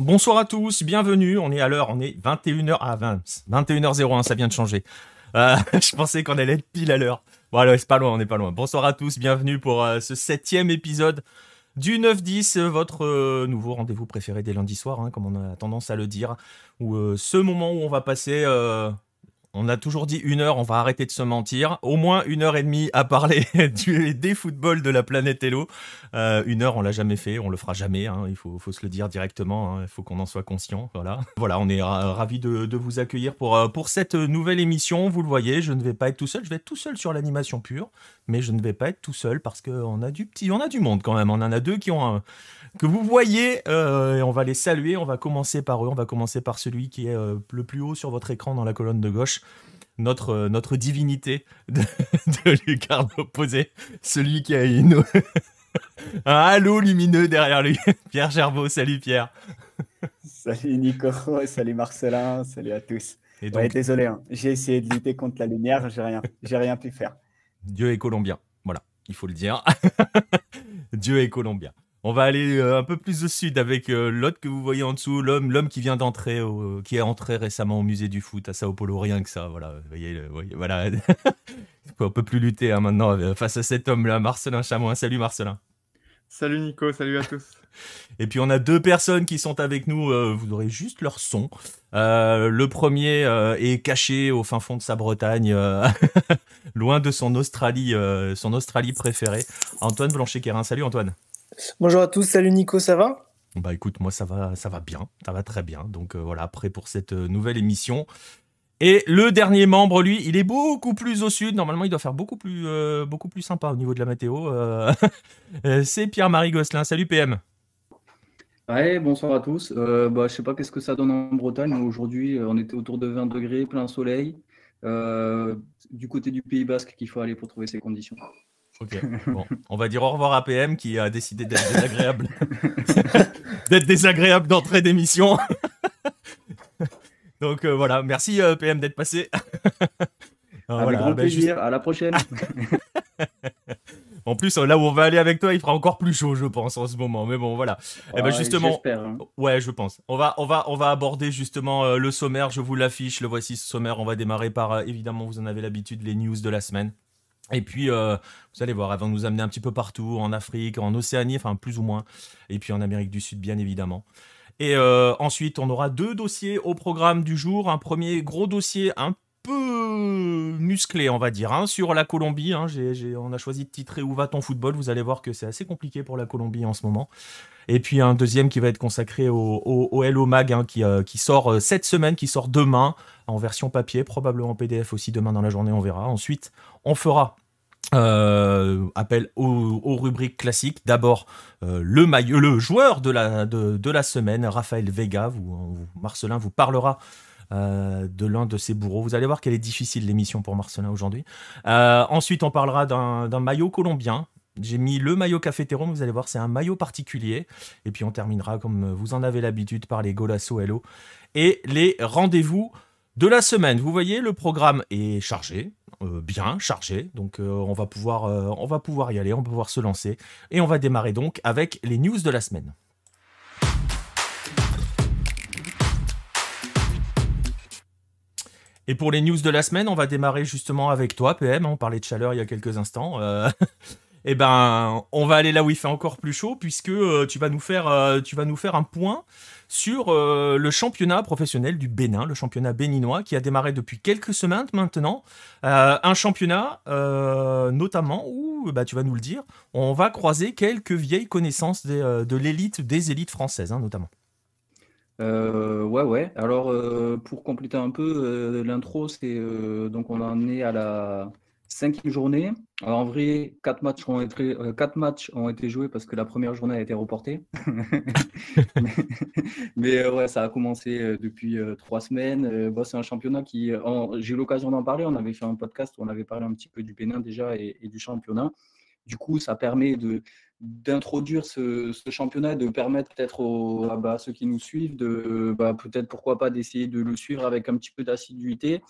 Bonsoir à tous, bienvenue. On est à l'heure, on est 21h. à 21h01, ça vient de changer. Euh, je pensais qu'on allait être pile à l'heure. bon alors c'est pas loin, on n'est pas loin. Bonsoir à tous, bienvenue pour euh, ce septième épisode du 9-10, euh, votre nouveau rendez-vous préféré des lundis soirs, hein, comme on a tendance à le dire, ou ce moment où on va passer on a toujours dit une heure, on va arrêter de se mentir. Au moins une heure et demie à parler du, des footballs de la planète Hello. Euh, une heure, on l'a jamais fait, on le fera jamais. Hein. Il faut, se le dire directement. Hein. Il faut qu'on en soit conscient. Voilà. Voilà, on est ravi de, vous accueillir pour, euh, pour cette nouvelle émission. Vous le voyez, je ne vais pas être tout seul. Je vais être tout seul sur l'animation pure, mais je ne vais pas être tout seul parce qu'on a du petit, on a du monde quand même. On en a deux qui ont un, que vous voyez. Euh, on va les saluer. On va commencer par eux. On va commencer par celui qui est euh, le plus haut sur votre écran dans la colonne de gauche. Notre, euh, notre divinité de, de opposé. Celui qui a une... un halo lumineux derrière lui. Pierre Gerbeau, Salut Pierre. Salut Nico. Salut Marcelin. Salut à tous. Et donc... désolé, hein. j'ai essayé de lutter contre la lumière, j'ai rien, j'ai rien pu faire. Dieu est colombien, voilà, il faut le dire. Dieu est colombien. On va aller euh, un peu plus au sud avec euh, l'autre que vous voyez en dessous, l'homme, l'homme qui vient d'entrer, euh, qui est entré récemment au musée du foot à Sao Paulo, rien que ça, voilà. Vous voyez, voilà. On peut plus lutter hein, maintenant face à cet homme-là, Marcelin Chamois. Salut Marcelin. Salut Nico, salut à tous. Et puis on a deux personnes qui sont avec nous, vous aurez juste leur son. le premier est caché au fin fond de sa Bretagne, loin de son Australie, son Australie préférée. Antoine blanchet querin salut Antoine. Bonjour à tous, salut Nico, ça va Bah écoute, moi ça va, ça va bien, ça va très bien. Donc euh, voilà, prêt pour cette euh, nouvelle émission. Et le dernier membre, lui, il est beaucoup plus au sud. Normalement, il doit faire beaucoup plus, euh, beaucoup plus sympa au niveau de la météo. c'est Pierre-Marie Gosselin. Salut PM. Ouais, bonsoir à tous. bah, je sais pas qu'est-ce que ça donne en Bretagne. Aujourd'hui, on était autour de 20 degrés, plein soleil. du côté du Pays Basque qu'il faut aller pour trouver ces conditions. Ok, bon. On va dire au revoir à PM qui a décidé d'être désagréable. d'être désagréable d'entrée d'émission. Donc euh, voilà, merci euh, PM d'être passé. Ah, avec grand ben, plaisir, à la prochaine. en plus, là où on va aller avec toi, il fera encore plus chaud, je pense, en ce moment. Mais bon, voilà. Et eh ben, justement, hein. ouais, je pense. On va, on va, on va aborder justement euh, le sommaire. Je vous l'affiche. Le voici, ce sommaire. On va démarrer par, évidemment, vous en avez l'habitude, les news de la semaine. Et puis, euh, vous allez voir, avant va nous amener un petit peu partout, en Afrique, en Océanie, enfin plus ou moins, et puis en Amérique du Sud, bien évidemment. Et euh, ensuite, on aura deux dossiers au programme du jour. Un premier gros dossier un peu musclé, on va dire, hein, sur la Colombie. Hein. on a choisi de titrer Où va ton football Vous allez voir que c'est assez compliqué pour la Colombie en ce moment. Et puis un deuxième qui va être consacré au, au, Hello Mag, hein, euh, qui, sort euh, cette semaine, qui sort demain, en version papier, probablement en PDF aussi demain dans la journée, on verra. Ensuite, on fera euh, appel aux, rubriques classiques. D'abord, le, maillot, le joueur de la, semaine, Raphaël Vega. Marcelin vous parlera euh, de l'un de ses bourreaux. Vous allez voir qu'elle est difficile l'émission pour Marcelin aujourd'hui. Euh, ensuite, on parlera d'un maillot colombien. J'ai mis le maillot cafétéro, vous allez voir, c'est un maillot particulier. Et puis on terminera, comme vous en avez l'habitude, par les Golasso Hello et les rendez-vous de la semaine. Vous voyez, le programme est chargé, euh, bien chargé, donc on, va pouvoir, on va pouvoir y aller, on va pouvoir se lancer, et on va démarrer donc avec les news de la semaine. Et pour les news de la semaine, on va démarrer justement avec toi, PM. On parlait de chaleur il y a quelques instants. et euh. eh ben, on va aller là où il fait encore plus chaud, puisque euh, tu, vas nous faire, euh, tu vas nous faire un point sur le championnat professionnel du Bénin, le championnat béninois, qui a démarré depuis quelques semaines maintenant. un championnat, notamment, où, bah, tu vas nous le dire, on va croiser quelques vieilles connaissances de l'élite, des élites françaises, hein, notamment. Euh, ouais, ouais. Alors, euh, pour compléter un peu euh, l'intro, c'est donc on en est à la cinquième journée. Alors, en vrai, quatre matchs ont été quatre matchs ont été joués parce que la première journée a été reportée. mais, ouais, ça a commencé depuis trois semaines. c'est un championnat qui, j'ai eu l'occasion d'en parler. On avait fait un podcast où on avait parlé un petit peu du Bénin déjà et du championnat. Du coup, ça permet de d'introduire ce, ce, championnat, de permettre peut-être à ah bah, ceux qui nous suivent de bah, peut-être pourquoi pas d'essayer de le suivre avec un petit peu d'assiduité.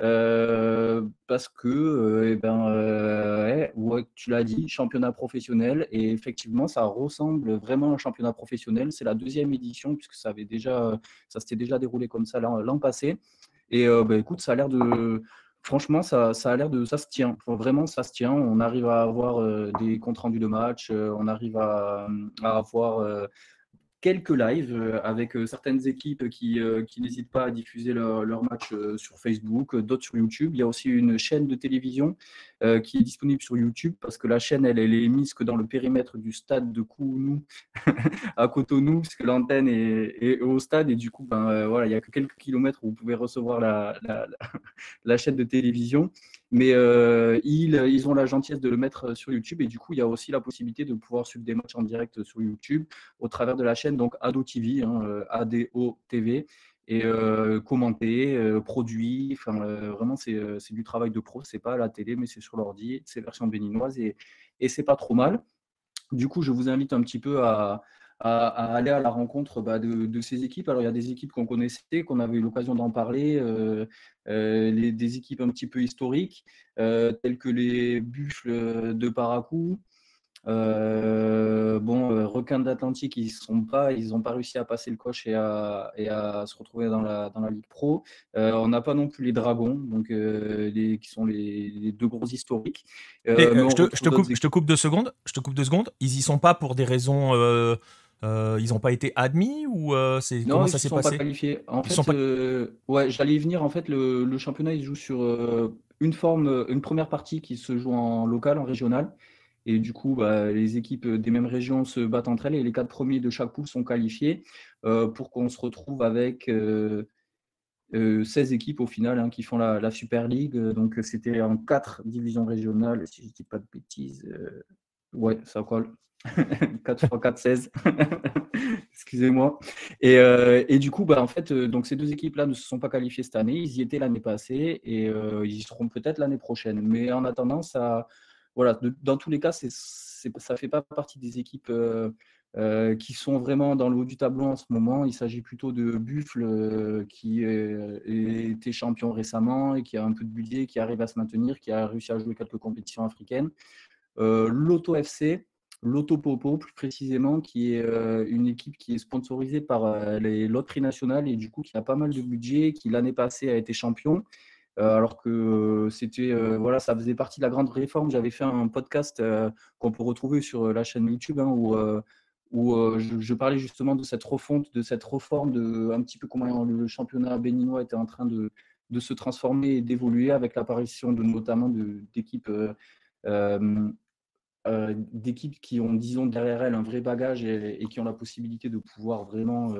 Euh, parce que euh, eh ben, euh, ouais, tu l'as dit, championnat professionnel, et effectivement, ça ressemble vraiment à un championnat professionnel. C'est la deuxième édition, puisque ça, avait déjà, ça s'était déjà déroulé comme ça l'an, passé. Et bah, écoute, ça a l'air de, franchement, ça, a l'air de. Ça se tient. vraiment, ça se tient. On arrive à avoir euh, des comptes rendus de matchs. Euh, on arrive à, euh, avoir quelques lives avec certaines équipes qui, n'hésitent pas à diffuser leur match sur Facebook, d'autres sur YouTube. Il y a aussi une chaîne de télévision euh, qui est disponible sur YouTube parce que la chaîne, elle, est mise que dans le périmètre du stade de Kounou, à Cotonou, que l'antenne est, au stade et du coup, ben, euh, voilà, il n'y a que quelques kilomètres où vous pouvez recevoir la, chaîne de télévision. Mais euh, ils, ils, ont la gentillesse de le mettre sur YouTube et du coup, il y a aussi la possibilité de pouvoir suivre des matchs en direct sur YouTube au travers de la chaîne, donc ADO TV, hein, ADO TV et euh, commenter, produit. Enfin, vraiment, c'est du travail de pro. C'est pas à la télé, mais c'est sur l'ordi. C'est version béninoise et, et c'est pas trop mal. Du coup, je vous invite un petit peu à, à, aller à la rencontre bah, de, de, ces équipes. Alors, il y a des équipes qu'on connaissait, qu'on avait eu l'occasion d'en parler, des équipes un petit peu historiques, telles que les buffles de Paracou, euh, bon, euh, requins d'Atlantique ils sont pas, ils n'ont pas réussi à passer le coche et à, se retrouver dans la, Ligue Pro. Euh, on n'a pas non plus les Dragons, donc qui sont les, deux gros historiques. je, te, coupe, je, te, coupe, deux secondes. Je te coupe deux secondes. Ils n'y sont pas pour des raisons. ils n'ont pas été admis ou c'est comment ça s'est passé Non, ils sont pas qualifiés. En fait, pas... ouais, j'allais y venir. En fait, le, championnat il joue sur une forme, une première partie qui se joue en local, en régional, et du coup, bah, les équipes euh, des mêmes régions se battent entre elles et les quatre premiers de chaque poule sont qualifiés euh, pour qu'on se retrouve avec 16 euh, équipes au final hein, qui font la, Super League. Donc c'était en quatre divisions régionales, si je ne dis pas de bêtises. ouais, ça colle. 4 x 4, 16. Excusez-moi. Et, et, du coup, bah, en fait, donc ces deux équipes-là ne se sont pas qualifiées cette année. Ils y étaient l'année passée et ils y seront peut-être l'année prochaine. Mais en attendant, ça, voilà, dans tous les cas, ça ne fait pas partie des équipes euh, euh, qui sont vraiment dans le haut du tableau en ce moment. Il s'agit plutôt de Buffle euh, qui était champion récemment et qui a un peu de budget, qui arrive à se maintenir, qui a réussi à jouer quelques compétitions africaines. Euh, L'Auto FC, l'Auto Popo plus précisément, qui est une équipe qui est sponsorisée par les loteries nationales et du coup qui a pas mal de budget, qui l'année passée a été champion euh, alors que euh, c'était euh, voilà, ça faisait partie de la grande réforme. J'avais fait un podcast qu'on peut retrouver sur la chaîne YouTube hein, où je, parlais justement de cette refonte, de cette réforme, de un petit peu comment le championnat béninois était en train de, se transformer et d'évoluer avec l'apparition de notamment d'équipes d'équipes qui ont disons derrière elles un vrai bagage et, et qui ont la possibilité de pouvoir vraiment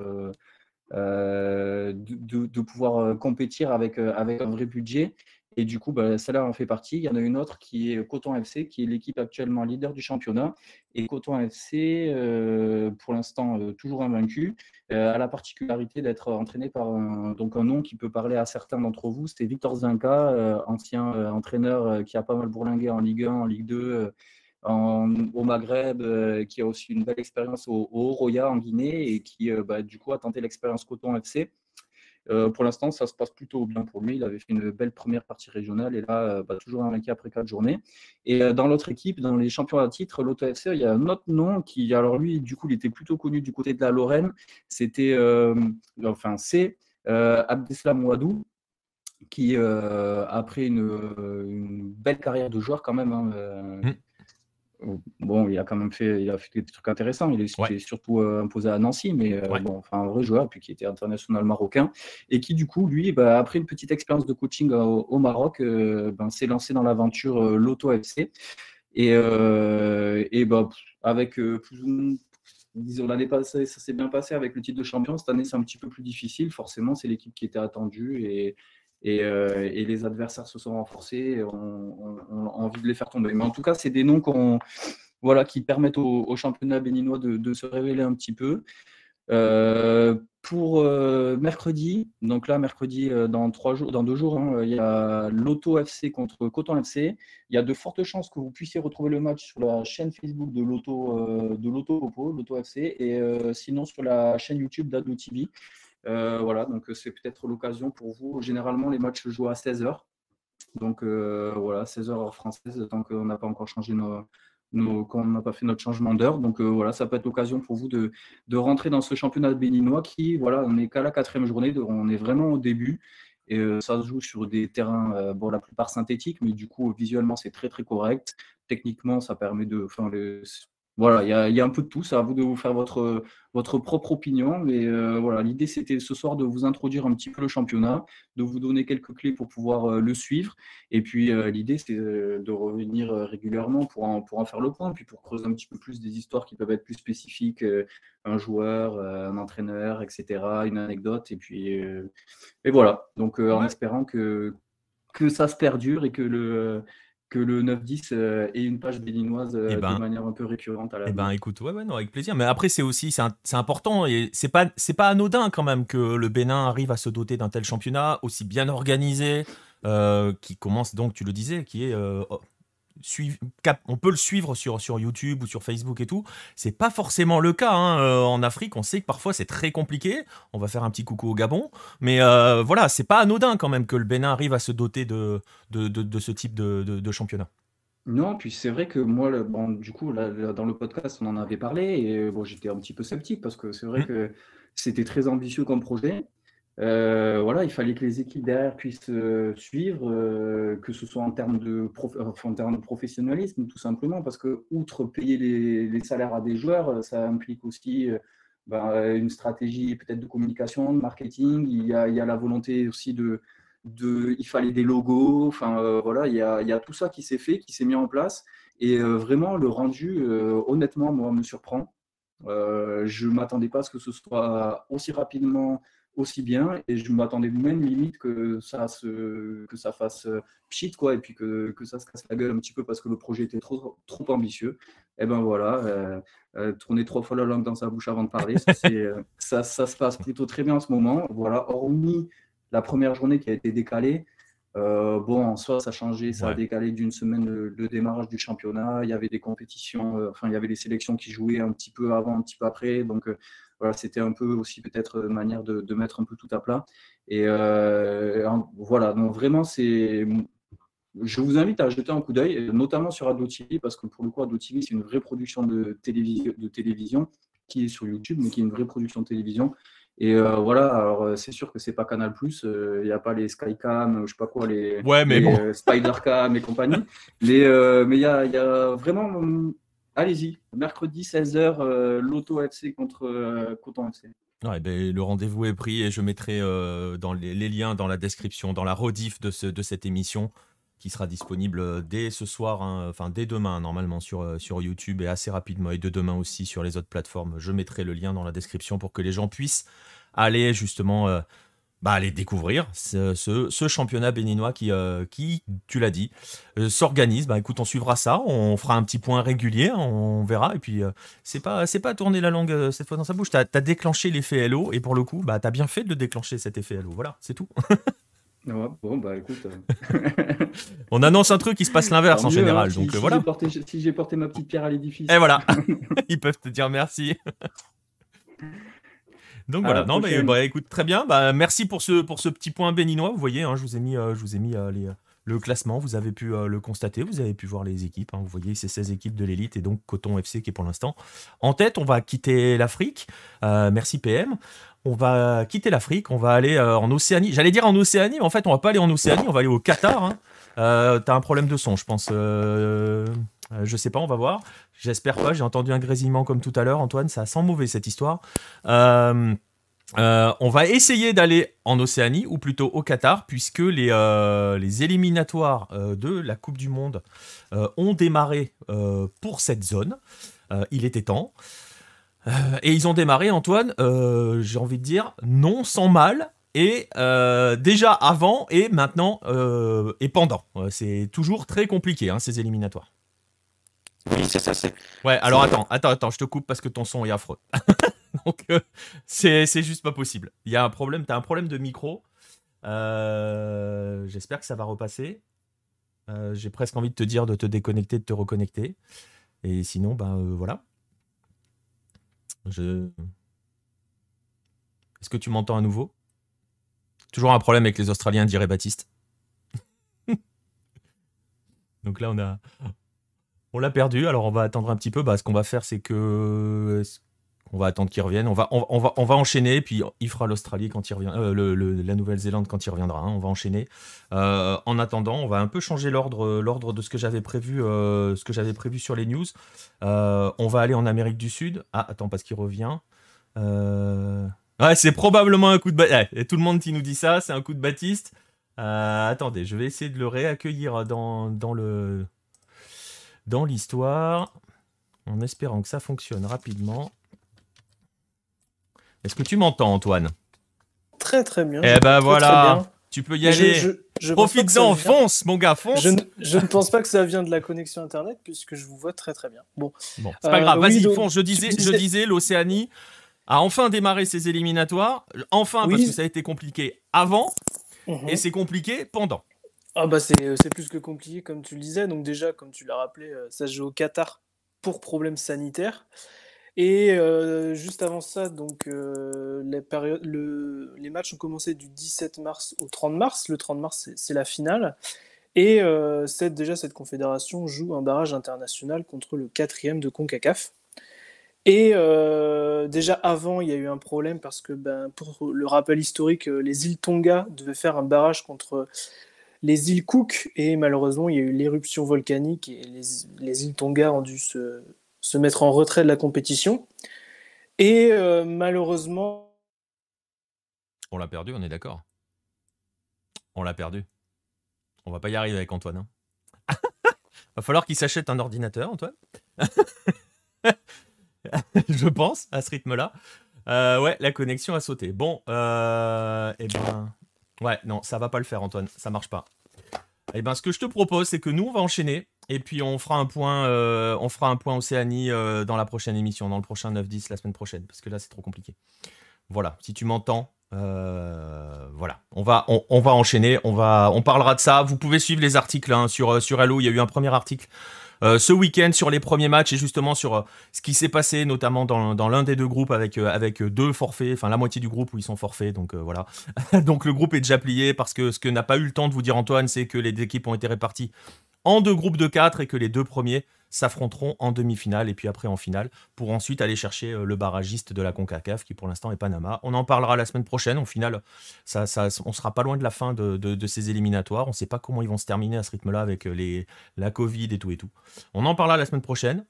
euh, de, de, pouvoir euh, compétir avec, euh, avec un vrai budget. Et du coup, bah, celle-là en fait partie. Il y en a une autre qui est Coton FC, qui est l'équipe actuellement leader du championnat. Et Coton FC, pour l'instant, toujours invaincu, euh, a la particularité d'être entraîné par un, donc un nom qui peut parler à certains d'entre vous. C'était Victor Zinka, ancien entraîneur qui a pas mal bourlingué en Ligue 1, en Ligue 2, au Maghreb, euh, qui a aussi une belle expérience au, au, Roya en Guinée et qui, euh, bah, du coup, a tenté l'expérience Coton FC. Euh, pour l'instant, ça se passe plutôt bien pour lui. Il avait fait une belle première partie régionale et là, bah, toujours un acquis après quatre journées. Et dans l'autre équipe, dans les champions à titre, l'Auto FC, il y a un autre nom qui, alors lui, du coup, il était plutôt connu du côté de la Lorraine. C'était, enfin, c'est Abdeslam Ouadou qui, après une, une, belle carrière de joueur quand même, hein, mm bon, il a quand même fait, il a fait des trucs intéressants. Il est surtout euh, imposé à Nancy, mais euh, bon, enfin, un vrai joueur, puis qui était international marocain, et qui, du coup, lui, bah, après une petite expérience de coaching au, Maroc, euh, ben, s'est lancé dans l'aventure Loto FC. Et, et bah, avec disons l'année passée, ça s'est bien passé avec le titre de champion. Cette année, c'est un petit peu plus difficile. Forcément, c'est l'équipe qui était attendue et, euh, et, les adversaires se sont renforcés, et ont envie de les faire tomber. Mais en tout cas, c'est des noms qui permettent au, championnat béninois de, se révéler un petit peu. Euh, pour euh, mercredi, donc là, mercredi, dans, jours, deux jours, hein, il y a l'Auto FC contre Coton FC. Il y a de fortes chances que vous puissiez retrouver le match sur la chaîne Facebook de l'Auto de l'Auto FC, et sinon sur la chaîne YouTube d'Ado TV. Euh, voilà, donc euh, c'est peut-être l'occasion pour vous. Généralement, les matchs se jouent à 16h. Donc euh, voilà, 16h heure française, tant qu'on n'a pas encore changé nos, n'a pas fait notre changement d'heure. Donc voilà, ça peut être l'occasion pour vous de, de, rentrer dans ce championnat béninois qui, voilà, on n'est qu'à la quatrième journée, on est vraiment au début. Et ça se joue sur des terrains, bon, la plupart synthétiques, mais du coup, visuellement, c'est très, très correct. Techniquement, ça permet de voilà, il y, a un peu de tout. C'est à vous de vous faire votre, votre propre opinion. Mais euh, voilà, l'idée, c'était ce soir de vous introduire un petit peu le championnat, de vous donner quelques clés pour pouvoir euh, le suivre. Et puis, euh, l'idée, c'est de revenir régulièrement pour en, pour en faire le point, puis pour creuser un petit peu plus des histoires qui peuvent être plus spécifiques un joueur, un entraîneur, etc., une anecdote. Et puis, et voilà. Donc, en espérant que, que ça se perdure et que le que le 9-10 euh, ait une page béninoise euh, eh de ben, manière un peu récurrente à la. Eh ben écoute, ouais, non, avec plaisir. Mais après, c'est aussi c'est important et c'est pas pas anodin quand même que le Bénin arrive à se doter d'un tel championnat aussi bien organisé. Euh, qui commence donc, tu le disais, qui est on peut le suivre sur, sur YouTube ou sur Facebook et tout. C'est pas forcément le cas hein, euh, en Afrique. On sait que parfois c'est très compliqué. On va faire un petit coucou au Gabon, mais euh, voilà, c'est pas anodin quand même que le Bénin arrive à se doter de, de, ce type de, championnat. Non, puis c'est vrai que moi, du coup, dans le podcast, on en avait parlé et bon, j'étais un petit peu sceptique parce que c'est vrai mmh. que c'était très ambitieux comme projet. Euh, voilà, il fallait que les équipes derrière puissent euh, suivre, euh, que ce soit en termes, de en de professionnalisme, tout simplement, parce que outre payer les, salaires à des joueurs, ça implique aussi ben, une stratégie peut-être de communication, de marketing. Il y a, la volonté aussi de, de, il fallait des logos. Enfin, voilà, il y, a, tout ça qui s'est fait, qui s'est mis en place, et vraiment le rendu, honnêtement, moi, me surprend. je m'attendais pas à ce que ce soit aussi rapidement aussi bien et je m'attendais même limite que ça se que ça fasse euh, pchit quoi et puis que, que, ça se casse la gueule un petit peu parce que le projet était trop trop ambitieux et eh ben voilà euh, euh, tourner trois fois la langue dans sa bouche avant de parler ça, ça se passe plutôt très bien en ce moment voilà hormis la première journée qui a été décalée euh, bon, en soi, ça a changé, ça a décalé d'une semaine de démarche démarrage du championnat. Il y avait des compétitions, euh, enfin, il y avait des sélections qui jouaient un petit peu avant, un petit peu après. Donc, euh, voilà, c'était un peu aussi peut-être une manière de, mettre un peu tout à plat. Et voilà, donc vraiment, c'est. Je vous invite à jeter un coup d'œil, notamment sur AdoTV, parce que pour le coup, AdoTV, c'est une vraie production de, de télévision qui est sur YouTube, mais qui est une vraie production de télévision et euh, voilà, alors euh, c'est sûr que c'est pas Canal+, il euh, y n'y a pas les Skycam, je sais pas quoi, les, ouais, mais Spidercam et compagnie. Les, mais il y a, y a, vraiment... Mm, allez-y, mercredi 16h, l'Auto FC contre Coton FC. ben, le rendez-vous est pris et je mettrai dans les, liens dans la description, dans la rediff de, ce, de cette émission qui sera disponible euh, dès ce soir, hein, enfin dès demain hein, normalement sur, euh, sur YouTube et assez rapidement et de demain aussi sur les autres plateformes. Je mettrai le lien dans la description pour que les gens puissent aller justement euh, bah, aller découvrir ce, championnat béninois qui, qui tu l'as dit, s'organise. Bah, écoute, on suivra ça, on fera un petit point régulier, hein, on verra. Et puis, c'est pas c'est pas tourner la langue cette fois dans sa bouche. Tu as, déclenché l'effet LO et pour le coup, bah, tu as bien fait de déclencher cet effet LO. Voilà, c'est tout. bon, bah euh. on annonce un truc, il se passe l'inverse en général. Hein, si, donc euh, voilà. J'ai porté, si j'ai porté ma petite pierre à l'édifice. voilà. Ils peuvent te dire merci. Donc voilà, non, mais bah, écoute, très bien. Bah, merci pour ce, pour ce petit point béninois. Vous voyez, hein, je vous ai mis, euh, je vous ai mis le classement, vous avez pu le constater, vous avez pu voir les équipes. Hein, vous voyez, c'est 16 équipes de l'élite et donc Coton FC qui est pour l'instant en tête. On va quitter l'Afrique. merci PM on va quitter l'Afrique, on va aller euh, en Océanie. J'allais dire en Océanie, mais en fait, on va pas aller en Océanie, on va aller au Qatar. Tu hein. euh, as T'as un problème de son, je pense. Je euh, je sais pas, on va voir. J'espère pas. J'ai entendu un grésillement comme tout à l'heure, Antoine. Ça sent mauvais cette histoire. on va essayer d'aller en Océanie, ou plutôt au Qatar, puisque les, les éliminatoires de la Coupe du Monde ont démarré pour cette zone. il était temps. Euh, et ils ont démarré, Antoine, euh, j'ai envie de dire, non sans mal, et euh, déjà avant et maintenant et pendant. C'est toujours très compliqué hein, ces éliminatoires. Oui, c'est ça. C'est... Ouais, alors attends, attends, attends, je te coupe parce que ton son est affreux. Donc c'est, juste pas possible. Il y a un problème, t'as un problème de micro. j'espère que ça va repasser. j'ai presque envie de te dire de te déconnecter, de te reconnecter. Et sinon, ben voilà. Je... Est-ce que tu m'entends à nouveau Toujours un problème avec les Australiens, dirait Baptiste. Donc là, on a, on l'a perdu. Alors on va attendre un petit peu. Bah, ce qu'on va faire, c'est que on va attendre qu'il revienne. On va, on, va, enchaîner, puis il fera l'Australie quand il revient, euh, la Nouvelle-Zélande quand il reviendra. Hein. on va enchaîner. Euh, en attendant, on va un peu changer l'ordre, l'ordre de ce que j'avais prévu, euh, ce que j'avais prévu sur les news. on va aller en Amérique du Sud. Ah, attends, parce qu'il revient. Ouais, c'est probablement un coup de Baptiste. tout le monde qui nous dit ça, c'est un coup de Baptiste. attendez, je vais essayer de le réaccueillir dans, le dans l'histoire, en espérant que ça fonctionne rapidement. Est-ce que tu m'entends, Antoine Très très bien. Eh ben voilà, tu peux y aller. Je, en fonce, mon gars, fonce. je, ne pense pas que ça vient de la connexion internet puisque je vous vois très très bien. Bon, c'est pas euh, grave. Vas-y, fonce. Je disais, je disais, l'Océanie a enfin démarré ses éliminatoires. Enfin, parce que ça a été compliqué avant mhm. et c'est compliqué pendant. Ah bah euh, c'est plus que compliqué comme tu le disais. Donc déjà, comme tu l'as rappelé, euh, ça se joue au Qatar pour problème sanitaire. Et euh, juste avant ça, donc, euh, les, matchs ont commencé du 17 mars au 30 mars. Le 30 mars, c'est la finale. Et euh, déjà, cette confédération joue un barrage international contre le quatrième de CONCACAF. Et déjà avant, il y a eu un problème parce que, ben, pour le rappel historique, les îles Tonga devaient faire un barrage contre les îles Cook. Et malheureusement, il y a eu l'éruption volcanique et les îles Tonga ont dû se se mettre en retrait de la compétition. Et euh, malheureusement. On l'a perdu, on est d'accord. On l'a perdu. On va pas y arriver avec Antoine. Hein. va falloir qu'il s'achète un ordinateur, Antoine. Je pense, à ce rythme-là. Euh, ouais, la connexion a sauté. Bon, et euh, eh ben. Ouais, non, ça va pas le faire, Antoine. Ça marche pas. Eh ben, ce que je te propose, c'est que nous, on va enchaîner et puis on fera un point, euh, on fera un point Océanie euh, dans la prochaine émission, dans le prochain 9-10 la semaine prochaine, parce que là c'est trop compliqué. Voilà, si tu m'entends, euh, voilà, on va, on, va enchaîner, on va, on parlera de ça. Vous pouvez suivre les articles hein. sur sur Hello. Il y a eu un premier article euh, ce week-end sur les premiers matchs et justement sur euh, ce qui s'est passé notamment dans, l'un des deux groupes avec, euh, avec deux forfaits, enfin la moitié du groupe où ils sont forfaits. Donc voilà. donc le groupe est déjà plié parce que ce que n'a pas eu le temps de vous dire Antoine, c'est que les équipes ont été réparties en deux groupes de quatre et que les deux premiers s'affronteront en demi-finale et puis après en finale pour ensuite aller chercher euh, le barragiste de la CONCACAF qui pour l'instant est Panama. On en parlera la semaine prochaine. Au final, ça, ça, on sera pas loin de la fin de, ces éliminatoires. On ne sait pas comment ils vont se terminer à ce rythme-là avec euh, la Covid et tout et tout. On en parlera la semaine prochaine.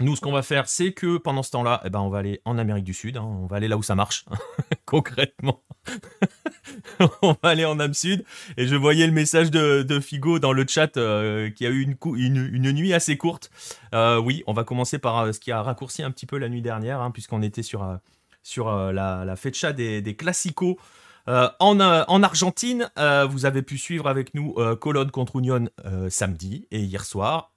Nous, ce qu'on va faire, c'est que pendant ce temps-là, eh ben, on va aller en Amérique du Sud. Hein. on va aller là où ça marche, concrètement. on va aller en âme sud. Et je voyais le message de, Figo dans le chat euh, qui a eu une, une, nuit assez courte. Euh, oui, on va commencer par euh, ce qui a raccourci un petit peu la nuit dernière, hein, puisqu'on était sur, sur la, la fecha des, des euh, euh, en, Argentine, euh, vous avez pu suivre avec nous Colonne contre Union samedi et hier soir,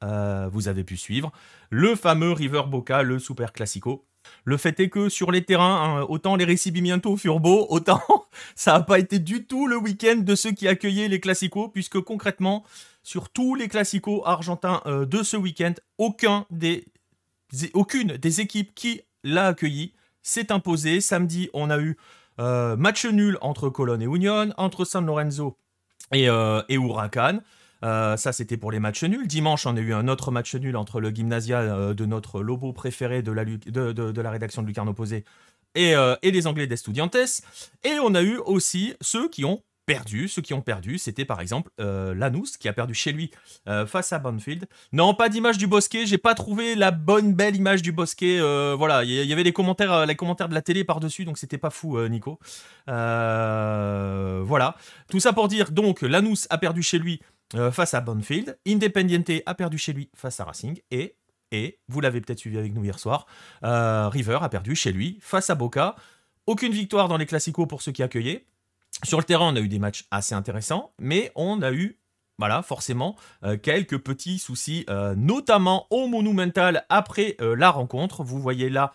vous avez pu suivre le fameux River Boca, le Super Classico. Le fait est que sur les terrains, hein, autant les récibimientos furent beaux, autant ça n'a pas été du tout le week-end de ceux qui accueillaient les Classicos, puisque concrètement, sur tous les Classicos argentins de ce week-end, aucun des, aucune des équipes qui l'a accueilli s'est imposée. Samedi, on a eu euh, match nul entre Colonne et Union, entre San Lorenzo et, euh, Huracan. Euh, ça, c'était pour les matchs nuls. Dimanche, on a eu un autre match nul entre le gymnasia de notre lobo préféré de la, la rédaction de Lucarne Opposé et, et, les Anglais d'Estudiantes. Et on a eu aussi ceux qui ont perdu. Ceux qui ont perdu, c'était par exemple euh, qui a perdu chez lui euh, face à Bonfield. Non, pas d'image du Bosquet. J'ai pas trouvé la bonne belle image du Bosquet. Euh, voilà, il y, avait les commentaires, euh, les commentaires de la télé par dessus, donc c'était pas fou, Nico. voilà. Tout ça pour dire donc Lanous a perdu chez lui face à Bonfield. Independiente a perdu chez lui face à Racing et et vous l'avez peut-être suivi avec nous hier soir, River a perdu chez lui face à Boca. Aucune victoire dans les classicaux pour ceux qui accueillaient. Sur le terrain, on a eu des matchs assez intéressants, mais on a eu voilà, forcément, euh, quelques petits soucis, euh, notamment au Monumental après euh, la rencontre. Vous voyez là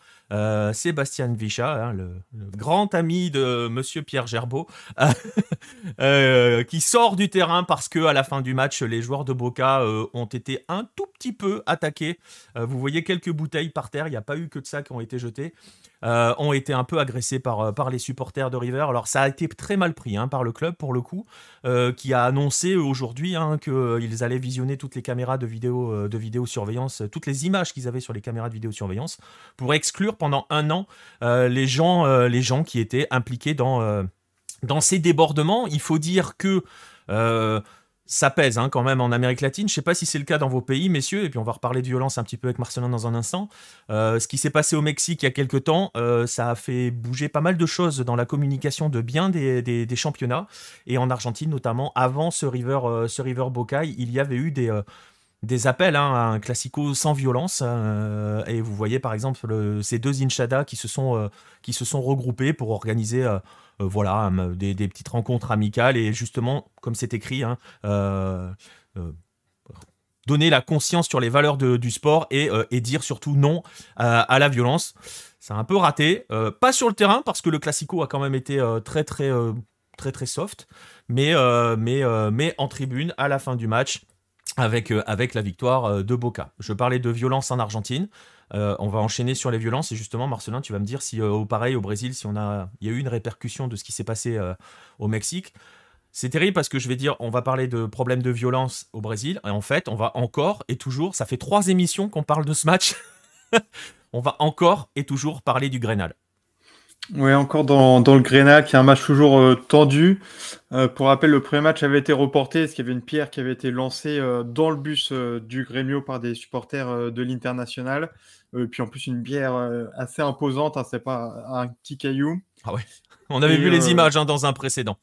Sébastien Vicha, hein, le, grand ami de Monsieur Pierre Gerbeau, qui sort du terrain parce que à la fin du match, les joueurs de Boca ont été un tout petit peu attaqué, euh, vous voyez quelques bouteilles par terre, il n'y a pas eu que de ça qui ont été jetés. Euh, ont été un peu agressés par, euh, par les supporters de River. Alors ça a été très mal pris hein, par le club pour le coup, qui a annoncé aujourd'hui hein, qu'ils allaient visionner toutes les caméras de, vidéo, de vidéosurveillance, toutes les images qu'ils avaient sur les caméras de vidéosurveillance, pour exclure pendant un an les, gens, les gens qui étaient impliqués dans, dans ces débordements. Il faut dire que ça pèse hein, quand même en Amérique latine. Je ne sais pas si c'est le cas dans vos pays, messieurs, et puis on va reparler de violence un petit peu avec Marcelin dans un instant. Euh, ce qui s'est passé au Mexique il y a quelques temps, euh, ça a fait bouger pas mal de choses dans la communication de bien des, des, championnats. Et en Argentine notamment, avant ce River, euh, ce river Boca, il y avait eu des des appels hein, à un classico sans violence. et vous voyez par exemple ces deux Inchada qui se sont, qui se sont regroupés pour organiser euh, voilà, des, petites rencontres amicales et justement, comme c'est écrit, hein, euh, euh, donner la conscience sur les valeurs du sport et, dire surtout non à la violence. C'est un peu raté, pas sur le terrain parce que le classico a quand même été très très très très soft, mais mais mais en tribune à la fin du match avec avec la victoire de Boca. Je parlais de violence en Argentine. Euh, on va enchaîner sur les violences. Et justement, Marcelin, tu vas me dire si, euh, au pareil, au Brésil, si on a, il y a eu une répercussion de ce qui s'est passé euh, au Mexique. C'est terrible parce que je vais dire, on va parler de problèmes de violence au Brésil. Et en fait, on va encore et toujours, ça fait trois émissions qu'on parle de ce match. on va encore et toujours parler du Grenal. Oui, encore dans, le Grenal, qui est un match toujours tendu. pour rappel, le premier match avait été reporté parce qu'il y avait une pierre qui avait été lancée dans le bus du Grêmio par des supporters de l'international. Euh, puis en plus, une bière euh, assez imposante, hein, c'est pas un petit caillou. Ah ouais, on avait vu les euh, images hein, dans un précédent.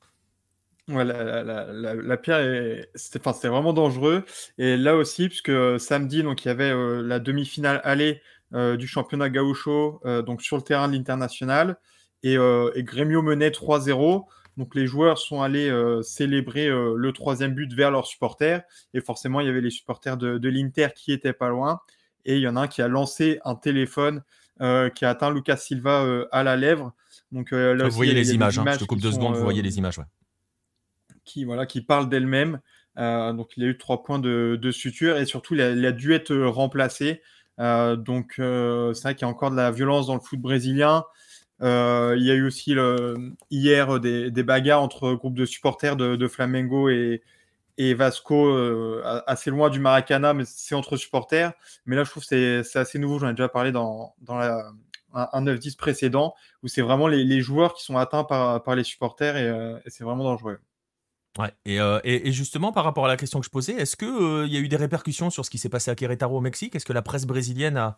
la, pierre, c'était vraiment dangereux. Et là aussi, puisque samedi, donc, il y avait la demi-finale aller du championnat gaucho, donc sur le terrain de l'international. Et, Grêmio menait 3-0. Donc les joueurs sont allés célébrer le troisième but vers leurs supporters. Et forcément, il y avait les supporters de, de l'Inter qui étaient pas loin. Et il y en a un qui a lancé un téléphone euh, qui a atteint Lucas Silva euh, à la lèvre. Donc, euh, vous voyez les images, je hein, te coupe deux secondes, vous voyez les images. Qui, voilà, qui parle d'elle-même. donc il a eu trois points de, de suture et surtout il a, dû être remplacé. donc c'est vrai qu'il y a encore de la violence dans le foot brésilien. il y a eu aussi hier des, des, bagarres entre groupes de supporters de, de Flamengo et, et Vasco euh, assez loin du Maracana, mais c'est entre supporters. Mais là, je trouve que c'est assez nouveau. J'en ai déjà parlé dans, dans un 9-10 précédent, où c'est vraiment les, joueurs qui sont atteints par, les supporters euh, et, c'est vraiment dangereux. Euh, et, justement, par rapport à la question que je posais, est-ce qu'il il y a eu des répercussions sur ce qui s'est passé à Querétaro au Mexique Est-ce que la presse brésilienne a,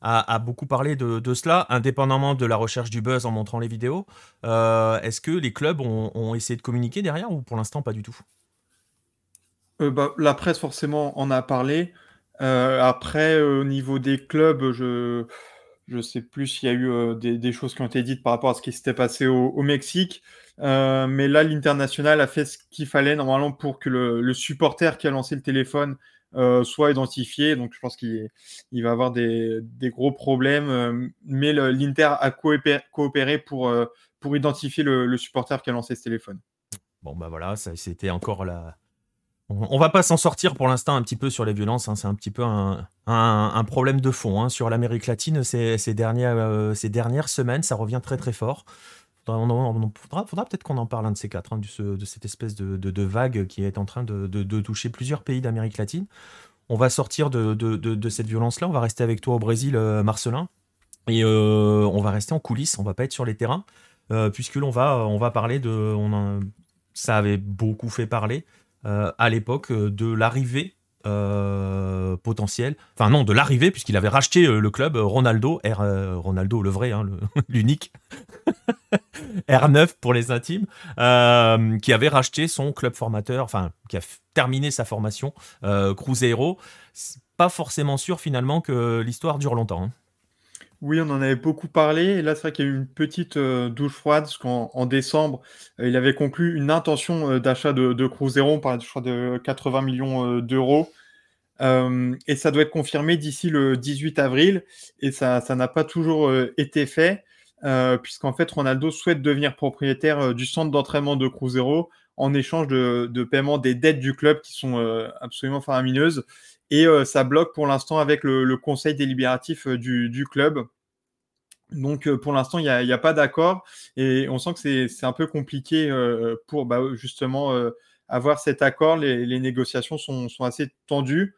a, beaucoup parlé de, cela, indépendamment de la recherche du buzz en montrant les vidéos. Est-ce que les clubs ont, essayé de communiquer derrière ou pour l'instant pas du tout euh, bah, la presse, forcément, en a parlé. Euh, après, euh, au niveau des clubs, je ne sais plus s'il y a eu des, choses qui ont été dites par rapport à ce qui s'était passé au, Mexique. mais là, l'international a fait ce qu'il fallait normalement pour que le, supporter qui a lancé le téléphone soit identifié. Donc, je pense qu'il il va avoir des, gros problèmes. mais l'Inter a coopéré, pour, pour identifier le, supporter qui a lancé ce téléphone. Bon, bah voilà, c'était encore la, on va pas s'en sortir pour l'instant un petit peu sur les violences. Hein. C'est un petit peu un, problème de fond hein, sur l'Amérique latine ces, dernières, euh, ces, dernières, semaines. Ça revient très très fort. On, faudra, peut-être qu'on en parle un de ces quatre, hein, de, cette espèce de, vague qui est en train de, toucher plusieurs pays d'Amérique latine. On va sortir de, cette violence-là. On va rester avec toi au Brésil, euh, Marcelin. Et euh, on va rester en coulisses. On va pas être sur les terrains. puisque l'on va, on va parler de. On ça avait beaucoup fait parler euh, à l'époque euh, de l'arrivée euh, potentielle, enfin non, de l'arrivée, puisqu'il avait racheté le club Ronaldo, Ronaldo le vrai, hein, l'unique, R9 pour les intimes, qui avait racheté son club formateur, enfin, qui a terminé sa formation, Cruzeiro. Pas forcément sûr finalement que l'histoire dure longtemps. Hein. Oui, on en avait beaucoup parlé. Et là, c'est vrai qu'il y a eu une petite euh, douche froide, parce qu'en décembre, euh, il avait conclu une intention euh, d'achat de, de Cruzeiro. On parlait, de 80 millions d'euros. et ça doit être confirmé d'ici le 18 avril. Et ça, n'a pas toujours été fait, puisqu'en fait, Ronaldo souhaite devenir propriétaire du centre d'entraînement de Cruzeiro en échange de, de, paiement des dettes du club qui sont absolument faramineuses. Et euh, ça bloque pour l'instant avec le, conseil délibératif euh, du, club. Donc euh, pour l'instant, il n'y a, pas d'accord et on sent que c'est un peu compliqué pour bah, justement avoir cet accord. Les, négociations sont, assez tendues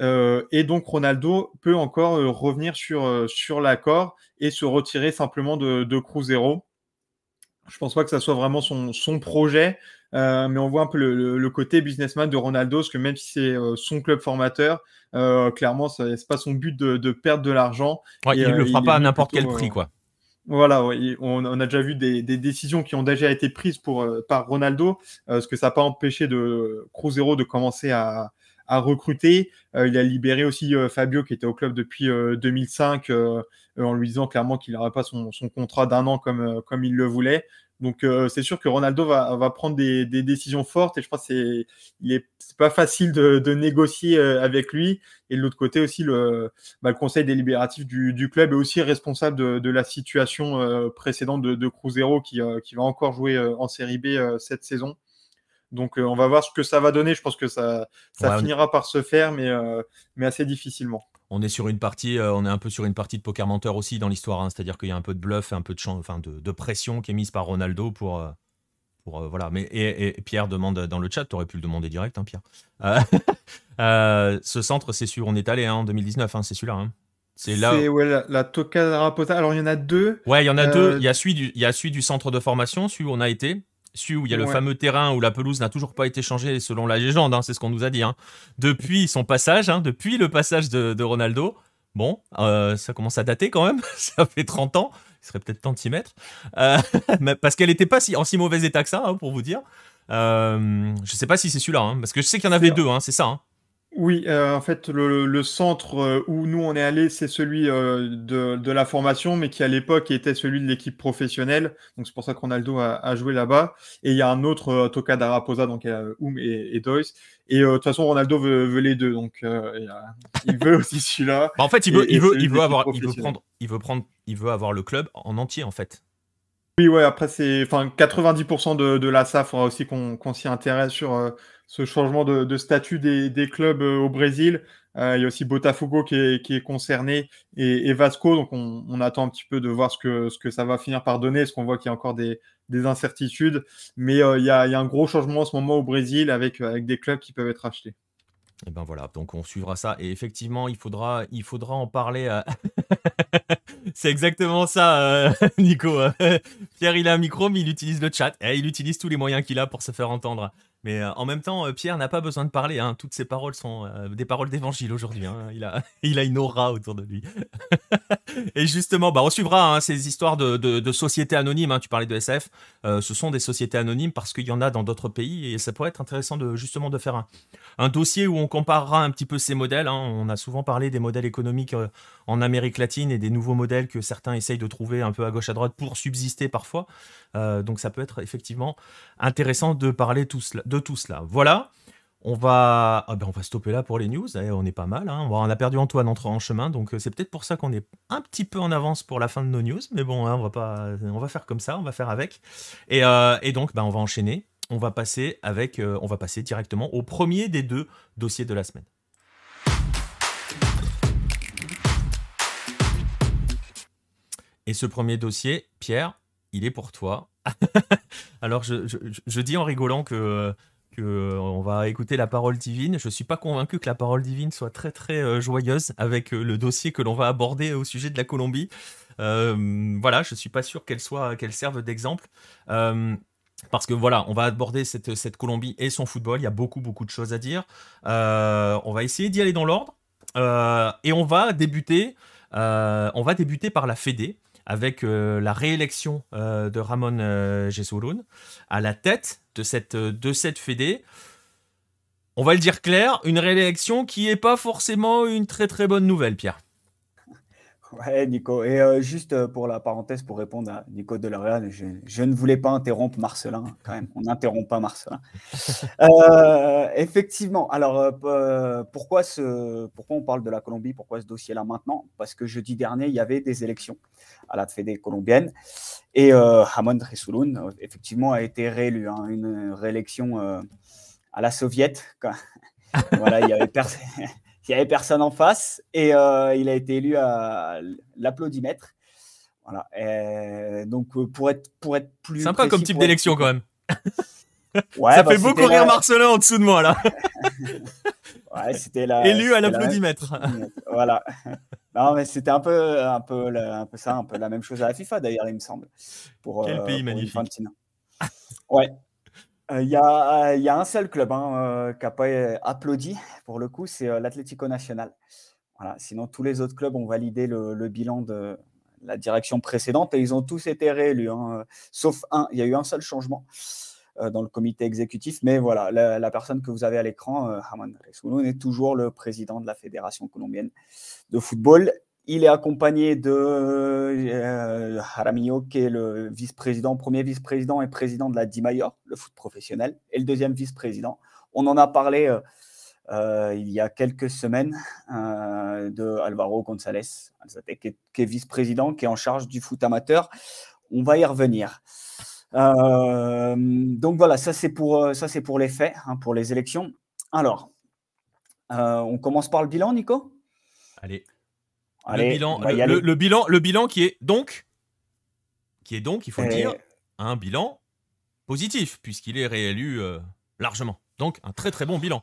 et donc Ronaldo peut encore revenir sur, l'accord et se retirer simplement de, de Cruzeiro. Je pense pas que ça soit vraiment son, son projet, euh, mais on voit un peu le, côté businessman de Ronaldo, parce que même si c'est euh, son club formateur, euh, clairement, ce n'est pas son but de, perdre de l'argent. il ne le fera pas à n'importe quel prix, quoi. Voilà, on, a déjà vu des, décisions qui ont déjà été prises pour, par Ronaldo, ce que ça n'a pas empêché de Cruzero de commencer à, à recruter. Euh, il a libéré aussi euh, Fabio qui était au club depuis 2005 euh, en lui disant clairement qu'il n'aurait pas son, contrat d'un an comme, comme il le voulait. Donc c'est sûr que Ronaldo va, va prendre des, des, décisions fortes et je crois que c'est il est, pas facile de, négocier avec lui. Et de l'autre côté aussi bah, le, conseil délibératif du, du, club est aussi responsable de, la situation précédente de, de qui, qui, va encore jouer en série B cette saison. Donc euh, on va voir ce que ça va donner. Je pense que ça, finira par se faire, euh, mais, assez difficilement on est sur une partie, euh, on est un peu sur une partie de poker menteur aussi dans l'histoire. Hein. C'est-à-dire qu'il y a un peu de bluff, un peu de, de, pression qui est mise par Ronaldo pour. voilà. Mais, et, Pierre demande dans le chat, tu aurais pu le demander direct, hein, Pierre. ce centre, c'est sûr, on est allé hein, en 2019, c'est celui-là. C'est là. la, la Alors, il y en a deux. Ouais, il y en a deux. il y a celui du centre de formation, celui où on a été. Celui où il y a le fameux terrain où la pelouse n'a toujours pas été changée selon la légende, hein, c'est ce qu'on nous a dit. Hein. Depuis son passage, hein, depuis le passage de, Ronaldo, bon, euh, ça commence à dater quand même, ça fait 30 ans, il serait peut-être temps de s'y mettre. Euh, parce qu'elle n'était pas si, en si mauvais état que ça, pour vous dire. Euh, je ne sais pas si c'est celui-là, parce que je sais qu'il y en avait deux, c'est ça. Oui, euh, en fait, le, centre euh, où nous on est allé, c'est celui euh, de, la formation, mais qui à l'époque était celui de l'équipe professionnelle. Donc c'est pour ça que Ronaldo a, joué là-bas. Et il y a un autre, euh, Toka Daraposa, donc Oum et, et, Doyce. Et de toute façon, Ronaldo veut, les deux, donc il veut aussi celui-là. Bah, en fait, il veut, il veut, il veut avoir, prendre, il veut avoir le club en entier, en fait. Oui, ouais. Après, c'est, enfin, 90% de, la SAF faudra aussi qu'on s'y intéresse sur ce changement de, statut des, clubs euh, au Brésil. Euh, il y a aussi Botafogo qui est, concerné et, Vasco. Donc, on, attend un petit peu de voir ce que, ce que ça va finir par donner, parce qu'on voit qu'il y a encore des, des incertitudes. Mais euh, il, y a, un gros changement en ce moment au Brésil avec, avec des clubs qui peuvent être achetés. Et eh ben voilà, donc on suivra ça. Et effectivement, il faudra, il faudra en parler. c'est exactement ça, Nico. Pierre, il a un micro, mais il utilise le chat. Et eh, il utilise tous les moyens qu'il a pour se faire entendre. Mais euh, en même temps, euh, Pierre n'a pas besoin de parler. Hein. Toutes ses paroles sont euh, des paroles d'évangile aujourd'hui. Hein. Il, a, il a une aura autour de lui. et justement, bah, on suivra hein, ces histoires de, sociétés anonymes. Tu parlais de SF. ce sont des sociétés anonymes parce qu'il y en a dans d'autres pays. Et ça pourrait être intéressant de, justement de faire un dossier où on comparera un petit peu ces modèles. On a souvent parlé des modèles économiques en Amérique latine et des nouveaux modèles que certains essayent de trouver un peu à gauche à droite pour subsister parfois. Euh, donc ça peut être effectivement intéressant de parler tout cela, de tout cela. Voilà. On va, ah ben, on va stopper là pour les news. Eh, on est pas mal. Hein. On a perdu Antoine en, en chemin, donc euh, c'est peut-être pour ça qu'on est un petit peu en avance pour la fin de nos news. Mais bon, hein, on va pas, on va faire comme ça, on va faire avec. Et, euh, donc, ben, on va enchaîner. On va passer avec, on va passer directement au premier des deux dossiers de la semaine. Et ce premier dossier, Pierre, il est pour toi. Alors, je, dis en rigolant que, que on va écouter la parole divine. Je ne suis pas convaincu que la parole divine soit très très euh, joyeuse avec euh, le dossier que l'on va aborder au sujet de la Colombie. Euh, voilà, je suis pas sûr qu'elle soit qu'elle serve d'exemple. parce que voilà, on va aborder cette, cette, Colombie et son football. Il y a beaucoup, beaucoup de choses à dire. on va essayer d'y aller dans l'ordre. et on va débuter on va débuter par la Fédé, avec euh, la réélection euh, de Ramon euh, Jesurun à la tête de cette, de cette fédé on va le dire clair, une réélection qui n'est pas forcément une très très bonne nouvelle, Pierre. Ouais, Nico. Et euh, juste euh, pour la parenthèse, pour répondre à Nico Delorean, je, je ne voulais pas interrompre Marcelin, hein, quand même. On n'interrompt pas Marcelin. Euh, effectivement. Alors, pourquoi, ce, pourquoi on parle de la Colombie Pourquoi ce dossier-là maintenant Parce que jeudi dernier, il y avait des élections à la Fédé colombienne. Et Hamon Resouloun, effectivement, a été réélu. Hein. une réélection à la soviète. voilà, il y avait personne il n'y avait personne en face et euh, il a été élu à l'applaudimètre. Voilà. donc euh, pour être pour être plus sympa comme type d'élection quand même. ça bah, fait beaucoup rire Marcelin en dessous de moi là. élu à l'applaudimètre. voilà. Non mais c'était un peu un peu la... un peu ça, un peu la même chose à la FIFA d'ailleurs, il me semble. Pour, Quel euh, pays magnifique. Ouais. Euh, euh, il y, a, un seul club hein, euh, qui n'a pas applaudi, pour le coup, c'est l'Atlético Nacional. Voilà, sinon, tous les autres clubs ont validé le, bilan de la direction précédente et ils ont tous été réélus, hein, sauf un. Il y a eu un seul changement dans le comité exécutif, mais voilà, la, personne que vous avez à l'écran, Haman Resulun, est toujours le président de la Fédération colombienne de football il est accompagné de euh, Jaramillo, qui est le vice-président, premier vice-président et président de la Dimayor, le foot professionnel, et le deuxième vice-président. On en a parlé euh, euh, il y a quelques semaines euh, de Alvaro González, qui est, vice-président, qui est en charge du foot amateur. On va y revenir. donc voilà, ça c'est pour, ça, pour les faits, hein, pour les élections. Alors, on commence par le bilan, Nico Allez le, bilan, le, bilan, le bilan qui est donc, qui est donc, il faut le euh, dire, un bilan positif, puisqu'il est réélu euh, largement. Donc, un très très bon bilan.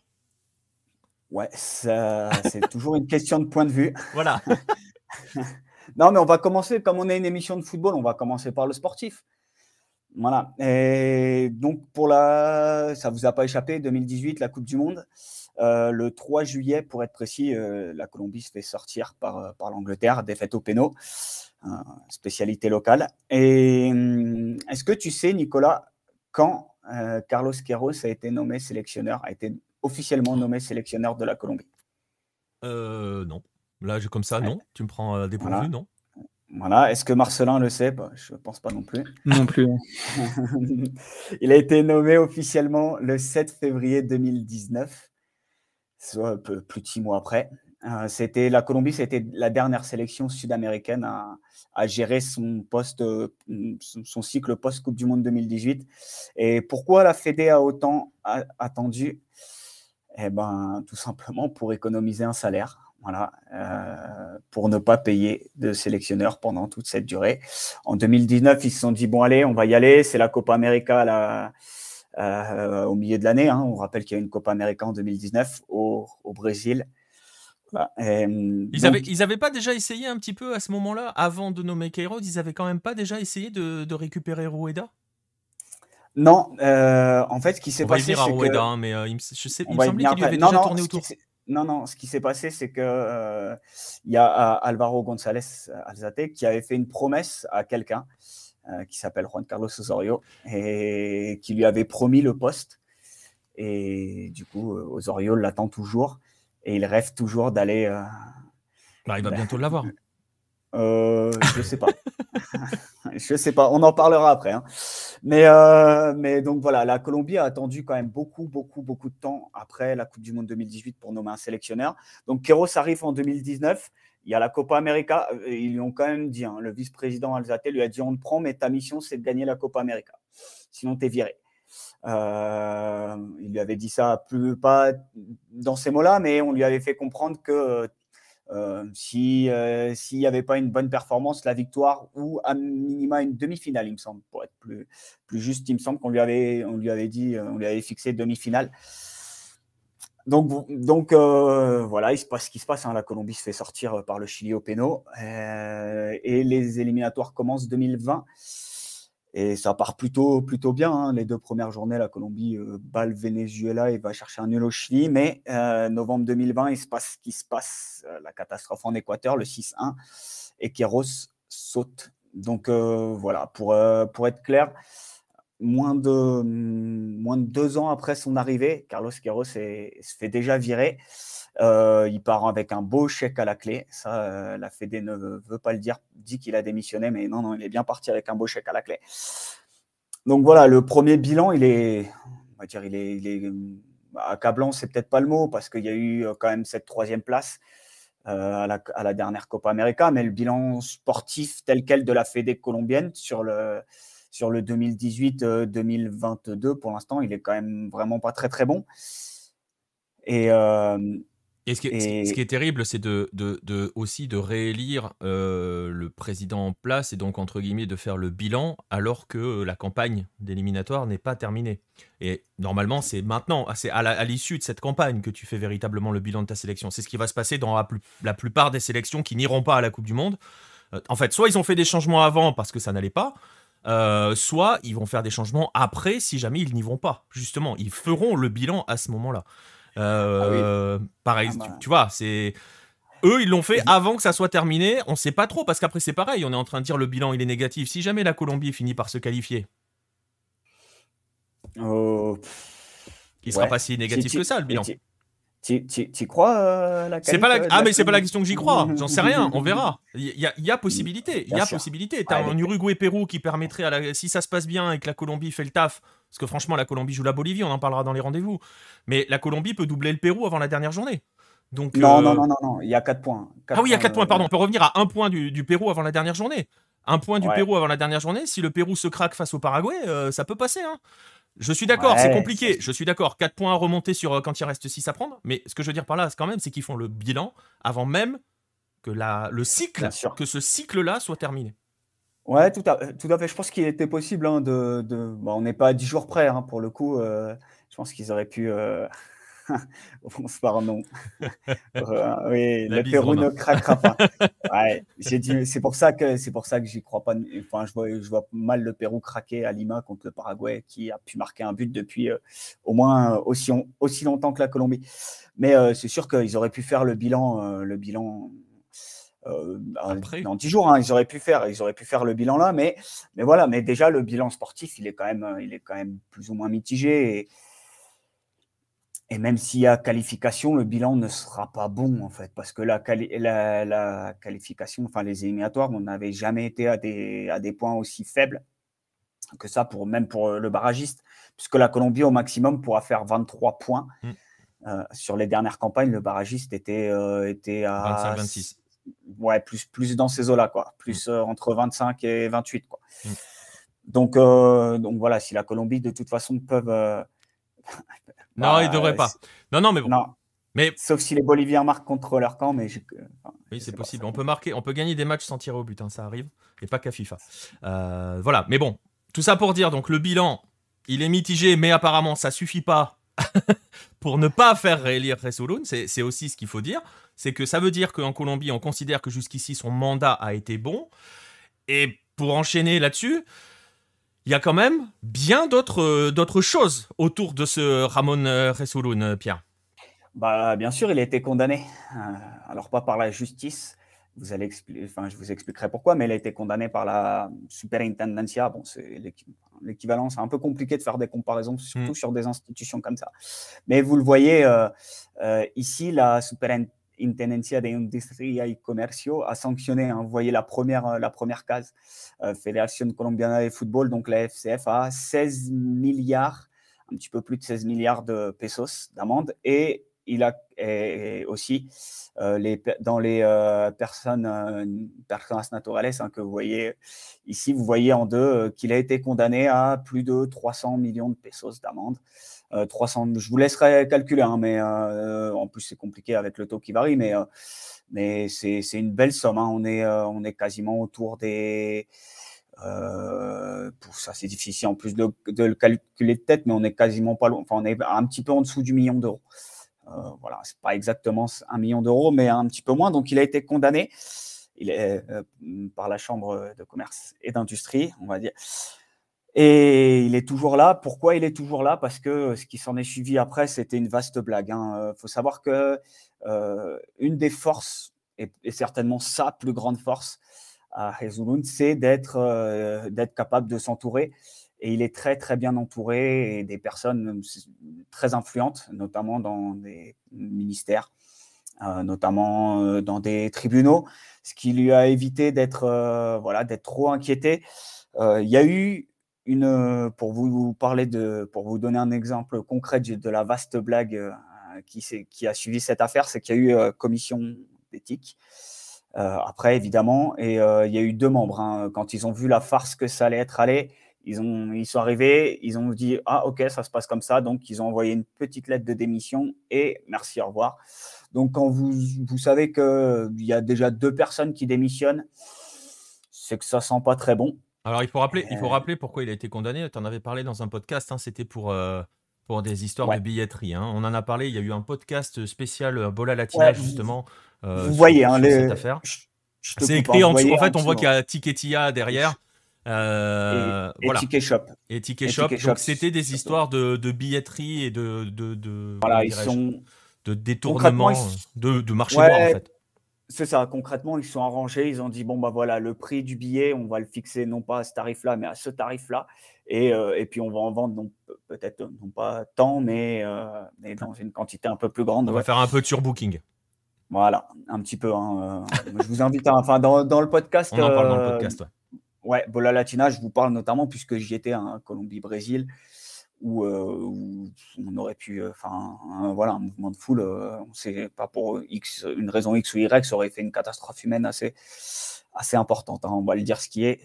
Ouais, c'est toujours une question de point de vue. Voilà. non, mais on va commencer, comme on a une émission de football, on va commencer par le sportif. Voilà. Et donc, pour la. Ça vous a pas échappé, 2018, la Coupe du Monde. Euh, le 3 juillet, pour être précis, euh, la Colombie se fait sortir par, euh, par l'Angleterre, défaite au pénaux spécialité locale. Et mm, est-ce que tu sais, Nicolas, quand Carlos Queiroz a été nommé sélectionneur, a été officiellement nommé sélectionneur de la Colombie Non. Là, je, comme ça, non. Tu me prends des dépourvu, non voilà. Est-ce que Marcelin le sait bah, Je ne pense pas non plus. Non plus. Hein. Il a été nommé officiellement le 7 février 2019 soit un peu plus de six mois après. Euh, c'était la Colombie, c'était la dernière sélection sud-américaine à, gérer son poste, euh, son cycle post Coupe du Monde 2018. Et pourquoi la Fédé a autant attendu Eh ben, tout simplement pour économiser un salaire. Voilà, euh, pour ne pas payer de sélectionneur pendant toute cette durée. En 2019, ils se sont dit bon allez, on va y aller. C'est la Copa América, la, euh, au milieu de l'année. Hein. On rappelle qu'il y a une Copa América en 2019 au, Brésil. ils n'avaient pas déjà essayé un petit peu à ce moment-là, avant de nommer Queiroz, ils n'avaient quand même pas déjà essayé de, récupérer Rueda Non, euh, en fait, ce qui s'est passé. à Rueda, hein, mais euh, il me, je sais, il semblait qu'il lui avait déjà tourné autour. Non, non, ce qui s'est passé, c'est qu'il il y a Alvaro González Alzate qui avait fait une promesse à quelqu'un euh, qui s'appelle Juan Carlos Osorio, et qui lui avait promis le poste. Et du coup, euh, Osorio l'attend toujours, et il rêve toujours d'aller... Euh, bah, il va bah, bientôt l'avoir. Euh, je sais pas. je sais pas. On en parlera après. Hein. Mais, mais donc voilà, la Colombie a attendu quand même beaucoup, beaucoup, beaucoup de temps après la Coupe du Monde 2018 pour nommer un sélectionneur. Donc Queros arrive en 2019. Il y a la Copa América, euh, ils lui ont quand même dit, hein, le vice-président Alzate lui a dit on te prend, mais ta mission c'est de gagner la Copa América, sinon tu es viré. Euh, il lui avait dit ça plus pas dans ces mots-là, mais on lui avait fait comprendre que euh, s'il n'y avait pas une bonne performance, la victoire ou à minima une demi-finale, il me semble, pour être plus, plus juste, il me semble qu'on lui avait lui avait dit, on lui avait fixé demi-finale. Donc, euh, voilà, il se passe ce qui se passe. Hein. La Colombie se fait sortir euh, par le Chili au péno. Euh, et les éliminatoires commencent 2020. Et ça part plutôt, plutôt bien. Hein. Les deux premières journées, la Colombie bat le Venezuela et va chercher un nul au Chili. Mais novembre 2020, il se passe ce qui se passe. la catastrophe en Équateur, le 6-1. Et Queros saute. Donc voilà, pour, pour être clair, moins de, mm, moins de deux ans après son arrivée, Carlos Queiroz se fait déjà virer. Euh, il part avec un beau chèque à la clé. Ça, euh, la Fédé ne veut, pas le dire, dit qu'il a démissionné, mais non, non, il est bien parti avec un beau chèque à la clé. Donc voilà, le premier bilan, il est, on va dire, il est, mm, accablant, c'est peut-être pas le mot, parce qu'il y a eu euh, quand même cette troisième place à, la, à, la, dernière Copa América, mais le bilan sportif tel quel de la Fédé colombienne sur le sur le 2018-2022, euh, pour l'instant, il est quand même vraiment pas très très bon. Et, euh, ce, qui est, Ce qui est terrible, c'est de, de, aussi de réélire euh, le président en place et donc, entre guillemets, de faire le bilan alors que la campagne d'éliminatoire n'est pas terminée. Et normalement, c'est maintenant, ah, c'est à l'issue de cette campagne que tu fais véritablement le bilan de ta sélection. C'est ce qui va se passer dans la plupart des sélections qui n'iront pas à la Coupe du Monde. En fait, soit ils ont fait des changements avant parce que ça n'allait pas, euh, soit ils vont faire des changements après si jamais ils n'y vont pas. Justement, ils feront le bilan à ce moment-là. Euh, ah pareil, ah bah. tu, vois, c'est eux ils l'ont fait avant que ça soit terminé. On sait pas trop parce qu'après c'est pareil, on est en train de dire le bilan il est négatif. Si jamais la Colombie finit par se qualifier, oh. il sera pas si négatif que ça le bilan. Tu crois à euh, la C'est pas Ah, mais c'est pas la question que j'y crois. J'en sais rien. On verra. Il y, a, possibilité. Il y a possibilité. Mm, T'as ouais, un Uruguay-Pérou qui permettrait, à si ça se passe bien et que la Colombie fait le taf, parce que franchement, la Colombie joue la Bolivie, on en parlera dans les rendez-vous. Mais la Colombie peut doubler le Pérou avant la dernière journée. Donc, non, euh, non, non, non, il y a 4 points. ah oui, il y a 4 points, euh, pardon. On peut revenir à un point du, Pérou avant la dernière journée. Un point du Pérou avant la dernière journée. Si le Pérou se craque face au Paraguay, ça peut passer. Hein. Je suis d'accord, c'est compliqué. Je suis d'accord. 4 points à remonter sur euh, quand il reste 6 à prendre. Mais ce que je veux dire par là, quand même, c'est qu'ils font le bilan avant même que la, le cycle, que ce cycle-là soit terminé. Ouais, tout à, tout à fait. Je pense qu'il était possible hein, de. de... Bah, on n'est pas à 10 jours près hein, pour le coup. Euh, je pense qu'ils auraient pu. Euh, Bonsoir, non. Euh, oui, le Pérou ne craquera pas. c'est pour ça que c'est pour ça que j'y crois pas. Enfin, je vois, vois mal le Pérou craquer à Lima contre le Paraguay, qui a pu marquer un but depuis euh, au moins euh, aussi, aussi longtemps que la Colombie. Mais c'est sûr qu'ils auraient pu faire le bilan, le bilan. dans 10 jours, hein, ils auraient pu faire, ils auraient pu faire le bilan là, mais, mais voilà, mais déjà le bilan sportif, il est quand même, il est quand même plus ou moins mitigé et, et même s'il y a qualification, le bilan ne sera pas bon, en fait, parce que la, qualification, enfin les éliminatoires, on n'avait jamais été à des, points aussi faibles que ça, pour, même pour euh, le barragiste, puisque la Colombie, au maximum, pourra faire 23 points. Mm. Euh, sur les dernières campagnes, le barragiste était, euh, était à 25-26. Ouais, plus, plus dans ces eaux-là, quoi. Plus mm. entre 25 et 28, quoi. Mm. Donc, donc voilà, si la Colombie, de toute façon, peuvent, non, bah, il ne devrait pas. Non, non, mais bon. Mais... Sauf si les Boliviens marquent contre leur camp, mais je... oui, c'est possible. On peut marquer, on peut gagner des matchs sans tirer au but, hein, ça arrive, et pas qu'à FIFA. Euh, voilà, mais bon, tout ça pour dire donc le bilan, il est mitigé, mais apparemment ça suffit pas pour ne pas faire réélire Resolun. C'est aussi ce qu'il faut dire, c'est que ça veut dire qu'en Colombie, on considère que jusqu'ici son mandat a été bon, et pour enchaîner là-dessus, il y a quand même bien d'autres euh, choses autour de ce Ramon euh, Resulun, euh, Pierre. Bah, bien sûr, il a été condamné. alors, pas par la justice, vous allez enfin, je vous expliquerai pourquoi, mais il a été condamné par la Superintendencia. Bon, c'est l'équivalent, c'est un peu compliqué de faire des comparaisons, surtout hmm. sur des institutions comme ça. Mais vous le voyez ici, la Superintendencia Intendencia de Industria y Comercio a sanctionné, hein. vous voyez la première, euh, la première case, euh, Fédération Colombiana de Football, donc la FCF, à 16 milliards, un petit peu plus de 16 milliards de pesos d'amende et il a aussi euh, les, dans les personnes, personnes naturales hein, que vous voyez ici, vous voyez en deux qu'il a été condamné à plus de 300 millions de pesos d'amende 300, euh, je vous laisserai calculer, hein, mais euh, en plus c'est compliqué avec le taux qui varie, mais, euh, mais c'est une belle somme. Hein. on, est, on est quasiment autour des... pour ça, c'est difficile en plus de, le calculer de tête, mais on est quasiment pas loin. Enfin, on est un petit peu en dessous du million d'euros. Euh, voilà, c'est pas exactement un million d'euros, mais un petit peu moins. Donc, il a été condamné il est, par la Chambre de commerce et d'industrie, on va dire, et il est toujours là. Pourquoi il est toujours là Parce que euh, ce qui s'en est suivi après, c'était une vaste blague. Il hein. euh, faut savoir que euh, une des forces, et, certainement sa plus grande force à Hezulun, c'est d'être d'être capable de s'entourer. Et il est très, très bien entouré et des personnes très influentes, notamment dans des ministères, notamment dans des tribunaux, ce qui lui a évité d'être voilà, trop inquiété. Il y a eu une, euh, pour vous, parler de, pour vous donner un exemple concret de, la vaste blague euh, qui, a suivi cette affaire, c'est qu'il y a eu euh, commission d'éthique. après, évidemment, et il y a eu deux membres. Hein. quand ils ont vu la farce que ça allait être allé, ils, sont arrivés, ils ont dit ah ok, ça se passe comme ça, donc ils ont envoyé une petite lettre de démission et merci, au revoir. Donc quand vous, vous savez qu'il y a déjà deux personnes qui démissionnent, c'est que ça sent pas très bon. Alors, il faut rappeler, il faut euh. rappeler pourquoi il a été condamné. Tu en avais parlé dans un podcast. Hein, c'était pour, euh, pour des histoires de billetterie. Hein. On en a parlé. Il y a eu un podcast spécial euh, Bola Latina, justement. vous voyez hein, cette affaire. C'est écrit en dessous. En fait, on voit qu'il y a Ticketia derrière. et, Ticket Shop. Et Ticket Shop. Donc, c'était des histoires de, billetterie et de. de, voilà, ils sont. De détournement, de, marché noir, en fait. C'est ça, concrètement, ils sont arrangés, ils ont dit, bon, bah voilà, le prix du billet, on va le fixer non pas à ce tarif-là, mais à ce tarif-là, et, euh, puis on va en vendre, donc peut-être, non pas tant, euh, mais, dans une quantité un peu plus grande. On va faire un peu de surbooking. Voilà, un petit peu. Hein, euh, je vous invite, à, enfin, dans, le podcast. On en parle dans le podcast, ouais. Ouais, Bola Latina, je vous parle notamment puisque j'y étais, à hein, Colombie-Brésil. Euh, où, on aurait pu, euh, enfin, voilà, un mouvement de foule, euh, on sait pas pour X, une raison X ou Y, ça aurait fait une catastrophe humaine assez, assez importante. Hein. On va le dire ce qui est.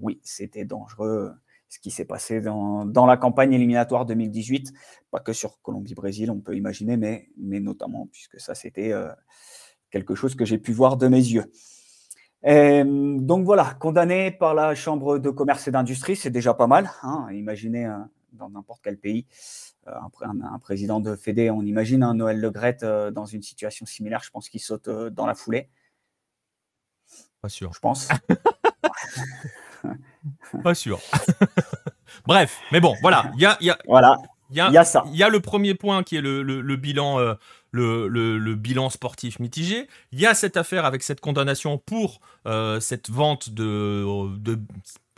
oui, c'était dangereux ce qui s'est passé dans, la campagne éliminatoire 2018, pas que sur Colombie-Brésil, on peut imaginer, mais, mais notamment, puisque ça, c'était quelque chose que j'ai pu voir de mes yeux. donc voilà, condamné par la Chambre de commerce et d'industrie, c'est déjà pas mal. Hein. imaginez dans n'importe quel pays. Euh, un, un, président de Fédé, on imagine un hein, Noël Le euh, dans une situation similaire, je pense qu'il saute euh, dans la foulée. Pas sûr. Je pense. pas sûr. Bref, mais bon, voilà. Il y a, Voilà. Il y, ça. Il y a le premier point qui est le, bilan, le, bilan sportif mitigé. Il y a cette affaire avec cette condamnation pour cette vente de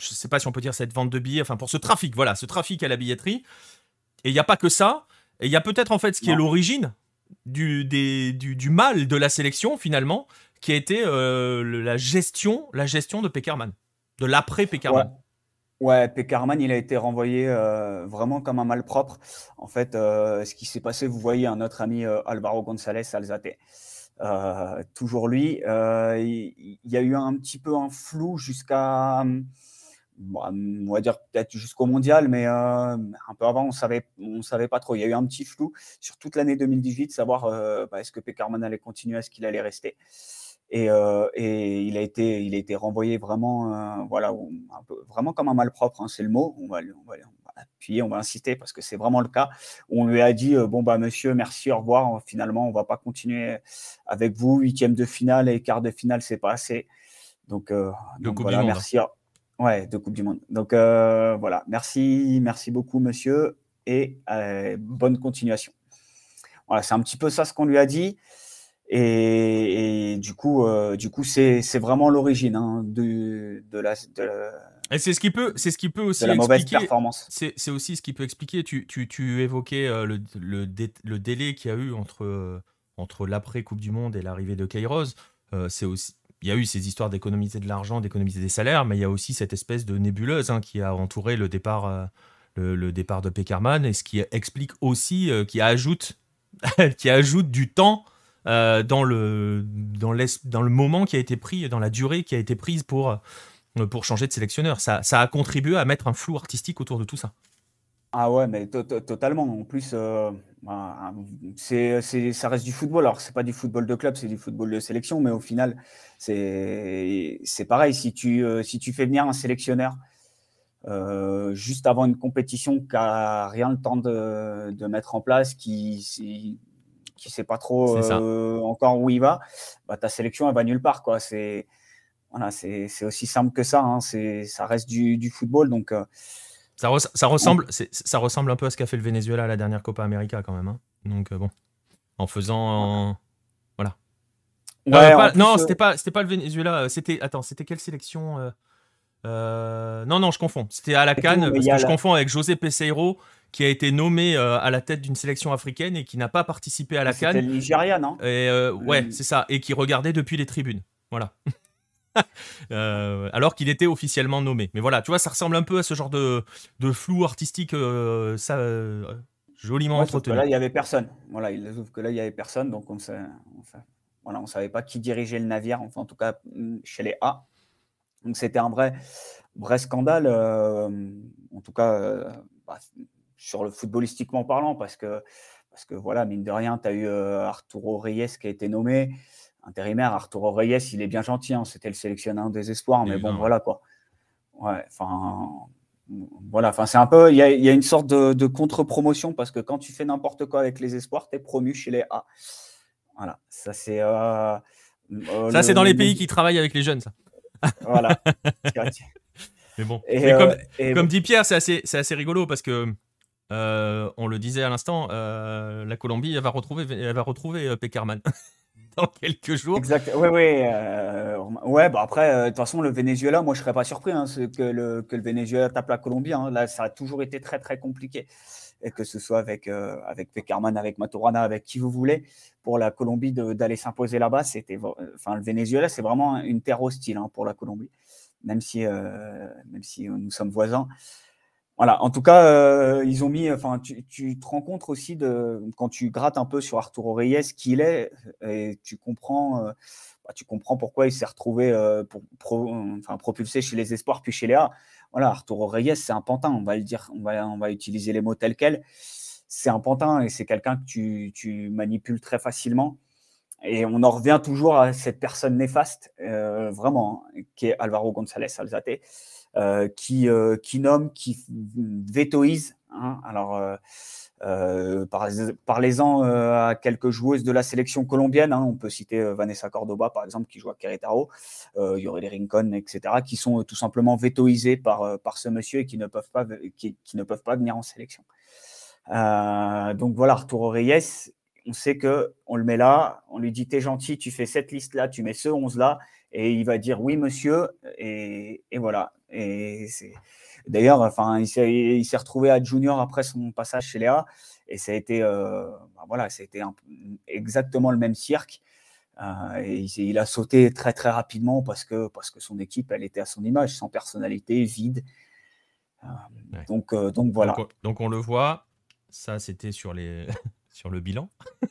je ne sais pas si on peut dire cette vente de billets, enfin pour ce trafic, voilà, ce trafic à la billetterie. Et il n'y a pas que ça. Et il y a peut-être en fait ce qui est l'origine du, du, du, mal de la sélection finalement, qui a été euh, la, gestion, la gestion de Peckerman, de l'après-Peckerman. Ouais. Pekerman, il a été renvoyé euh, vraiment comme un malpropre. En fait, euh, ce qui s'est passé, vous voyez, un autre ami Alvaro González Alzate, toujours lui, il y, a eu un petit peu un flou jusqu'à hum, on va dire peut-être jusqu'au mondial, mais euh, un peu avant, on savait, on savait pas trop. Il y a eu un petit flou sur toute l'année 2018, savoir euh, bah, est-ce que Pekarman allait continuer, est-ce qu'il allait rester. Euh, et, il a été, il a été renvoyé vraiment, voilà, vraiment comme un malpropre, propre, hein, c'est le mot. On va, on, on va, appuyer, on va insister parce que c'est vraiment le cas. On lui a dit bon bah monsieur, merci, au revoir. Finalement, on va pas continuer avec vous. Huitième de finale et quart de finale, c'est pas assez. Donc, donc, voilà, hein. merci. Ouais, de Coupe du Monde. Donc euh, voilà, merci, merci beaucoup, monsieur, et euh, bonne continuation. Voilà, c'est un petit peu ça ce qu'on lui a dit. Et, du coup, euh, du coup, c'est, vraiment l'origine hein, de, de, la, Et c'est ce qui peut, c'est ce qui peut aussi la mauvaise performance. C'est, aussi ce qui peut expliquer. Tu, tu, tu évoquais le, le, délai qu'il y a eu entre, entre l'après Coupe du Monde et l'arrivée de Kairos. c'est aussi il y a eu ces histoires d'économiser de l'argent, d'économiser des salaires, mais il y a aussi cette espèce de nébuleuse hein, qui a entouré le départ, euh, le, départ de Peckerman, et ce qui explique aussi, euh, qui, ajoute, qui ajoute du temps euh, dans, le, dans, dans le moment qui a été pris, dans la durée qui a été prise pour, pour changer de sélectionneur. ça a contribué à mettre un flou artistique autour de tout ça. Ah ouais, mais totalement. En plus, euh, ben, c'est, ça reste du football. Alors, c'est pas du football de club, c'est du football de sélection, mais au final, c'est, pareil. Si tu, euh, si tu fais venir un sélectionneur euh, juste avant une compétition qui n'a rien le temps de, mettre en place, qui qui sait pas trop encore où il va, bah, ta sélection, elle va nulle part. Quoi. C'est, voilà, c'est, aussi simple que ça. Hein. C'est, ça reste du, du football. Donc, ça, ressemble, ça ressemble un peu à ce qu'a fait le Venezuela à la dernière Copa América quand même. Hein. Donc euh, bon, en faisant, voilà. Euh, non, euh, c'était pas, pas le Venezuela. C'était, attends, c'était quelle sélection non, non, je confonds. C'était à la Cannes, parce que je confonds avec José Peseiro, qui a été nommé à la tête d'une sélection africaine et qui n'a pas participé à la Cannes. C'était le Nigeria, non et, Ouais, c'est ça. Et qui regardait depuis les tribunes. Voilà. Euh, alors qu'il était officiellement nommé. Mais voilà, tu vois, ça ressemble un peu à ce genre de, flou artistique euh, ça, euh, joliment entretenu. là, il n'y avait personne. Voilà, il trouve que là, il n'y avait personne, donc on ne savait pas qui dirigeait le navire, enfin, en tout cas, mm, chez les A. Donc c'était un vrai, scandale, en tout cas, bah, sur le footballistiquement parlant, parce que, parce que voilà, mine de rien, tu as eu Arturo Reyes qui a été nommé intérimaire, Arturo Reyes, il est bien gentil, hein. c'était le sélectionneur des espoirs, mais bon, voilà quoi. Ouais, enfin, voilà, enfin, c'est un peu, il y, a, une sorte de, contre-promotion parce que quand tu fais n'importe quoi avec les espoirs, tu es promu chez les A. Voilà, ça c'est. Euh, euh, ça, c'est dans les pays qui travaillent avec les jeunes, ça. Voilà. mais bon. comme, euh, dit Pierre, c'est assez, rigolo parce que. on le disait à l'instant, la Colombie, elle va retrouver, elle va retrouver dans quelques jours. Exact. Oui, oui. ouais, euh, bah, après, euh, de toute façon, le Venezuela, moi, je serais pas surpris hein, que, le, que le Venezuela tape la Colombie. Hein. Là, ça a toujours été très, très compliqué. Et que ce soit avec, euh, avec avec Maturana, avec qui vous voulez, pour la Colombie d'aller s'imposer là-bas, c'était. Enfin, le Venezuela, c'est vraiment une terre hostile hein, pour la Colombie, même si, même si nous sommes voisins voilà, en tout cas, euh, ils ont mis. Enfin, tu, te rends compte aussi de quand tu grattes un peu sur Arturo Reyes qu'il est, et tu comprends, euh, bah, tu comprends pourquoi il s'est retrouvé euh, pour, propulsé chez les espoirs puis chez Léa. Voilà, Arturo Reyes, c'est un pantin. On va le dire, on va, on va utiliser les mots tels quels. C'est un pantin et c'est quelqu'un que tu, manipules très facilement. Et on en revient toujours à cette personne néfaste, vraiment, hein, qui est Alvaro González Alzate euh, qui, euh, qui nomme, qui vétoise. Hein. alors, euh, Parlez-en à quelques joueuses de la sélection colombienne. Hein. on peut citer Vanessa Cordoba, par exemple, qui joue à Querétaro. Il y aurait les Rincon, etc., qui sont tout simplement vétoisés par, par ce monsieur et qui ne peuvent pas, qui, ne peuvent pas venir en sélection. donc voilà, au Reyes, on sait que on le met là, on lui dit t'es gentil, tu fais cette liste là, tu mets ce 11 là, et il va dire oui, monsieur, et, voilà. Et c'est d'ailleurs, enfin, il s'est, retrouvé à junior après son passage chez Léa, et ça a été, euh, bah voilà, c'était exactement le même cirque. Euh, il a sauté très très rapidement parce que parce que son équipe, elle était à son image, sans personnalité, vide. Euh, donc donc voilà. Donc, donc on le voit, ça c'était sur les sur le bilan.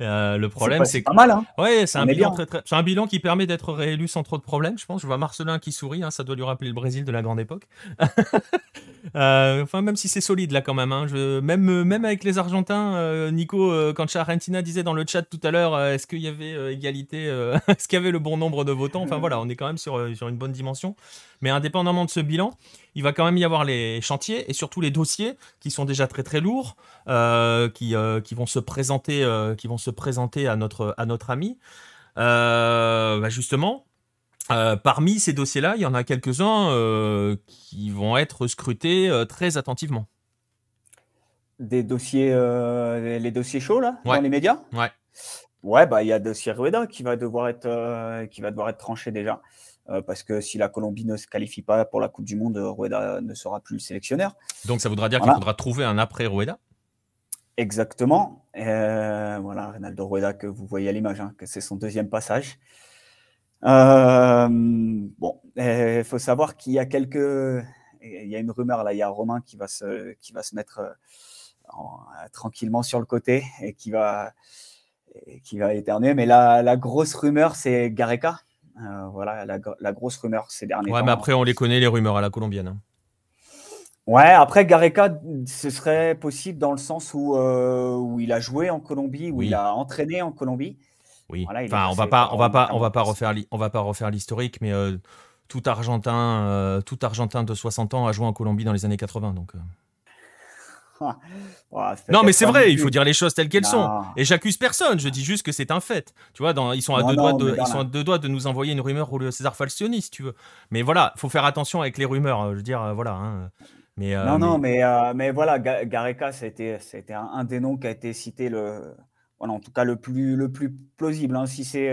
Euh, le problème, c'est que. Hein. Ouais, c'est un, bilan très, très... un bilan qui permet d'être réélu sans trop de problèmes, je pense. Je vois Marcelin qui sourit, hein, ça doit lui rappeler le Brésil de la grande époque. Euh, enfin, même si c'est solide là quand même. Hein. Je... Même, même avec les Argentins, euh, Nico, quand Argentina disait dans le chat tout à l'heure, est-ce qu'il y avait égalité, est-ce qu'il y avait le bon nombre de votants Enfin voilà, on est quand même sur, sur une bonne dimension. Mais indépendamment de ce bilan, il va quand même y avoir les chantiers et surtout les dossiers qui sont déjà très très lourds, euh, euh, qui, vont se présenter, euh, qui vont se présenter à notre, à notre ami. Bah, justement, parmi ces dossiers-là, il y en a quelques-uns qui vont être scrutés très attentivement. Des dossiers, les dossiers chauds là, dans les médias Ouais. Ouais, bah il y a dossier Rueda qui va devoir être, qui va devoir être tranché déjà. Euh, parce que si la Colombie ne se qualifie pas pour la Coupe du Monde, euh, Rueda ne sera plus le sélectionneur. Donc ça voudra dire qu'il faudra trouver un après Rueda Exactement. Euh, voilà, Rinaldo Rueda que vous voyez à l'image, hein, que c'est son deuxième passage. bon, il faut savoir qu'il y a quelques... Il y a une rumeur là, il y a Romain qui va se, qui va se mettre tranquillement sur le côté et qui va, qui va éternuer. Mais la, la grosse rumeur, c'est Gareca, euh, voilà la, grosse rumeur ces derniers ouais, mais hein. après, on les connaît, les rumeurs à la colombienne. Hein. Ouais, après Gareca, ce serait possible dans le sens où, euh, où il a joué en Colombie, où il a entraîné en Colombie. Oui. on va pas, on va pas, on va pas refaire, on va pas refaire l'historique, mais euh, tout argentin, tout argentin de 60 ans a joué en Colombie dans les années 80, donc. non, mais c'est vrai, il faut dire les choses telles qu'elles sont. Et j'accuse personne, je dis juste que c'est un fait. Tu vois, ils sont, à, deux, doigts de, ils sont deux doigts de nous envoyer une rumeur le César Falcioni, tu veux. Mais voilà, faut faire attention avec les rumeurs. Euh, je veux dire, euh, voilà. Hein. Mais, euh, non, non, mais, voilà, Gareca, c'était un, des noms qui a été cité, le, en tout cas le plus, plausible. Hein. si c'est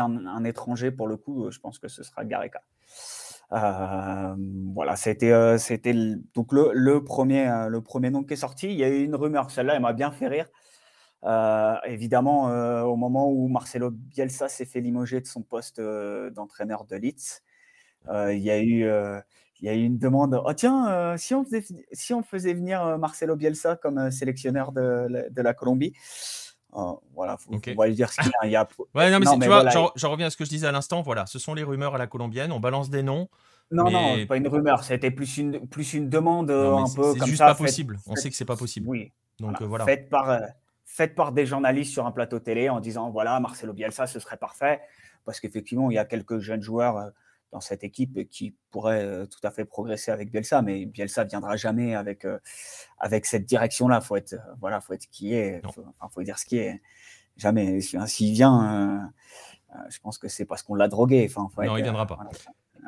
un, un étranger, pour le coup, je pense que ce sera Gareca voilà, c'était c'était donc le, premier hein, le premier nom qui est sorti. Il y a eu une rumeur, celle-là, elle m'a bien fait rire. évidemment, au moment où Marcelo Bielsa s'est fait limoger de son poste d'entraîneur de Leeds, il y a eu il y une demande. Oh tiens, si on faisait si on faisait venir Marcelo Bielsa comme sélectionneur de, de la Colombie. Hein, voilà, faut, on dire ce qu'il y a. j'en reviens à ce que je disais à l'instant. Voilà, ce sont les rumeurs à la colombienne. On balance des noms. Non, non, pas une rumeur. C'était plus une, plus une demande euh, un peu comme ça. C'est juste pas possible. on sait que c'est pas possible. Oui. Donc voilà. Euh, faites par, euh, par des journalistes sur un plateau télé en disant voilà, Marcelo Bielsa, ce serait parfait. Parce qu'effectivement, il y a quelques jeunes joueurs dans cette équipe qui pourrait euh, tout à fait progresser avec Bielsa, mais Bielsa viendra jamais avec, euh, avec cette direction-là. Faut être, euh, voilà, faut être qui est, faut, faut dire ce qui est. Jamais. Hein, s'il vient, je pense que c'est parce qu'on l'a drogué. Enfin, non, il viendra pas.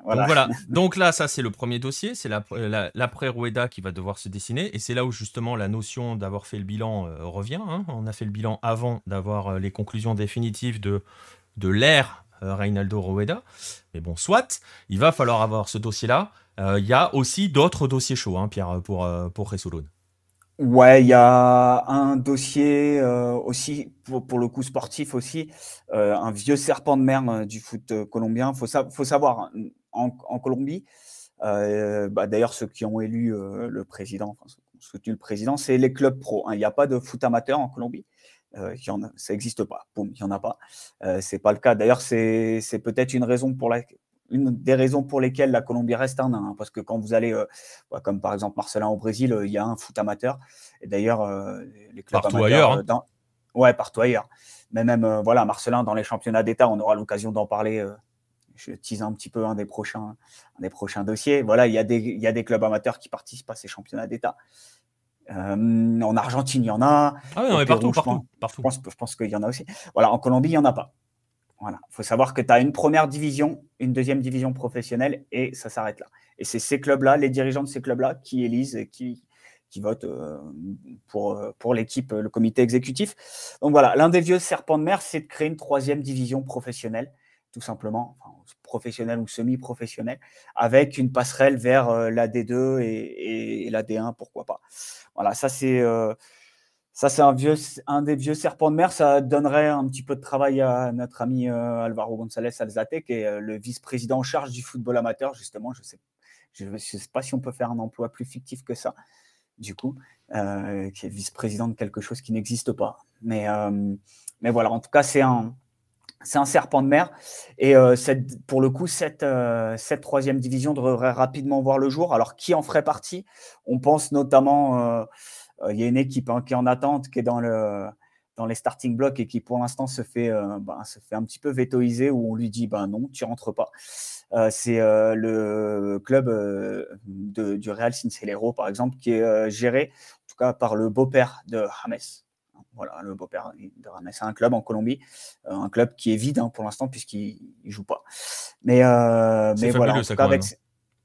Voilà. Donc, là, ça c'est le premier dossier, c'est l'après la, Rueda qui va devoir se dessiner, et c'est là où justement la notion d'avoir fait le bilan revient. Hein. On a fait le bilan avant d'avoir les conclusions définitives de, de l'ère euh, Reinaldo Rueda, Mais bon, soit, il va falloir avoir ce dossier-là. Euh, il y a aussi d'autres dossiers chauds, hein, Pierre, pour, euh, pour Ressolone. Ouais, il y a un dossier aussi, pour, le coup sportif aussi, un vieux serpent de mer du foot colombien. Il faut, savoir, en, Colombie, bah, d'ailleurs ceux qui ont élu le président, enfin, ceux qui ont soutenu le président, c'est les clubs pro. Hein. Il n'y a pas de foot amateur en Colombie. Euh, ça n'existe pas. il n'y en a pas. Euh, c'est pas le cas. D'ailleurs, c'est, peut-être une une des raisons pour lesquelles la Colombie reste un nain, hein, parce que quand vous allez, euh, bah, comme par exemple Marcelin au Brésil, euh, il y a un foot amateur. Et d'ailleurs, les clubs partout ailleurs. Hein. ouais, partout ailleurs. Mais même voilà, Marcelin dans les championnats d'État, on aura l'occasion d'en parler je tease un petit peu un des prochains, des prochains dossiers. Voilà, il y, il y, a des clubs amateurs qui participent à ces championnats d'État. Euh, en Argentine, il y en a. Ah oui, mais partout, partout, je pense, Je pense, qu'il y en a aussi. Voilà, en Colombie, il n'y en a pas. Voilà. Il faut savoir que tu as une première division, une deuxième division professionnelle et ça s'arrête là. Et c'est ces clubs-là, les dirigeants de ces clubs-là qui élisent, et qui, qui votent euh, pour, euh, pour l'équipe, le comité exécutif. Donc voilà, l'un des vieux serpents de mer, c'est de créer une troisième division professionnelle, tout simplement. Enfin, professionnel ou semi professionnel avec une passerelle vers euh, la D2 et, la D1, pourquoi pas. Voilà, ça c'est euh, ça c'est un vieux, un des vieux serpents de mer. Ça donnerait un petit peu de travail à notre ami euh, Alvaro González Alzate, qui est le vice-président en charge du football amateur. Justement, je sais, je, sais pas si on peut faire un emploi plus fictif que ça. Du coup, qui est vice-président de quelque chose qui n'existe pas. Mais mais voilà, en tout cas, c'est un c'est un serpent de mer. Et euh, pour le coup, euh, cette, troisième division devrait rapidement voir le jour. Alors, qui en ferait partie On pense notamment, euh, il y a une équipe hein, qui est en attente, qui est dans, les starting blocks et qui, pour l'instant, se, fait, ben, un petit peu vétoiser où on lui dit ben, non, tu rentres pas. C'est le club du Real Sinceleiro, par exemple, qui est géré, en tout cas, par le beau-père de James voilà, le beau-père de ramasser un club en Colombie, euh, un club qui est vide hein, pour l'instant puisqu'il ne joue pas. Mais, euh, mais voilà,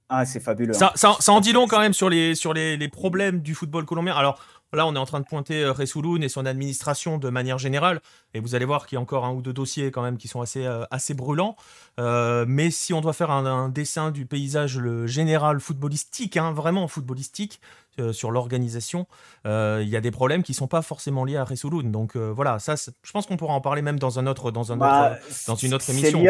Ah, c'est fabuleux. Ça, hein. ça, ça, en dit long quand même sur les, sur les, les problèmes du football colombien. Alors, Là, on est en train de pointer euh, Resulun et son administration de manière générale. Et vous allez voir qu'il y a encore un ou deux dossiers quand même qui sont assez, euh, assez brûlants. Euh, mais si on doit faire un, dessin du paysage le général footballistique, hein, vraiment footballistique, sur l'organisation, il y a des problèmes qui ne sont pas forcément liés à Resulun. Donc voilà, ça, je pense qu'on pourra en parler même dans, un autre, dans, bah, une autre émission.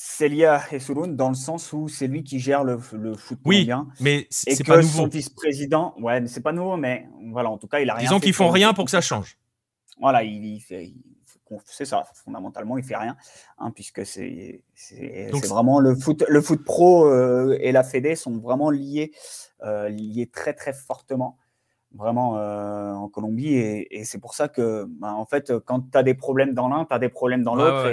Celia Hessurun dans le sens où c'est lui qui gère le, football foot oui, mais c'est pas nouveau. Son vice-président, ouais, c'est pas nouveau, mais voilà, en tout cas, il a rien. Disons qu'ils font rien pour que ça change. Voilà, il, fait, c'est ça, fondamentalement, il fait rien, hein, puisque c'est vraiment le foot, le foot pro euh, et la Fédé sont vraiment liés, euh, liés très très fortement, vraiment euh, en Colombie, et, c'est pour ça que, ben, en fait, quand tu as des problèmes dans l'un, tu as des problèmes dans l'autre,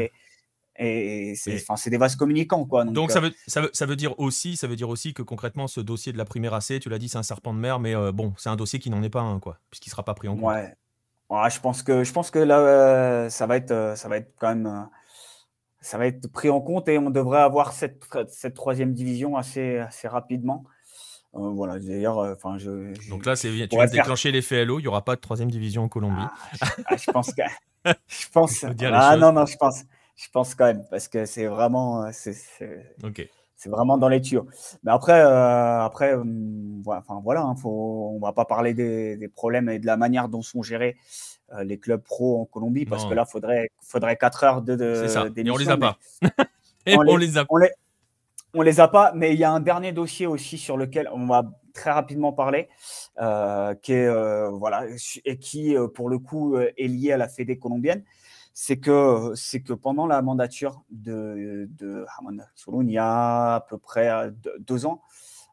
et c'est des vases communicants. Quoi. Donc, ça, euh. veut, ça, veut, ça, veut, dire aussi, ça veut dire aussi que concrètement, ce dossier de la primaire AC, tu l'as dit, c'est un serpent de mer, mais euh, bon, c'est un dossier qui n'en est pas un, quoi, puisqu'il ne sera pas pris en compte. Ouais. je, pense que, je pense que là, euh, ça, va être, ça va être quand même ça va être pris en compte et on devrait avoir cette, cette troisième division assez, assez rapidement. voilà, d'ailleurs, enfin, je, Donc là, c'est, tu vas déclencher l'effet LO, il n'y aura pas de troisième division en Colombie. Ah, je, ah, je, pense que. Je pense. ah, non, non, je pense je pense quand même, parce que c'est vraiment, euh, c'est vraiment dans les tuyaux. Mais après, euh, après, euh, voilà, enfin on va pas parler des, problèmes et de la manière dont sont gérés les clubs pro en Colombie, parce que là, faudrait, faudrait 4 heures de, de ça. Et on les a pas. on, les, a. pas, mais il y a un dernier dossier aussi sur lequel on va très rapidement parler, qui voilà, et qui pour le coup est lié à la Fédé colombienne c'est que, c'est que pendant la mandature de, de Hamad il y a à peu près euh, deux ans,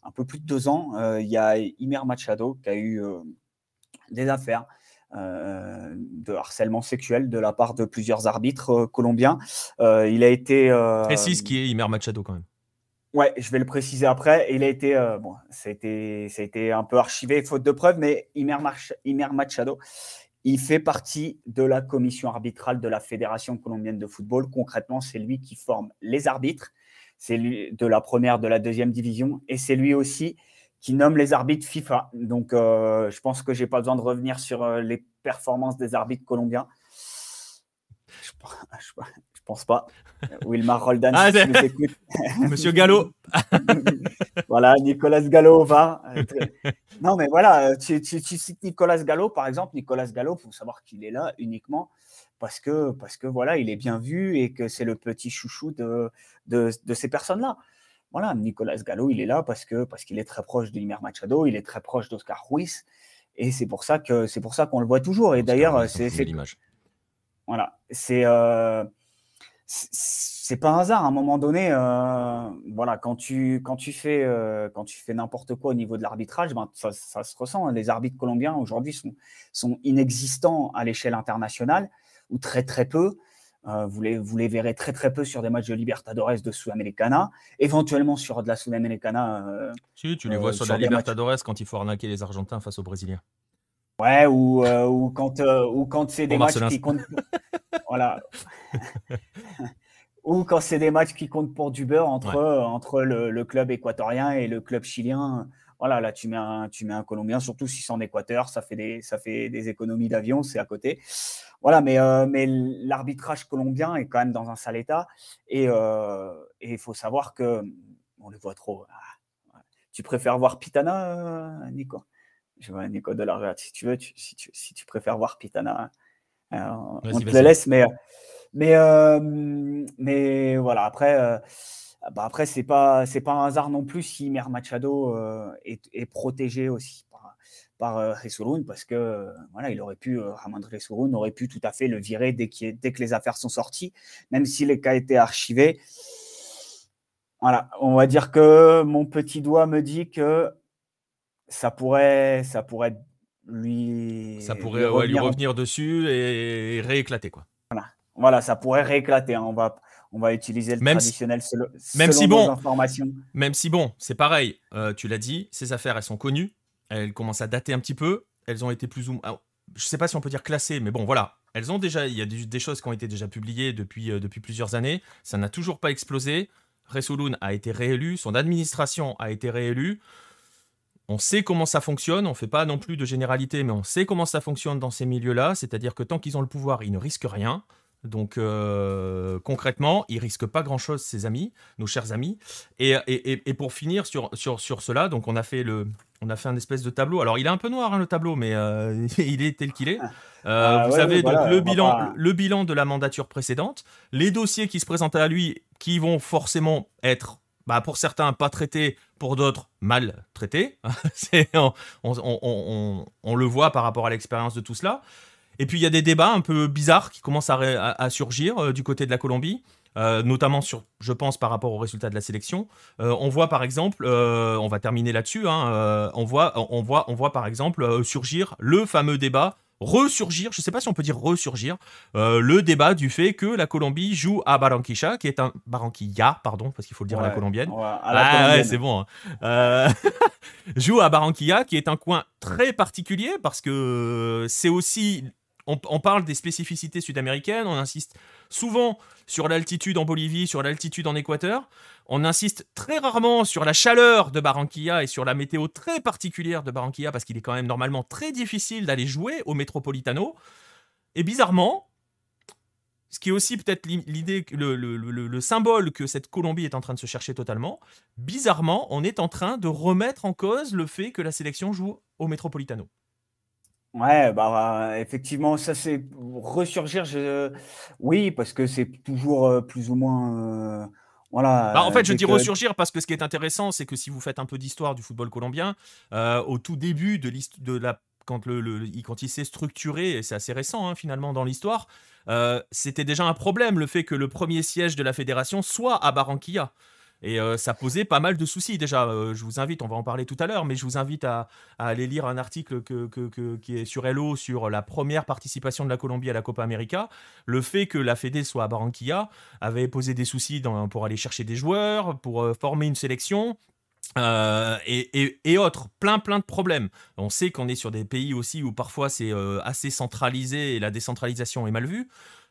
un peu plus de deux ans, euh, il y a Imer Machado qui a eu euh, des affaires de harcèlement sexuel de la part de plusieurs arbitres colombiens. il a été. Précise qui est Imer Machado quand même. Ouais, je vais le préciser après. Il a été, bon, ça a été, ça a été un peu archivé, faute de preuves, mais Imer, Imer Machado il fait partie de la commission arbitrale de la Fédération colombienne de football. Concrètement, c'est lui qui forme les arbitres. C'est lui de la première, de la deuxième division. Et c'est lui aussi qui nomme les arbitres FIFA. Donc, euh, je pense que je n'ai pas besoin de revenir sur euh, les performances des arbitres colombiens. Je, pense pas. Wilmar Roldan, ah, tu nous écoutes. Monsieur Gallo. voilà, Nicolas Gallo va. Euh, non, mais voilà, tu, cites Nicolas Gallo, par exemple. Nicolas Gallo, il faut savoir qu'il est là uniquement parce que, parce que voilà, il est bien vu et que c'est le petit chouchou de, de, ces personnes-là. Voilà, Nicolas Gallo, il est là parce que parce qu'il est très proche de d'Imer Machado, il est très proche d'Oscar Ruiz, et c'est pour ça que c'est pour ça qu'on le voit toujours. Et d'ailleurs, c'est l'image. Voilà, c'est euh, c'est pas un hasard. À un moment donné, euh, voilà, quand tu quand tu fais euh, quand tu fais n'importe quoi au niveau de l'arbitrage, ben, ça, se ressent. Hein. Les arbitres colombiens aujourd'hui sont, sont inexistants à l'échelle internationale ou très très peu. Euh, vous, les, vous les verrez très très peu sur des matchs de Libertadores, de Sudamericana, éventuellement sur de la Sudamericana. tu les vois sur, la Libertadores quand il faut arnaquer les Argentins face aux Brésiliens. Ouais, ou, euh, quand, euh, quand c'est des, matchs qui comptent. voilà. ou quand c'est des matchs qui comptent pour du beurre entre, euh, entre le, club équatorien et le club chilien. Voilà, là, tu mets un, tu mets un Colombien, surtout si c'est en Équateur, ça fait des, ça fait des économies d'avion, c'est à côté. Voilà, mais, mais l'arbitrage colombien est quand même dans un sale état. Et il faut savoir que, on le voit trop. Tu préfères voir Pitana, Nico je vois Nico de la si tu veux, si, tu, préfères voir Pitana, hein. euh, on te le laisse, mais, mais, euh, mais voilà, après. Euh, bah, après, c'est pas pas un hasard non plus si Mer Machado est, protégé aussi par, par parce que voilà, il aurait pu aurait pu tout à fait le virer dès, dès que les affaires sont sorties, même si les cas étaient archivés. Voilà, on va dire que mon petit doigt me dit que ça pourrait, ça pourrait lui. Ça pourrait revenir, dessus et, rééclater, quoi. Voilà. voilà, ça pourrait rééclater. Hein. On va, on va utiliser le traditionnel selon, même si bon, informations. Même si bon, c'est pareil. Euh, tu l'as dit, ces affaires, elles sont connues. Elles commencent à dater un petit peu. Elles ont été plus ou moins. Je je sais pas si on peut dire classées, mais bon, voilà. Elles ont déjà. Il y a des, choses qui ont été déjà publiées depuis, euh, depuis plusieurs années. Ça n'a toujours pas explosé. Resulun a été réélu. Son administration a été réélue on sait comment ça fonctionne, on ne fait pas non plus de généralité, mais on sait comment ça fonctionne dans ces milieux-là, c'est-à-dire que tant qu'ils ont le pouvoir, ils ne risquent rien. Donc euh, concrètement, ils risquent pas grand-chose, ces amis, nos chers amis. Et, pour finir sur, sur, cela, donc on a fait le, on a fait un espèce de tableau. Alors il est un peu noir hein, le tableau, mais euh, il est tel qu'il est. Euh, ah vous avez le bilan, le bilan de la mandature précédente, les dossiers qui se présentent à lui, qui vont forcément être, bah, pour certains, pas traités, pour d'autres mal traités. on, on, le voit par rapport à l'expérience de tout cela. Et puis il y a des débats un peu bizarres qui commencent à, surgir euh, du côté de la Colombie. Euh, notamment sur, je pense, par rapport aux résultats de la sélection. Euh, on voit par exemple, on va terminer là-dessus, hein, on, voit, on, voit, on voit par exemple surgir le fameux débat ressurgir, je ne sais pas si on peut dire ressurgir, euh, le débat du fait que la Colombie joue à Barranquilla, qui est un Barranquilla, pardon, parce qu'il faut le dire la ah, colombienne. c'est bon. Hein. Euh, joue à Barranquilla, qui est un coin très particulier parce que c'est aussi on, parle des spécificités sud-américaines, on insiste souvent sur l'altitude en Bolivie, sur l'altitude en Équateur, on insiste très rarement sur la chaleur de Barranquilla et sur la météo très particulière de Barranquilla, parce qu'il est quand même normalement très difficile d'aller jouer au Metropolitano. Et bizarrement, ce qui est aussi peut-être l'idée, le, le, symbole que cette Colombie est en train de se chercher totalement, bizarrement, on est en train de remettre en cause le fait que la sélection joue au Metropolitano. Ouais, bah, bah effectivement, ça c'est ressurgir. Je... Oui, parce que c'est toujours plus ou moins. voilà. Bah, en fait, je dis ressurgir parce que ce qui est intéressant, c'est que si vous faites un peu d'histoire du football colombien, au tout début de, de la quand, le, quand il s'est structuré, et c'est assez récent hein, finalement dans l'histoire, c'était déjà un problème le fait que le premier siège de la fédération soit à Barranquilla. Et euh, ça posait pas mal de soucis déjà. Euh, je vous invite, on va en parler tout à l'heure, mais je vous invite à, aller lire un article qui est sur Hello sur la première participation de la Colombie à la Copa América. Le fait que la Fédé soit à Barranquilla avait posé des soucis pour aller chercher des joueurs, pour euh, former une sélection. Euh, et, autres, plein plein de problèmes. On sait qu'on est sur des pays aussi où parfois c'est euh, assez centralisé et la décentralisation est mal vue.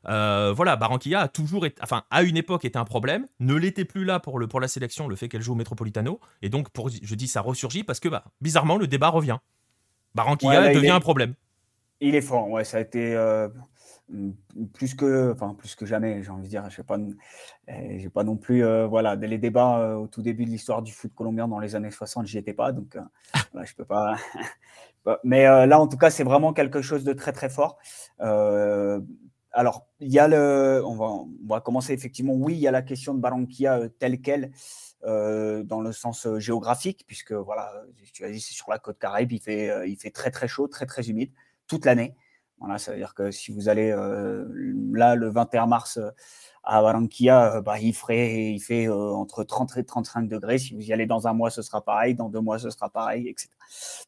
Euh, voilà, Barranquilla a toujours, été, enfin à une époque était un problème, ne l'était plus là pour, le, pour la sélection, le fait qu'elle joue au Metropolitano, et donc pour, je dis ça ressurgit parce que bah, bizarrement le débat revient. Barranquilla devient un problème. Il est fort, ouais, ça a été plus que, enfin, plus que jamais, j'ai envie de dire, je sais pas, eh, j'ai pas non plus, euh, voilà, les débats euh, au tout début de l'histoire du foot colombien dans les années 60, j'y étais pas, donc euh, ah. je peux pas. Mais là, en tout cas, c'est vraiment quelque chose de très très fort. alors, il y a le, on va, on va commencer effectivement. Oui, il y a la question de Barranquilla telle quelle. dans le sens géographique, puisque voilà, tu as dit, c'est sur la côte caraïbe, il fait, il fait très très chaud, très très humide toute l'année. Voilà, c'est-à-dire que si vous allez euh, là le 21 mars euh, à Barranquilla, euh, bah, il, il fait entre 30 et 35 degrés. Si vous y allez dans un mois, ce sera pareil. Dans deux mois, ce sera pareil, etc.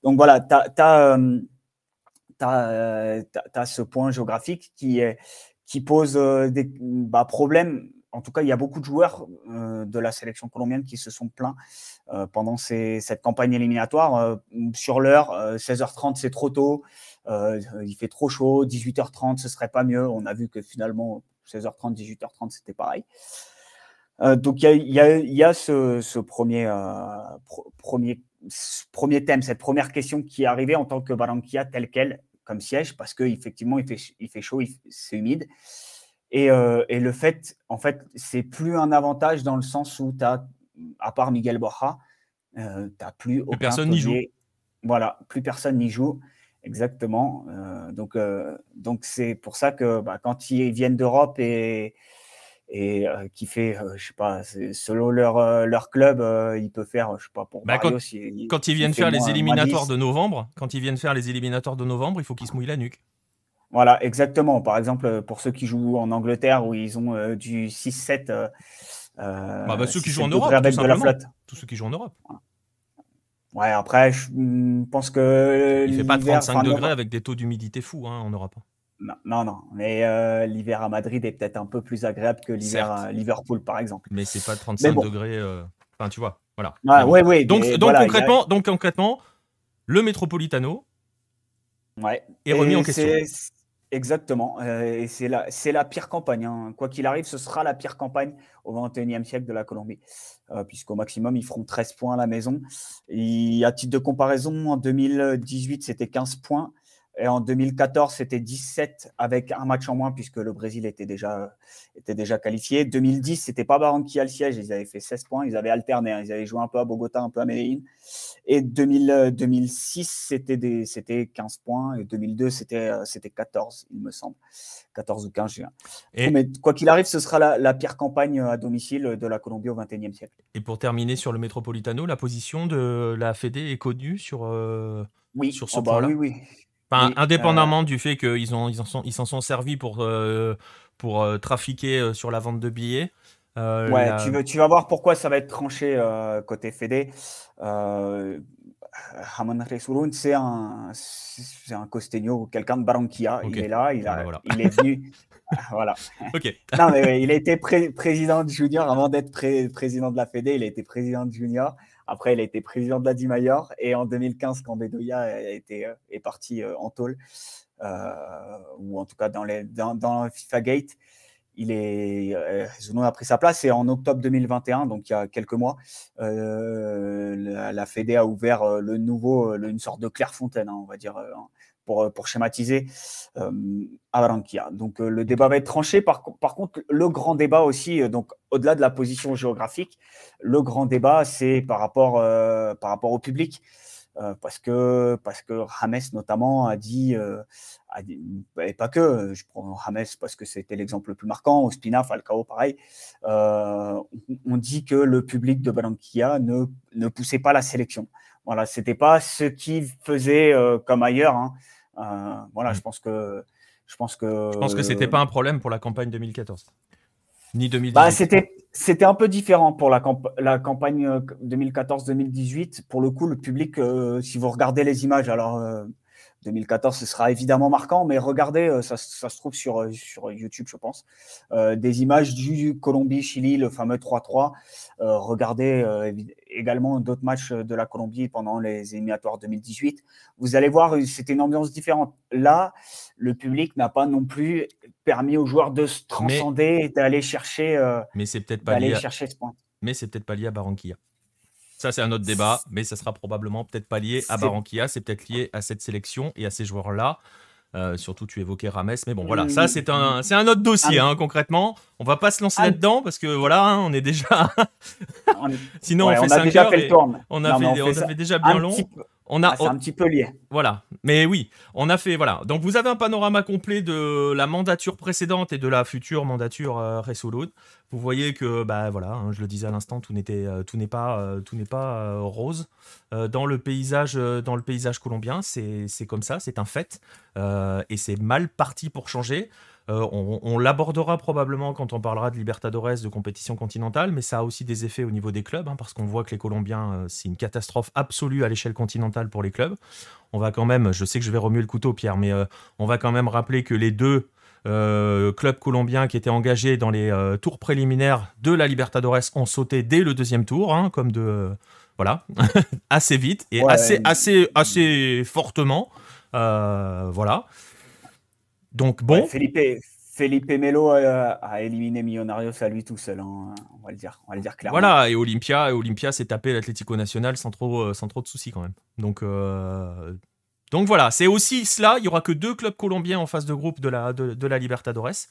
Donc voilà, tu as, ce point géographique qui, est, qui pose des bah, problèmes. En tout cas, il y a beaucoup de joueurs de la sélection colombienne qui se sont plaints pendant cette campagne éliminatoire. sur l'heure, 16h30, c'est trop tôt. Euh, il fait trop chaud, 18h30, ce serait pas mieux. On a vu que finalement, 16h30, 18h30, c'était pareil. Euh, donc il y a, ce, premier, euh, premier, premier thème, cette première question qui est arrivée en tant que Barranquilla tel quel comme siège, parce qu'effectivement il fait, il fait chaud, c'est humide. Et, le fait, en fait, c'est plus un avantage dans le sens où tu as, à part Miguel Borja, tu n'as plus aucun. Plus personne n'y joue. Voilà, plus personne n'y joue. Exactement. Euh, donc, euh, donc c'est pour ça que bah, quand ils viennent d'Europe et, et font, euh, qui fait, je sais pas, selon leur, leur club, il peut faire, je sais pas, pour bah, quand, ils viennent faire les éliminatoires de novembre, quand ils viennent faire les éliminatoires de novembre, il faut qu'ils se mouillent la nuque. Voilà, exactement. Par exemple, pour ceux qui jouent en Angleterre où ils ont du 6-7. Bah, bah ceux qui jouent en Europe, tout, Tous ceux qui jouent en Europe. Ouais, après, je hmm, pense que. Il fait pas 35 degrés avec des taux d'humidité fous hein, n'aura pas. Hein. Non, non, mais euh, l'hiver à Madrid est peut-être un peu plus agréable que l'hiver à Liverpool, par exemple. Mais c'est pas 35 degrés. Euh, enfin, tu vois, voilà. ouais, ouais, donc, concrètement, donc concrètement, le métropolitano est remis en question. Exactement. Euh, et c'est la, c'est la pire campagne. Hein. Quoi qu'il arrive, ce sera la pire campagne au 21e siècle de la Colombie, euh, puisqu'au maximum, ils feront 13 points à la maison. à titre de comparaison, en 2018, c'était 15 points. Et en 2014, c'était 17 avec un match en moins puisque le Brésil était déjà, était déjà qualifié. 2010, c'était pas Barranquilla le siège, ils avaient fait 16 points, ils avaient alterné, hein. ils avaient joué un peu à Bogota, un peu à Medellin. Et 2000, 2006, euh, c'était, c'était 15 points et 2002, c'était, euh, c'était 14, il me semble. 14 ou 15 juin. Et Mais quoi qu'il arrive, ce sera la, pire campagne euh, à domicile de la Colombie au XXIe siècle. Et pour terminer sur le Metropolitano, la position de la Fédé est connue sur, oui, sur ce oh, bah point-là oui indépendamment euh, du fait qu'ils ont, ils en sont, ils s'en sont servis pour, euh, pour euh, trafiquer sur la vente de billets. ouais, tu, tu, vas voir pourquoi ça va être tranché côté Fédé. Ramon c'est un, c'est un Costegno, quelqu'un de Barranquilla. Il est là, il, ben, est venu. voilà. Ok. non, mais il a été président de junior avant d'être président de la Fédé. Il a été président de junior. Après, il a été président de la DIMAYOR. Et en 2015, quand Bedoya a été, euh, est parti euh, en tôle, euh, ou en tout cas dans, les, dans, FIFA Gate, il est, a pris sa place. Et en octobre 2021, donc il y a quelques mois, la, la, Fédé a ouvert le nouveau, une sorte de Clairefontaine, hein, on va dire, euh, pour, schématiser euh, à Donc euh, le débat va être tranché. Par, contre, le grand débat aussi, donc au-delà de la position géographique, le grand débat c'est par rapport par rapport au public. parce que parce que notamment a dit, et bah, pas que je prends James parce que c'était l'exemple le plus marquant Ospina Falcao pareil on dit que le public de Branquia ne, ne poussait pas la sélection voilà, c'était pas ce qu'il faisait euh, comme ailleurs. Hein. Euh, voilà, mmh. je pense que je pense que je pense que c'était pas un problème pour la campagne 2014 ni 2018. Bah, c'était c'était un peu différent pour la, la campagne 2014-2018. Euh, pour le coup, le public, si vous regardez les images, alors 2014, ce sera évidemment marquant, mais regardez, euh, ça, se trouve sur, euh, sur YouTube, je pense, euh, des images du Colombie-Chili, le fameux 3-3. regardez également d'autres matchs de la Colombie pendant les éliminatoires 2018. Vous allez voir, c'était une ambiance différente. Là, le public n'a pas non plus permis aux joueurs de se transcender et d'aller chercher, mais c'est peut-être pas lié ce point. Mais n'est peut-être pas lié à Barranquilla. Ça, c'est un autre débat, mais ça sera probablement peut-être pas lié à Barranquilla, c'est peut-être lié à cette sélection et à ces joueurs-là. Euh, surtout, tu évoquais Rames, mais bon, voilà, ça mm. c'est un, un autre dossier, ah, hein, concrètement. On va pas se lancer ah. là-dedans parce que voilà, hein, on est déjà. Sinon, on fait on a déjà On, a déjà bien long. On a, ah, c'est un petit peu lié. Voilà. Mais oui, on a fait. Voilà. Donc vous avez un panorama complet de la mandature précédente et de la future mandature euh, Vous voyez que, bah voilà, hein, je le disais à l'instant, tout n'était, euh, tout n'est pas, euh, tout n'est pas euh, rose dans le paysage, dans le paysage colombien. C'est, comme ça. C'est un fait. et c'est mal parti pour changer. Euh, on, l'abordera probablement quand on parlera de Libertadores, de compétition continentale, mais ça a aussi des effets au niveau des clubs, hein, parce qu'on voit que les Colombiens, euh, c'est une catastrophe absolue à l'échelle continentale pour les clubs. On va quand même, je sais que je vais remuer le couteau, Pierre, mais euh, on va quand même rappeler que les deux clubs colombiens qui étaient engagés dans les tours préliminaires de la Libertadores ont sauté dès le deuxième tour, hein, comme de. voilà, assez vite et assez, assez, assez fortement. voilà. Donc bon. Felipe, Melo euh, a, éliminé Millonarios à lui tout seul, hein. on, va le dire, dire clairement. Voilà, et Olympia, s'est tapé l'Atlético Nacional sans trop, euh, sans trop de soucis quand même. Donc, euh, Donc voilà, c'est aussi cela. Il n'y aura que deux clubs colombiens en phase de groupe de la, de la Libertadores.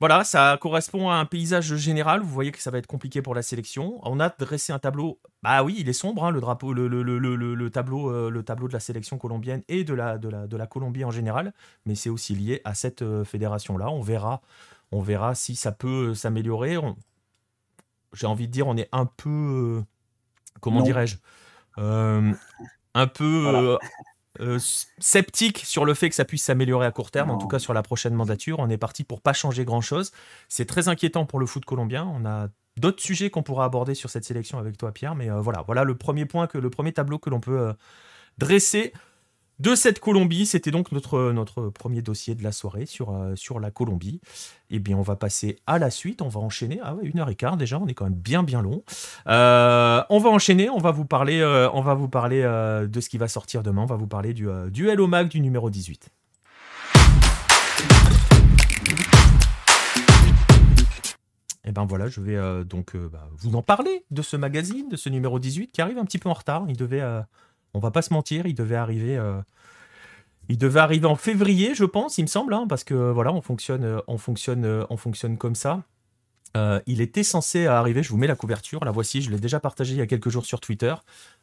Voilà, ça correspond à un paysage général. Vous voyez que ça va être compliqué pour la sélection. On a dressé un tableau. Bah oui, il est sombre, hein, le drapeau, le, le, tableau, euh, le tableau de la sélection colombienne et de la, Colombie en général. Mais c'est aussi lié à cette euh, fédération-là. On verra, on verra si ça peut euh, s'améliorer. J'ai envie de dire, on est un peu, comment dirais-je, un peu euh, sceptique sur le fait que ça puisse s'améliorer à court terme, en tout cas sur la prochaine mandature. On est parti pour pas changer grand-chose. C'est très inquiétant pour le foot colombien. On a d'autres sujets qu'on pourra aborder sur cette sélection avec toi, Pierre. Mais euh, voilà, voilà le premier point, que, le premier tableau que l'on peut euh, dresser de cette Colombie. C'était donc notre, notre premier dossier de la soirée sur, euh, sur la Colombie. Eh bien, on va passer à la suite. On va enchaîner. Ah ouais, une heure et quart déjà. On est quand même bien, bien long. Euh, on va enchaîner. On va vous parler, euh, on va vous parler de ce qui va sortir demain. On va vous parler du duel au mag du numéro 18. Et eh ben voilà, je vais donc bah, vous en parler de ce magazine, de ce numéro 18 qui arrive un petit peu en retard. Il devait on va pas se mentir, il devait arriver. Euh, il devait arriver en février, je pense, il me semble, hein, parce que euh, voilà, on fonctionne, euh, on fonctionne, on fonctionne comme ça. il était censé arriver, je vous mets la couverture, la voici, je l'ai déjà partagée il y a quelques jours sur Twitter,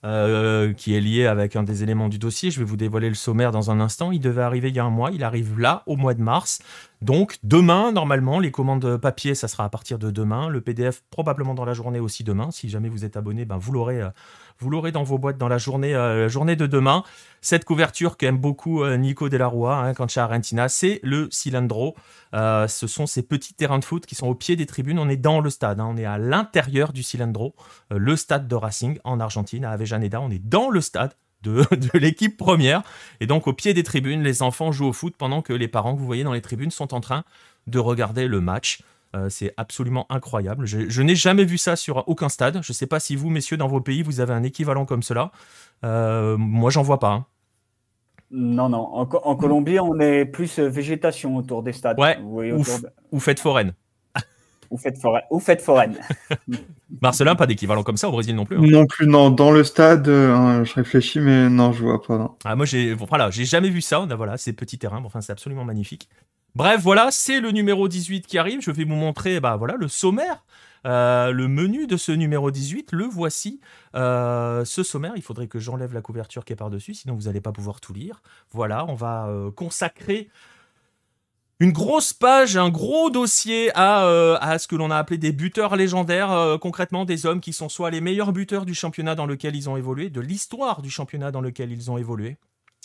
qui est lié avec un des éléments du dossier, je vais vous dévoiler le sommaire dans un instant, il devait arriver il y a un mois, il arrive là au mois de mars, donc demain normalement les commandes papier ça sera à partir de demain, le PDF probablement dans la journée aussi demain, si jamais vous êtes abonné, ben, vous l'aurez vous l'aurez dans vos boîtes dans la journée, euh, journée de demain. Cette couverture qu'aime beaucoup euh, Nico Delarua, hein, Cancha Arentina, c'est le Cilindro. Euh, ce sont ces petits terrains de foot qui sont au pied des tribunes. On est dans le stade, hein. on est à l'intérieur du Cilindro, le stade de Racing en Argentine, à Avellaneda. On est dans le stade de, de l'équipe première. Et donc au pied des tribunes, les enfants jouent au foot pendant que les parents que vous voyez dans les tribunes sont en train de regarder le match. Euh, c'est absolument incroyable. Je, n'ai jamais vu ça sur aucun stade. Je ne sais pas si vous, messieurs, dans vos pays, vous avez un équivalent comme cela. Euh, moi, j'en vois pas. Hein. Non, non. En, Colombie, on est plus euh, végétation autour des stades. ou, fête foraine. ou fête foraine. Marcelin, pas d'équivalent comme ça au Brésil non plus. Hein. Non plus, non. Dans le stade, hein, je réfléchis, mais non, je vois pas. Ah, moi, j'ai jamais vu ça. On a voilà, ces petits terrains. Enfin, c'est absolument magnifique. Bref, voilà, c'est le numéro 18 qui arrive. Je vais vous montrer bah, voilà, le sommaire. Euh, le menu de ce numéro 18, le voici. Euh, ce sommaire, il faudrait que j'enlève la couverture qui est par-dessus, sinon vous n'allez pas pouvoir tout lire. Voilà, on va euh, consacrer une grosse page, un gros dossier à, ce que l'on a appelé des buteurs légendaires, concrètement des hommes qui sont soit les meilleurs buteurs du championnat dans lequel ils ont évolué, de l'histoire du championnat dans lequel ils ont évolué,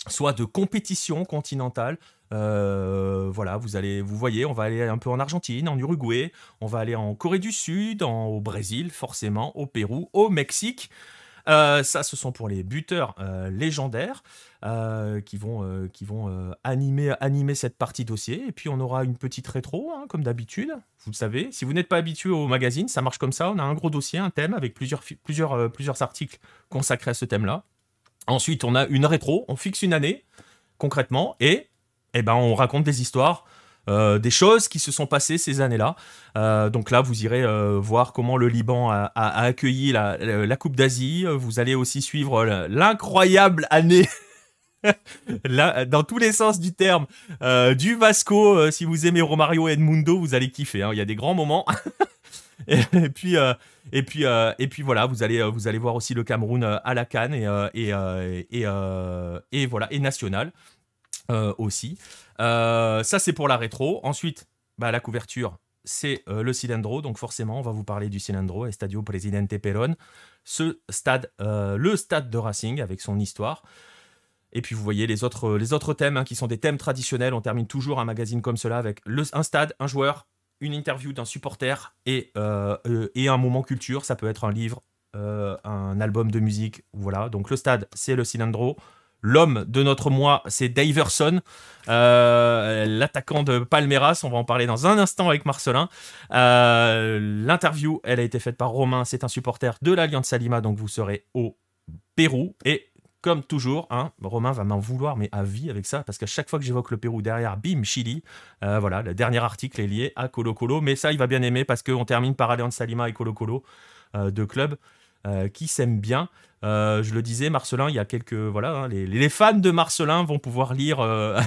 soit de compétition continentale, euh, voilà, vous allez, vous voyez, on va aller un peu en Argentine, en Uruguay, on va aller en Corée du Sud, au Brésil, forcément, au Pérou, au Mexique. Euh, ça, ce sont pour les buteurs euh, légendaires qui vont, qui vont animer, animer cette partie dossier. Et puis, on aura une petite rétro, hein, comme d'habitude. Vous le savez, si vous n'êtes pas habitué au magazine, ça marche comme ça. On a un gros dossier, un thème avec plusieurs, plusieurs, plusieurs articles consacrés à ce thème-là. Ensuite, on a une rétro, on fixe une année concrètement et eh ben, on raconte des histoires. Euh, des choses qui se sont passées ces années-là. Euh, donc là, vous irez euh, voir comment le Liban a, accueilli la, Coupe d'Asie. Vous allez aussi suivre l'incroyable année. dans tous les sens du terme, du Vasco, si vous aimez Romario Edmundo, vous allez kiffer. Hein. Il y a des grands moments. et, puis, et puis, et puis voilà, vous allez, vous allez voir aussi le Cameroun à la canne et voilà et national. Euh, aussi. Euh, ça, c'est pour la rétro. Ensuite, bah, la couverture, c'est euh, le Cilindro. Donc forcément, on va vous parler du Cilindro, Estadio Presidente Perón. Ce stade, le stade de Racing avec son histoire. Et puis vous voyez les autres, les autres thèmes hein, qui sont des thèmes traditionnels. On termine toujours un magazine comme cela avec le, un stade, un joueur, une interview d'un supporter et, et un moment culture. Ça peut être un livre, un album de musique. Voilà. Donc le stade, c'est le Cilindro l'homme de notre mois, c'est Daverson, euh, l'attaquant de Palmeiras. On va en parler dans un instant avec Marcelin. Euh, l'interview, elle a été faite par Romain, c'est un supporter de l'Alliance Salima, donc vous serez au Pérou. Et comme toujours, hein, Romain va m'en vouloir, mais à vie avec ça, parce qu'à chaque fois que j'évoque le Pérou derrière, bim, Chili. Euh, voilà, le dernier article est lié à Colo Colo, mais ça, il va bien aimer parce qu'on termine par Alliance Salima et Colo Colo, deux clubs euh, qui s'aiment bien. Euh, je le disais, Marcelin, il y a quelques. Voilà, hein, les, fans de Marcelin vont pouvoir lire euh,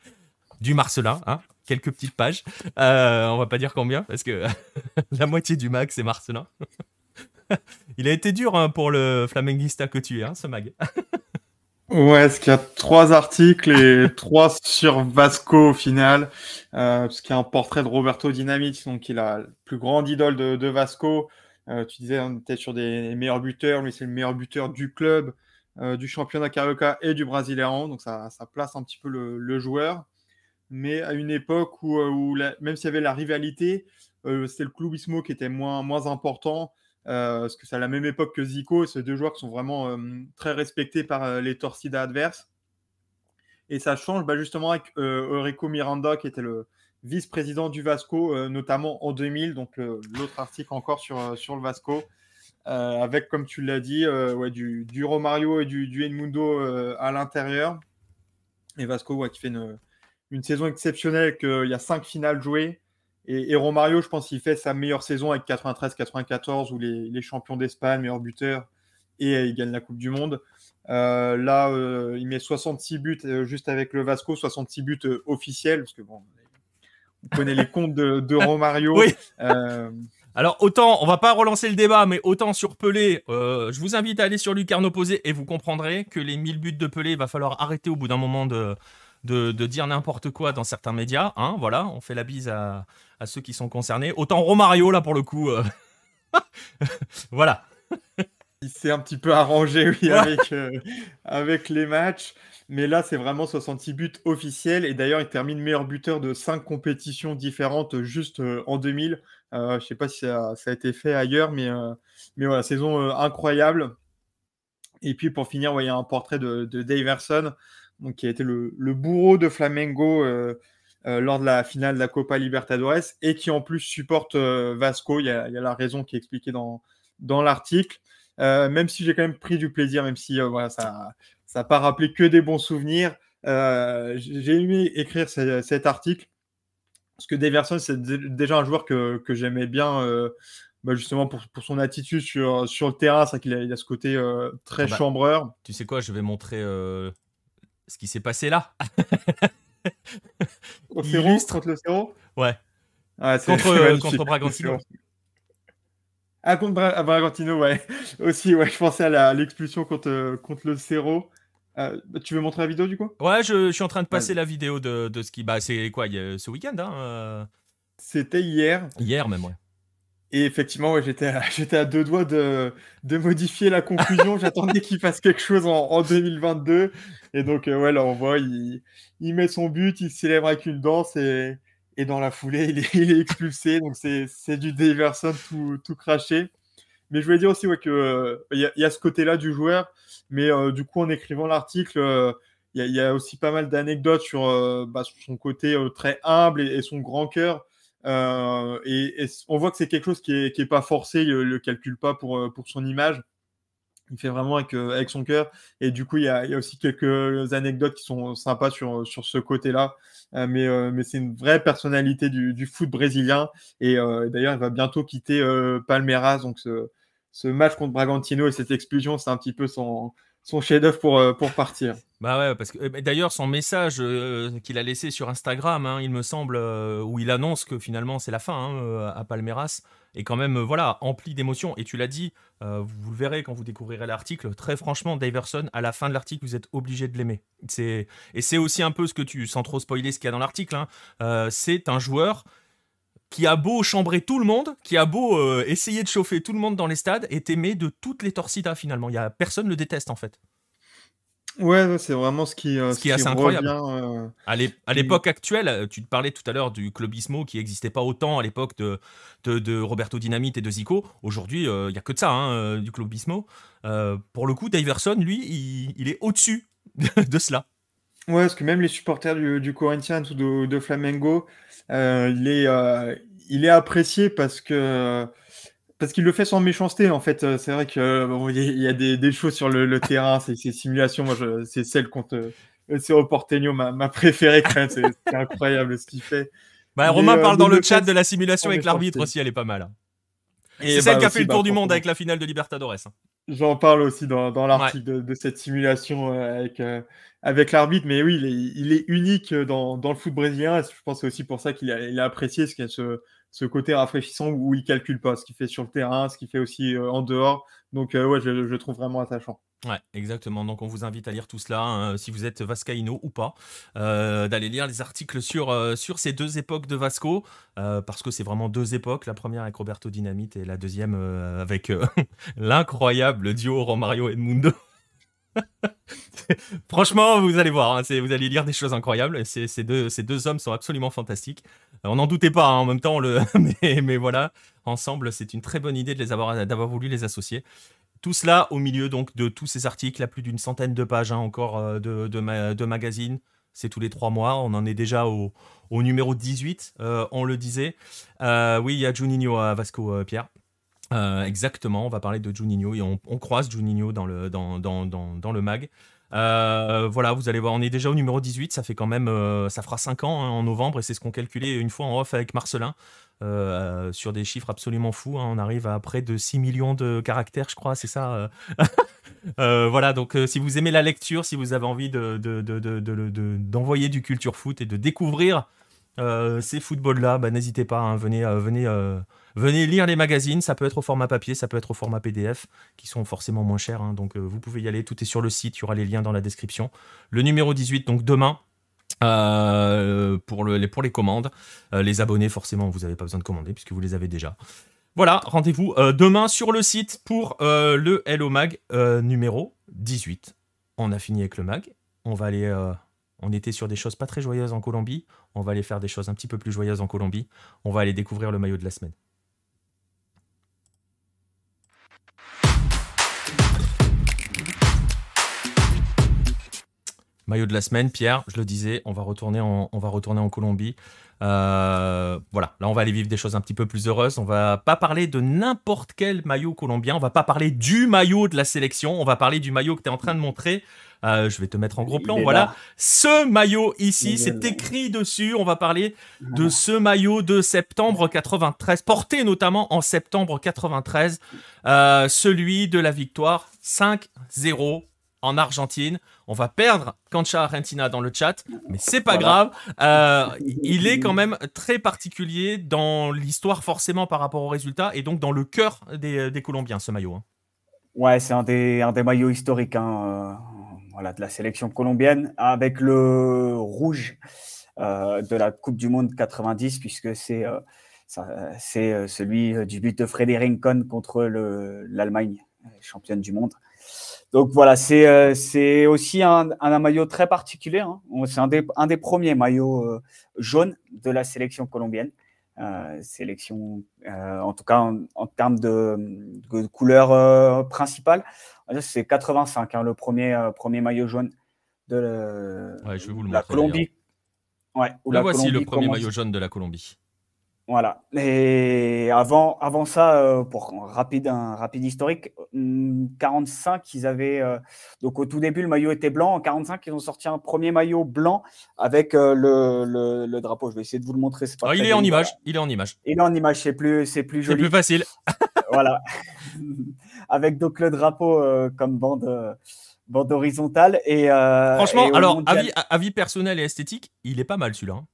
du Marcelin, hein, quelques petites pages. on va pas dire combien, parce que la moitié du mag, c'est Marcelin. il a été dur hein, pour le flamenguista que tu es, ce mag. Ouais, parce qu'il y a trois articles et trois sur Vasco au final, parce qu'il y a un portrait de Roberto Dinamite, donc il a la plus grande idole de Vasco, euh, tu disais, on hein, était sur des meilleurs buteurs, mais c'est le meilleur buteur du club, euh, du championnat Carioca et du Brasileirão. Donc ça, place un petit peu le, joueur. Mais à une époque où, euh, même s'il y avait la rivalité, c'est le clubismo qui était moins, moins important. parce que c'est à la même époque que Zico, et ces deux joueurs qui sont vraiment très respectés par les torsidas adverses. Et ça change bah, justement avec Eureko Miranda, qui était le, vice-président du Vasco, euh, notamment en 2000. Donc, euh, l'autre article encore sur, euh, sur le Vasco. avec, comme tu l'as dit, ouais, du, du, Romario et du, du Edmundo à l'intérieur. Et Vasco qui fait une, saison exceptionnelle, qu'il y a cinq finales jouées. Et, Romario, je pense qu'il fait sa meilleure saison avec 93-94, où les, les champions d'Espagne, meilleur buteur, et il gagne la Coupe du Monde. là, il met 66 buts juste avec le Vasco, 66 buts officiels, parce que bon, vous les comptes de, Romario. Euh, Alors autant, on va pas relancer le débat, mais autant sur Pelé, euh, je vous invite à aller sur Lucarno Posé et vous comprendrez que les 1000 buts de Pelé, il va falloir arrêter au bout d'un moment de, de, dire n'importe quoi dans certains médias. Hein, voilà, on fait la bise à, ceux qui sont concernés. Autant Romario, là, pour le coup. Euh, voilà. C'est s'est un petit peu arrangé euh, avec, les matchs. Mais là, c'est vraiment 66 buts officiels. Et d'ailleurs, il termine meilleur buteur de cinq compétitions différentes juste euh, en 2000. Euh, je ne sais pas si ça, a été fait ailleurs, mais, mais voilà, saison incroyable. Et puis pour finir, il y a un portrait de, de donc, qui a été le, bourreau de Flamengo lors de la finale de la Copa Libertadores et qui en plus supporte Vasco. Il y, a, la raison qui est expliquée dans l'article. Euh, même si j'ai quand même pris du plaisir, même si euh, voilà, ça n'a pas rappelé que des bons souvenirs. Euh, j'ai aimé écrire cet article parce que Deverson, c'est déjà un joueur que, j'aimais bien, bah, justement pour, son attitude sur, le terrain. C'est qu'il a, il a, ce côté très ah bah, chambreur. Tu sais quoi, je vais montrer ce qui s'est passé là. Au contre le Ouais. Ah, contre, contre à ah, contre ah, Bragantino, ouais. Aussi, ouais, je pensais à l'expulsion contre, euh, contre le Cerro. Euh, bah, tu veux montrer la vidéo du coup Ouais, je, suis en train de passer la vidéo de, ce qui. Bah, c'est quoi ce week-end hein, euh. C'était hier. Hier même, ouais. Et effectivement, ouais, j'étais à, deux doigts de, de modifier la conclusion. J'attendais qu'il fasse quelque chose en, 2022. Et donc, ouais, là, on voit, il, il, met son but, il célèbre avec une danse et, et dans la foulée, il est, expulsé. Donc, c'est du Daverson tout, tout craché. Mais je voulais dire aussi ouais, qu'il euh, y, a ce côté-là du joueur. Mais euh, du coup, en écrivant l'article, euh, il y, a aussi pas mal d'anecdotes sur, bah, son côté très humble et, son grand cœur. Et, on voit que c'est quelque chose qui n'est qui est pas forcé. Il ne le calcule pas pour, pour son image. Il fait vraiment euh, avec, son cœur. Et du coup, il y, a, aussi quelques anecdotes qui sont sympas sur, euh, sur ce côté-là. Euh, mais, mais c'est une vraie personnalité du, du foot brésilien. Et d'ailleurs, il va bientôt quitter Palmeiras. Donc, ce, match contre Bragantino et cette expulsion, c'est un petit peu son, son chef-d'œuvre pour, pour partir. Bah ouais, parce que eh, d'ailleurs son message qu'il a laissé sur Instagram, hein, il me semble, où il annonce que finalement c'est la fin hein, à Palmeiras. Et quand même euh, voilà empli d'émotions. Et tu l'as dit, euh, vous le verrez quand vous découvrirez l'article. Très franchement, Diverson, à la fin de l'article, vous êtes obligé de l'aimer. C'est et c'est aussi un peu ce que tu, sans trop spoiler ce qu'il y a dans l'article, hein, euh, c'est un joueur qui a beau chambrer tout le monde, qui a beau essayer de chauffer tout le monde dans les stades, est aimé de toutes les torsidas finalement. Il y a personne le déteste en fait. Ouais, c'est vraiment ce qui, euh, ce, qui est assez incroyable. Euh, à l'époque actuelle, euh, tu te parlais tout à l'heure du clubismo qui n'existait pas autant à l'époque de, Roberto Dynamite et de Zico. Aujourd'hui, il y n'y a que de ça, hein, du clubismo. pour le coup, Diverson, lui, il, est au-dessus de cela. Ouais, parce que même les supporters du, Corinthians ou de, de Flamengo, il, il est apprécié parce que parce qu'il le fait sans méchanceté en fait. Euh, c'est vrai que euh, il y a des, choses sur le, terrain, ces, ces simulations, moi c'est celle contre euh, c'est Porteño ma, ma préférée C'est incroyable ce qu'il fait. Bah, Romain parle dans le chat de la simulation avec l'arbitre aussi, elle est pas mal. Hein. C'est celle bah qui a fait le bah, tour du monde avec la finale de Libertadores. Hein. J'en parle aussi dans, l'article de, cette simulation avec, avec l'arbitre, mais oui, il est, unique dans, le foot brésilien. Je pense c'est aussi pour ça qu'il a, apprécié ce, ce, ce côté rafraîchissant où, il calcule pas ce qu'il fait sur le terrain, ce qu'il fait aussi euh, en dehors. Donc euh, ouais, je, trouve vraiment attachant. Ouais, exactement. Donc on vous invite à lire tout cela, hein, si vous êtes Vascaino ou pas, euh, d'aller lire les articles sur, sur ces deux époques de Vasco, parce que c'est vraiment deux époques, la première avec Roberto Dynamite et la deuxième avec l'incroyable duo Romario Edmundo. Franchement, vous allez voir, hein, vous allez lire des choses incroyables. Ces, deux, hommes sont absolument fantastiques. Euh, on n'en doutait pas hein, en même temps, mais, voilà, ensemble, c'est une très bonne idée de avoir, d'avoir voulu les associer. Tout cela au milieu donc de tous ces articles, à plus d'une centaine de pages hein, encore euh, de, de, magazines. C'est tous les trois mois. On en est déjà au, numéro 18, euh, on le disait. oui, il y a Juninho à Vasco, Pierre. Euh, exactement, on va parler de Juninho et on, croise Juninho dans le, dans, le mag. Euh, voilà, vous allez voir, on est déjà au numéro 18, ça fait quand même, euh, ça fera 5 ans hein, en novembre et c'est ce qu'on calculait une fois en off avec Marcelin sur des chiffres absolument fous. Hein, on arrive à près de 6 millions de caractères, je crois, c'est ça. voilà, donc si vous aimez la lecture, si vous avez envie d'envoyer de, de, du culture foot et de découvrir ces footballs-là, bah, n'hésitez pas, hein, venez, venez Venez lire les magazines, ça peut être au format papier, ça peut être au format PDF, qui sont forcément moins chers. Hein, donc euh, vous pouvez y aller, tout est sur le site, il y aura les liens dans la description. Le numéro 18, donc demain. Euh, pour, les commandes, euh, les abonnés forcément vous n'avez pas besoin de commander puisque vous les avez déjà. Voilà, rendez-vous demain sur le site pour le Hello Mag numéro 18. On a fini avec le mag, on va aller on était sur des choses pas très joyeuses en Colombie. On va aller faire des choses un petit peu plus joyeuses en Colombie. On va aller découvrir le maillot de la semaine. Maillot de la semaine, Pierre, je le disais, on va retourner en, on va retourner en Colombie. Euh, voilà, là on va aller vivre des choses un petit peu plus heureuses. On va pas parler de n'importe quel maillot colombien, on va pas parler du maillot de la sélection, on va parler du maillot que tu es en train de montrer. Euh, je vais te mettre en gros plan. Voilà, ce maillot ici, c'est écrit dessus. On va parler de ce maillot de septembre 93, porté notamment en septembre 93, euh, celui de la victoire 5-0 en Argentine. On va perdre Cancha Argentina dans le chat, mais c'est pas grave. Euh, il est quand même très particulier dans l'histoire, forcément, par rapport aux résultats, et donc dans le cœur des, euh, Colombiens, ce maillot. Oui, hein. Ouais, c'est un des, un des maillots historiques hein, euh, de la sélection colombienne, avec le rouge de la Coupe du Monde 90, puisque c'est c'est celui du but de Frédéric Rincon contre l'Allemagne, championne du monde. Donc voilà, c'est euh, c'est aussi un, maillot très particulier. Hein. C'est un des, un des premiers maillots euh, jaunes de la sélection colombienne. Euh, sélection, en tout cas en, termes de, couleur principale, c'est 85, hein, le premier, premier maillot jaune de, la Colombie. voici le premier maillot jaune de la Colombie. Voilà. Et avant, avant ça, euh, pour un rapide, un rapide historique, 45, mm, ils avaient euh, donc au tout début le maillot était blanc. En 45, ils ont sorti un premier maillot blanc avec euh, le, le, drapeau. Je vais essayer de vous le montrer. Ah, il est en image. Il est en image. Il est en image. C'est plus, c'est plus joli. C'est plus facile. voilà. avec donc le drapeau comme bande. Bande horizontale et franchement, alors avis, personnel et esthétique, il est pas mal celui-là. Hein.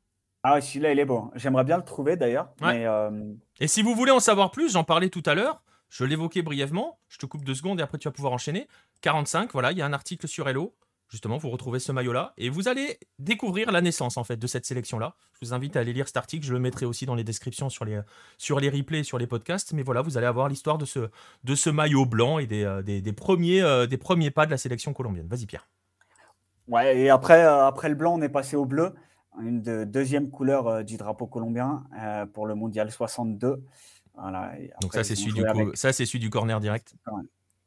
Ah, celui-là, il est bon. Hein. J'aimerais bien le trouver d'ailleurs. Euh, et si vous voulez en savoir plus, j'en parlais tout à l'heure. Je l'évoquais brièvement. Je te coupe deux secondes et après tu vas pouvoir enchaîner. 45, voilà, il y a un article sur Hello. Justement, vous retrouvez ce maillot-là et vous allez découvrir la naissance en fait de cette sélection-là. Je vous invite à aller lire cet article. Je le mettrai aussi dans les descriptions sur les, sur les replays, sur les podcasts. Mais voilà, vous allez avoir l'histoire de ce, de ce maillot blanc et des, euh, premiers, euh, des premiers pas de la sélection colombienne. Vas-y, Pierre. Ouais, et après, après le blanc, on est passé au bleu une deuxième couleur euh, du drapeau colombien euh, pour le mondial 62. donc ça c'est celui, du celui du corner direct.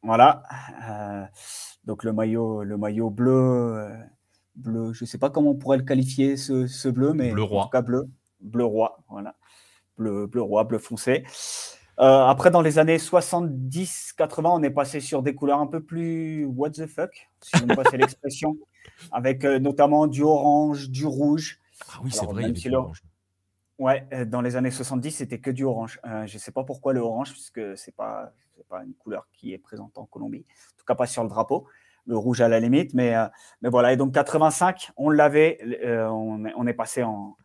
Voilà. Euh, donc le maillot, le maillot bleu, bleu, je ne sais pas comment on pourrait le qualifier ce, bleu, mais bleu roi. en tout cas bleu, bleu roi, voilà. Bleu, bleu roi, bleu foncé. Euh, après, dans les années 70-80, on est passé sur des couleurs un peu plus what the fuck, si vous me passez l'expression, avec euh, notamment du orange, du rouge. Ah oui, c'est vrai, il Ouais, euh, dans les années 70, c'était que du orange. je ne sais pas pourquoi le orange, puisque ce n'est pas, une couleur qui est présente en Colombie, en tout cas pas sur le drapeau. Le rouge à la limite, mais, mais voilà. Et donc 85, on l'avait, on est passé en,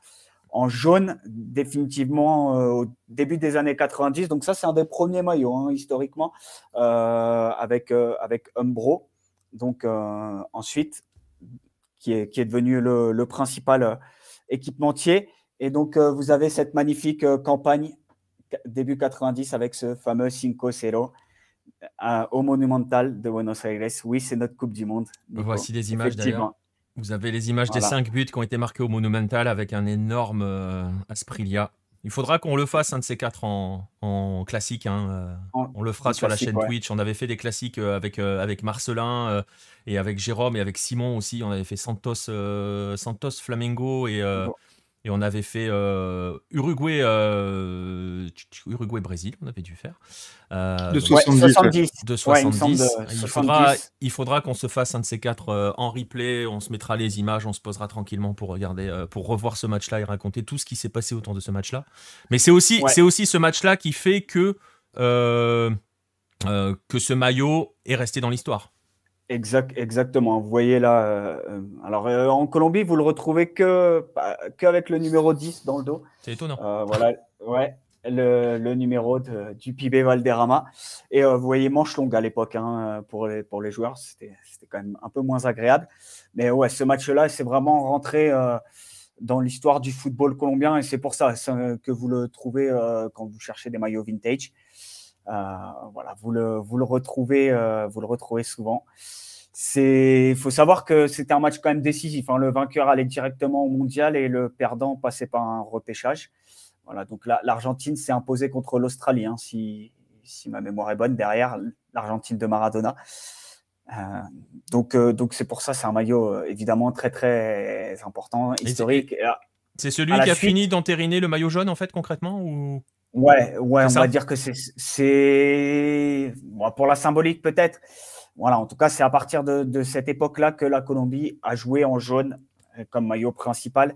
en jaune définitivement euh, au début des années 90. Donc ça, c'est un des premiers maillots hein, historiquement euh, avec, euh, avec Umbro. Donc ensuite, qui est, qui est devenu le, principal équipementier. Et donc vous avez cette magnifique campagne début 90 avec ce fameux Cinco Cero. au Monumental de Buenos Aires. Oui, c'est notre Coupe du Monde. Voici des images d'ailleurs. Vous avez les images des cinq buts qui ont été marqués au Monumental avec un énorme euh, Asprilia. Il faudra qu'on le fasse, un de ces quatre, en, classique. Hein, euh, on le fera sur la chaîne Twitch. On avait fait des classiques euh, avec, avec Marcelin et avec Jérôme et avec Simon aussi. On avait fait Santos, Santos Flamengo et, et on avait fait euh, Uruguay, euh, Uruguay Brésil, on avait dû faire. Euh, de 70. De 70. il, faudra, il faudra qu'on se fasse un de ces quatre en replay. On se mettra les images, on se posera tranquillement pour regarder, pour revoir ce match-là et raconter tout ce qui s'est passé autour de ce match-là. Mais c'est aussi, c'est aussi ce match-là qui fait que que ce maillot est resté dans l'histoire exactement. Vous voyez là. Euh, euh, alors euh, en Colombie, vous le retrouvez que bah, qu'avec le numéro 10 dans le dos. C'est étonnant. voilà, ouais, le, le numéro de, du Pibé Valderrama. Et vous voyez manche longue à l'époque hein, pour les pour les joueurs, c'était quand même un peu moins agréable. Mais ouais, ce match-là, c'est vraiment rentré dans l'histoire du football colombien et c'est pour ça que vous le trouvez quand vous cherchez des maillots vintage. Euh, voilà, vous le, vous le retrouvez, euh, vous le retrouvez souvent. C'est, faut savoir que c'était un match quand même décisif. Hein. Le vainqueur allait directement au mondial et le perdant passait par un repêchage. Voilà, donc l'Argentine s'est imposée contre l'Australie, hein, si, si, ma mémoire est bonne, derrière l'Argentine de Maradona. Euh, donc, donc c'est pour ça, c'est un maillot évidemment très très important, historique. C'est celui qui a fini d'entériner le maillot jaune en fait concrètement Ouais, ouais, on va dire que c'est pour la symbolique peut-être. Voilà, en tout cas, c'est à partir de, cette époque-là que la Colombie a joué en jaune euh, comme maillot principal.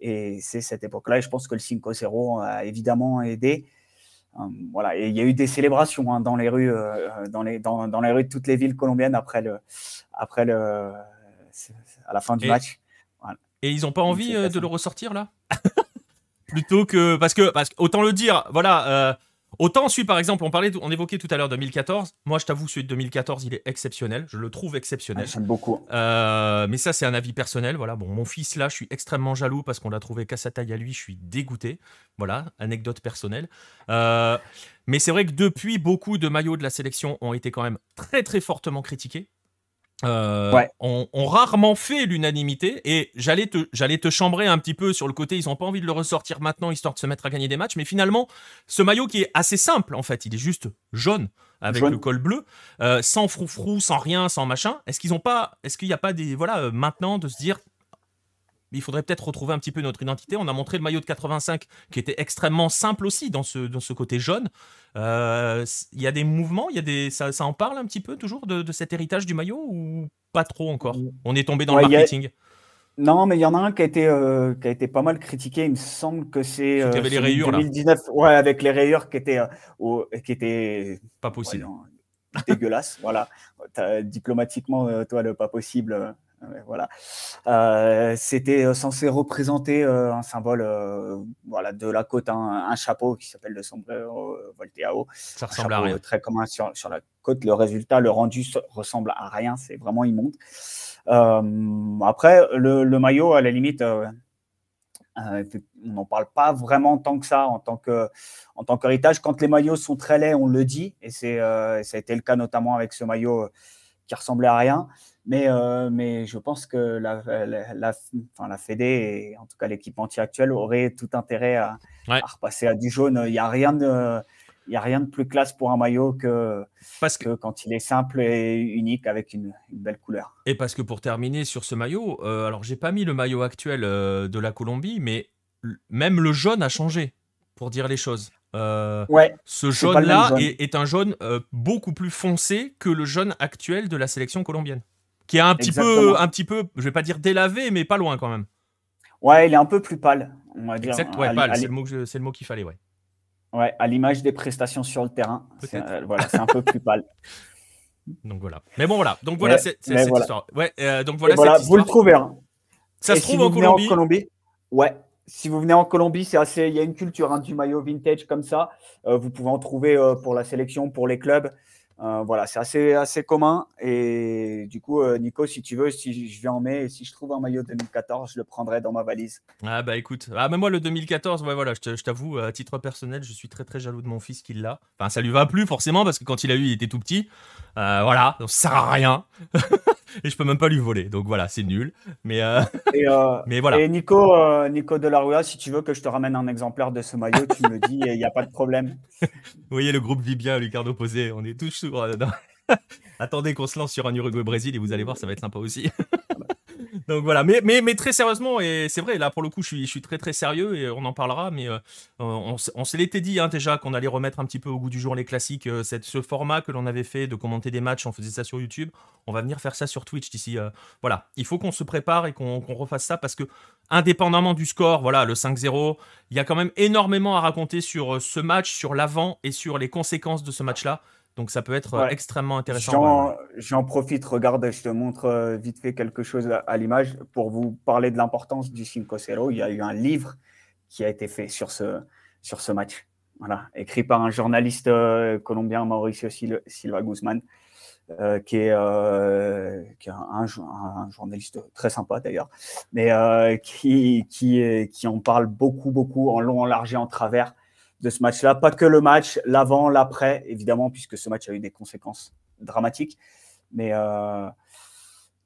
Et c'est cette époque-là. Et je pense que le 5-0 a évidemment aidé. Hum, voilà, et il y a eu des célébrations hein, dans les rues, euh, euh, dans, les, dans, les rues de toutes les villes colombiennes après le, après le, à la fin du match. Et ils n'ont pas envie de le ressortir là plutôt que parce que autant le dire, voilà. Euh, autant celui par exemple, on parlait, on évoquait tout à l'heure 2014. Moi, je t'avoue, celui de 2014, il est exceptionnel. Je le trouve exceptionnel. J'aime beaucoup. Euh, mais ça, c'est un avis personnel. Voilà. Bon, mon fils là, je suis extrêmement jaloux parce qu'on l'a trouvé qu'à sa taille à lui. Je suis dégoûté. Voilà, anecdote personnelle. Euh, mais c'est vrai que depuis, beaucoup de maillots de la sélection ont été quand même très très fortement critiqués euh, ont, rarement fait l'unanimité et j'allais te, j'allais te chambrer un petit peu sur le côté ils n'ont pas envie de le ressortir maintenant histoire de se mettre à gagner des matchs mais finalement ce maillot qui est assez simple en fait il est juste jaune avec le col bleu euh, sans froufrou sans rien sans machin est-ce qu'ils ont pas est-ce qu'il n'y a pas des voilà euh, maintenant de se dire mais il faudrait peut-être retrouver un petit peu notre identité. On a montré le maillot de 85 qui était extrêmement simple aussi dans ce, dans ce côté jaune. Euh, il y a des mouvements, y a des, ça, ça, en parle un petit peu toujours de, cet héritage du maillot ou pas trop encore mm. On est tombé dans le marketing. Non, mais il y en a un qui a été, euh, qui a été pas mal critiqué. Il me semble que c'est. Euh, les rayures 2019, Ouais, avec les rayures qui étaient. qui étaient... Pas possible. dégueulasse, voilà. Diplomatiquement, toi, le pas possible ah ben voilà. Euh, c'était euh, censé représenter euh, un symbole voilà, de la côte, hein, un chapeau qui s'appelle le sombrero volteao. Ça ressemble à Très commun sur, la côte. Le résultat, le rendu ressemble à rien. C'est vraiment immonde. après, le, maillot, à la limite, on n'en parle pas vraiment tant que ça en tant que en tant qu'héritage. Quand les maillots sont très laids, on le dit, et c'est ça a été le cas notamment avec ce maillot qui ressemblait à rien. Mais, euh, mais je pense que la, la, Fédé et en tout cas l'équipe anti actuelle aurait tout intérêt à, repasser à du jaune. Il n'y a rien de. a rien de plus classe pour un maillot que, que... quand il est simple et unique avec une, belle couleur. Et parce que pour terminer sur ce maillot, euh, alors j'ai pas mis le maillot actuel euh, de la Colombie, mais même le jaune a changé, pour dire les choses. ce jaune-là est, un jaune beaucoup plus foncé que le jaune actuel de la sélection colombienne qui est un petit peu, un petit peu, je vais pas dire délavé, mais pas loin quand même. Ouais, il est un peu plus pâle, on va dire. Exact, pâle, c'est le mot c'est le mot qu'il fallait, ouais. Ouais, à l'image des prestations sur le terrain. Euh, voilà, c'est un peu plus pâle. Donc voilà. Mais bon voilà. Donc voilà, c'est cette histoire. Ouais. Euh, donc voilà. vous le trouvez. Hein. Ça se trouve en, Colombie. en, Ouais. Si vous venez en Colombie, c'est assez. Il y a une culture hein, du maillot vintage comme ça. Euh, vous pouvez en trouver pour la sélection, pour les clubs. Euh, voilà, c'est assez, assez commun. Et du coup, euh, Nico, si tu veux, si je viens en mai et si je trouve un maillot 2014, je le prendrai dans ma valise. Ah bah écoute, ah, même moi le 2014, voilà, je t'avoue, à titre personnel, je suis très très jaloux de mon fils qui l'a. Enfin, ça lui va plus forcément parce que quand il a eu, il était tout petit. Euh, voilà, donc ça sert à rien. et je peux même pas lui voler. Donc voilà, c'est nul. Mais, euh, Et, euh, mais voilà. Et Nico, Nico Delarua, si tu veux que je te ramène un exemplaire de ce maillot, tu me dis et il n'y a pas de problème. Vous voyez le groupe vit bien Lucardo Posé, on est tous sourds. Attendez qu'on se lance sur un Uruguay-Brésil et vous allez voir, ça va être sympa aussi. Donc voilà, mais, très sérieusement, et c'est vrai, là pour le coup, je suis, très très sérieux et on en parlera, mais euh, on, s'était l'était dit hein, déjà qu'on allait remettre un petit peu au goût du jour les classiques, euh, ce format que l'on avait fait de commenter des matchs, on faisait ça sur YouTube, on va venir faire ça sur Twitch d'ici. Euh, voilà, il faut qu'on se prépare et qu'on refasse ça parce que indépendamment du score, voilà, le 5-0, il y a quand même énormément à raconter sur ce match, sur l'avant et sur les conséquences de ce match-là. Donc ça peut être euh, extrêmement intéressant. J'en profite, regarde, je te montre euh, vite fait quelque chose à l'image pour vous parler de l'importance du Cinco Cero. Il y a eu un livre qui a été fait sur ce, sur ce match. Voilà, écrit par un journaliste euh, colombien, Mauricio Silva Guzman, qui est, qui est un, journaliste très sympa d'ailleurs, mais qui, qui, qui en parle beaucoup, beaucoup, en long, en large et en travers de ce match-là. Pas que le match, l'avant, l'après, évidemment, puisque ce match a eu des conséquences dramatiques. Mais, euh,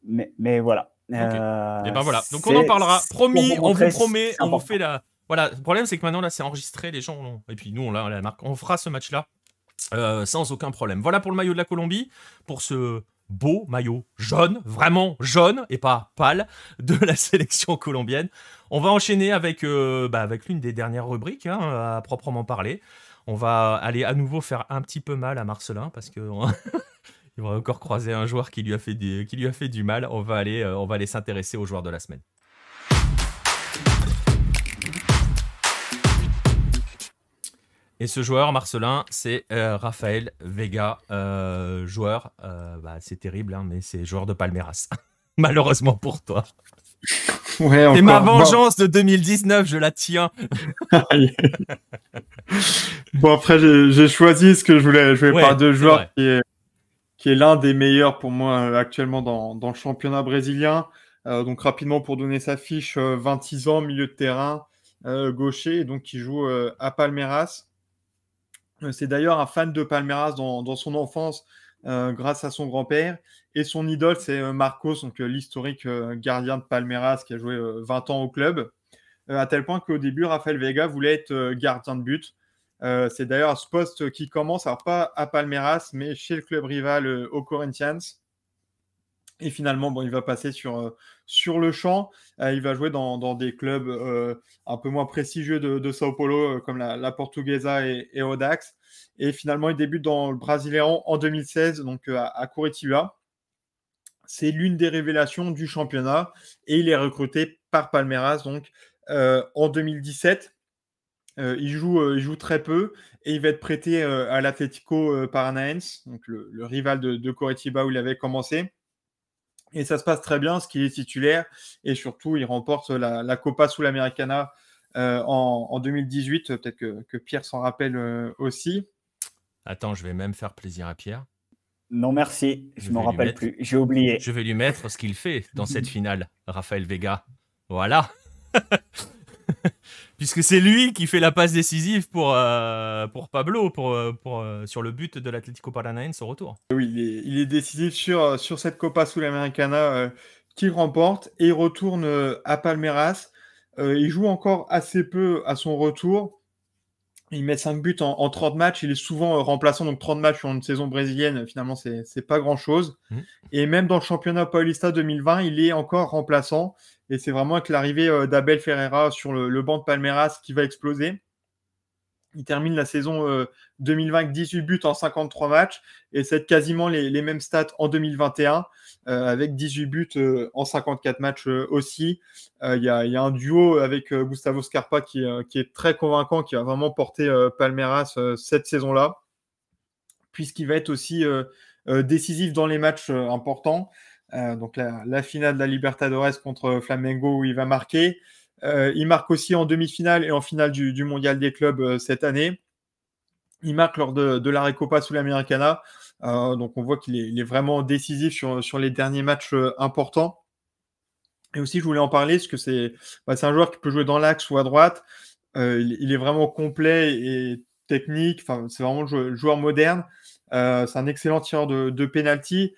mais, voilà. et eh ben euh, voilà, donc on en parlera. Promis, on vous promet, on vous fait la. Voilà, le problème c'est que maintenant là c'est enregistré, les gens Et puis nous on, la marque. on fera ce match-là euh, sans aucun problème. Voilà pour le maillot de la Colombie, pour ce beau maillot jaune, vraiment jaune et pas pâle, de la sélection colombienne. On va enchaîner avec, euh, bah, avec l'une des dernières rubriques hein, à proprement parler. On va aller à nouveau faire un petit peu mal à Marcelin parce que il va encore croiser un joueur qui lui a fait du, qui lui a fait du mal. On va aller, euh, on va s'intéresser aux joueurs de la semaine. Et ce joueur, Marcelin, c'est euh, Raphaël Vega, euh, joueur, euh, bah, c'est terrible, hein, mais c'est joueur de Palmeiras. Malheureusement pour toi. Et ma vengeance de 2019, je la tiens. bon, après, j'ai choisi ce que je voulais Je vais parler de joueur qui est, l'un des meilleurs pour moi actuellement dans, dans le championnat brésilien. donc, rapidement, pour donner sa fiche, 26 ans, milieu de terrain, gaucher, donc qui joue à Palmeiras. Euh, c'est d'ailleurs un fan de Palmeiras dans, son enfance euh, grâce à son grand-père. Et son idole, c'est euh, Marcos, donc l'historique gardien de Palmeiras qui a joué 20 ans au club. à tel point qu'au début, Rafael Vega voulait être gardien de but. c'est d'ailleurs ce poste qui commence, alors pas à Palmeiras, mais chez le club rival au Corinthians. Et finalement, bon, il va passer sur, euh, sur le champ. Euh, il va jouer dans, des clubs euh, un peu moins prestigieux de, Sao Paulo, comme la, Portuguesa et, et, Et finalement, il débute dans le Brasileirão en 2016, donc à, Coritiba. C'est l'une des révélations du championnat et il est recruté par Palmeiras donc, en 2017. il, joue, il joue très peu et il va être prêté à l'Atlético Paranaense, donc le, rival de, Coritiba où il avait commencé. Et ça se passe très bien, ce qu'il est titulaire. Et surtout, il remporte la, Copa Sudamericana euh, en, 2018. Peut-être que, Pierre s'en rappelle euh, aussi. Attends, je vais même faire plaisir à Pierre. Non, merci. Je ne m'en rappelle plus. J'ai oublié. Je vais lui mettre ce qu'il fait dans cette finale, Raphaël Vega. Voilà. Puisque c'est lui qui fait la passe décisive pour, euh, pour Pablo pour, euh, euh, sur le but de l'Atlético Paranaense au retour. Oui, il est, décisif sur, sur cette Copa Sudamericana qu'il remporte et il retourne à Palmeiras. il joue encore assez peu à son retour. Il met 5 buts en, en, 30 matchs. Il est souvent euh, remplaçant, donc 30 matchs sur une saison brésilienne, finalement, c'est pas grand-chose. Mmh. Et même dans le championnat Paulista 2020, il est encore remplaçant. Et c'est vraiment avec l'arrivée euh, d'Abel Ferreira sur le, banc de Palmeiras qui va exploser. Il termine la saison 2020 euh, avec 18 buts en 53 matchs et c'est quasiment les, les, mêmes stats en 2021. Euh, avec 18 buts euh, en 54 matchs euh, aussi. Il y, a un duo avec Gustavo Scarpa qui, est très convaincant, qui a vraiment porté Palmeiras cette saison-là, puisqu'il va être aussi décisif dans les matchs importants. donc la, finale de la Libertadores contre Flamengo où il va marquer. il marque aussi en demi-finale et en finale du, Mondial des clubs cette année. Il marque lors de, la Recopa sous Sudamericana. Euh, donc on voit qu'il est, vraiment décisif sur, sur les derniers matchs euh, importants. Et aussi, je voulais en parler parce que bah, c'est un joueur qui peut jouer dans l'axe ou à droite. Euh, il, est vraiment complet et technique. Enfin, c'est vraiment le joueur moderne. c'est un excellent tireur de, de penalty.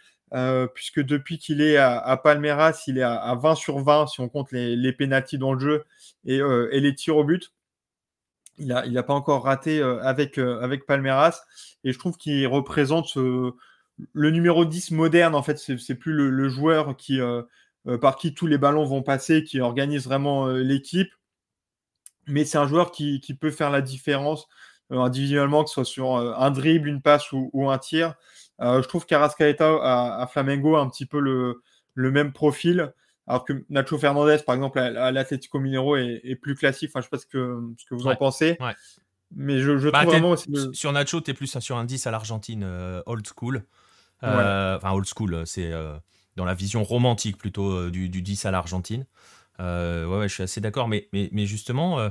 puisque depuis qu'il est à, à, Palmeiras, il est à, 20 sur 20 si on compte les, les pénalties dans le jeu et, et les tirs au but. Il n'a il a pas encore raté euh, avec, euh, avec Palmeiras. Et je trouve qu'il représente le numéro 10 moderne. En fait, c'est plus le, joueur qui, euh, par qui tous les ballons vont passer, qui organise vraiment l'équipe. Mais c'est un joueur qui, qui, peut faire la différence individuellement, que ce soit sur un dribble, une passe ou, un tir. je trouve qu'Arascaeta à, à, Flamengo a un petit peu le même profil. Alors que Nacho Fernandez, par exemple, à, l'Atlético Minero est, plus classique. Enfin, je ne sais pas ce que, ce que vous en pensez. Mais je, bah, trouve Sur Nacho, tu es plus sur un 10 à l'Argentine, euh, old school. Euh, enfin, old school, euh, c'est dans la vision romantique plutôt du, 10 à l'Argentine. ouais, ouais, je suis assez d'accord. Mais, mais, justement,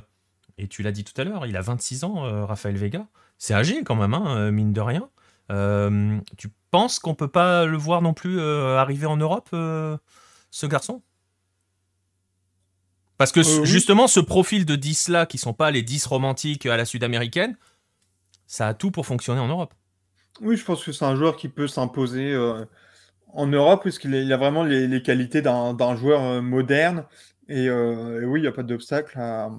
et tu l'as dit tout à l'heure, il a 26 ans, Raphaël Vega. C'est âgé quand même, hein, mine de rien. tu penses qu'on peut pas le voir non plus arriver en Europe ce garçon Parce que euh, justement, ce profil de 10 là, qui sont pas les 10 romantiques à la sud-américaine, ça a tout pour fonctionner en Europe. Oui, je pense que c'est un joueur qui peut s'imposer euh, en Europe, puisqu'il a vraiment les, qualités d'un joueur euh, moderne. Et, oui, il n'y a pas d'obstacle à,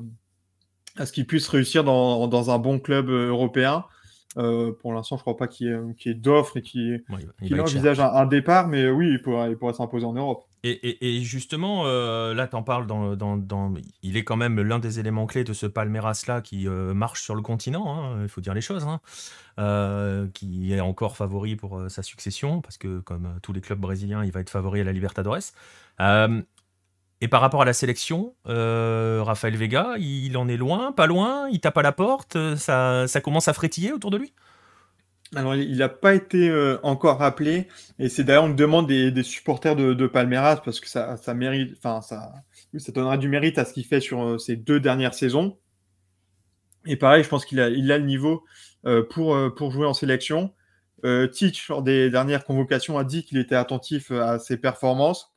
ce qu'il puisse réussir dans, un bon club européen. pour l'instant, je crois pas qu'il y ait, d'offres et qu'il, envisage un, départ, mais oui, il pourrait, il pourrait s'imposer en Europe. Et, justement, euh, là là, en parles Il est quand même l'un des éléments clés de ce Palmeiras-là qui euh, marche sur le continent, hein, il faut dire les choses, hein. euh, qui est encore favori pour sa succession, parce que comme tous les clubs brésiliens, il va être favori à la Libertadores. et par rapport à la sélection, Rafael Vega, il en est loin, pas loin, il tape à la porte, ça commence à frétiller autour de lui alors, il n'a pas été euh, encore rappelé, et c'est d'ailleurs une demande des, supporters de, Palmeiras parce que ça, mérite, enfin, ça, ça donnera du mérite à ce qu'il fait sur euh, ces deux dernières saisons. Et pareil, je pense qu'il a, il a le niveau euh, pour, pour jouer en sélection. Teach, lors des dernières convocations, a dit qu'il était attentif à ses performances.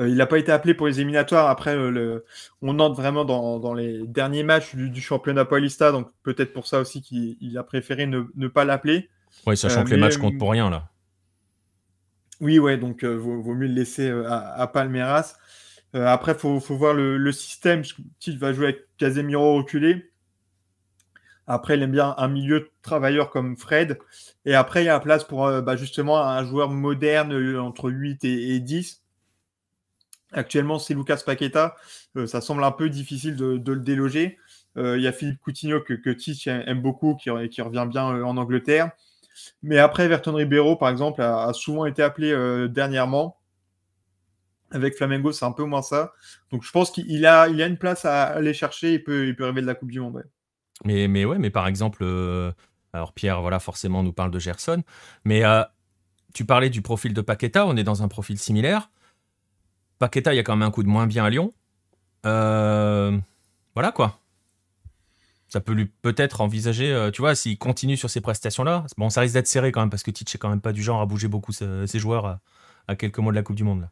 Euh, il n'a pas été appelé pour les éliminatoires. Après, euh, le, on entre vraiment dans, les derniers matchs du, championnat paulista, donc peut-être pour ça aussi qu'il a préféré ne, pas l'appeler. Oui, sachant euh, que les matchs comptent pour rien là. Oui, ouais, donc il vaut, mieux le laisser à, Palmeiras. après, faut, faut voir le, système. Tite va jouer avec Casemiro reculé. Après, il aime bien un milieu de travailleur comme Fred. Et après, il y a la place pour bah, justement un joueur moderne entre 8 et, et 10. Actuellement, c'est Lucas Paqueta. Euh, ça semble un peu difficile de, le déloger. Euh, il y a Philippe Coutinho que, que Tich aime beaucoup, qui, qui revient bien euh, en Angleterre. Mais après, Verton Ribeiro, par exemple, a, souvent été appelé dernièrement. Avec Flamengo, c'est un peu moins ça. Donc je pense qu'il a, il a une place à aller chercher. Il peut, il peut rêver de la Coupe du Monde. Mais, mais ouais, mais par exemple, alors Pierre, voilà, forcément, nous parle de Gerson. Mais tu parlais du profil de Paqueta. On est dans un profil similaire. Paqueta, il y a quand même un coup de moins bien à Lyon. Euh, voilà quoi. Ça peut lui peut-être envisager, euh, tu vois, s'il continue sur ces prestations-là. Bon, ça risque d'être serré quand même, parce que Titch n'est quand même pas du genre à bouger beaucoup ses joueurs à, quelques mois de la Coupe du Monde.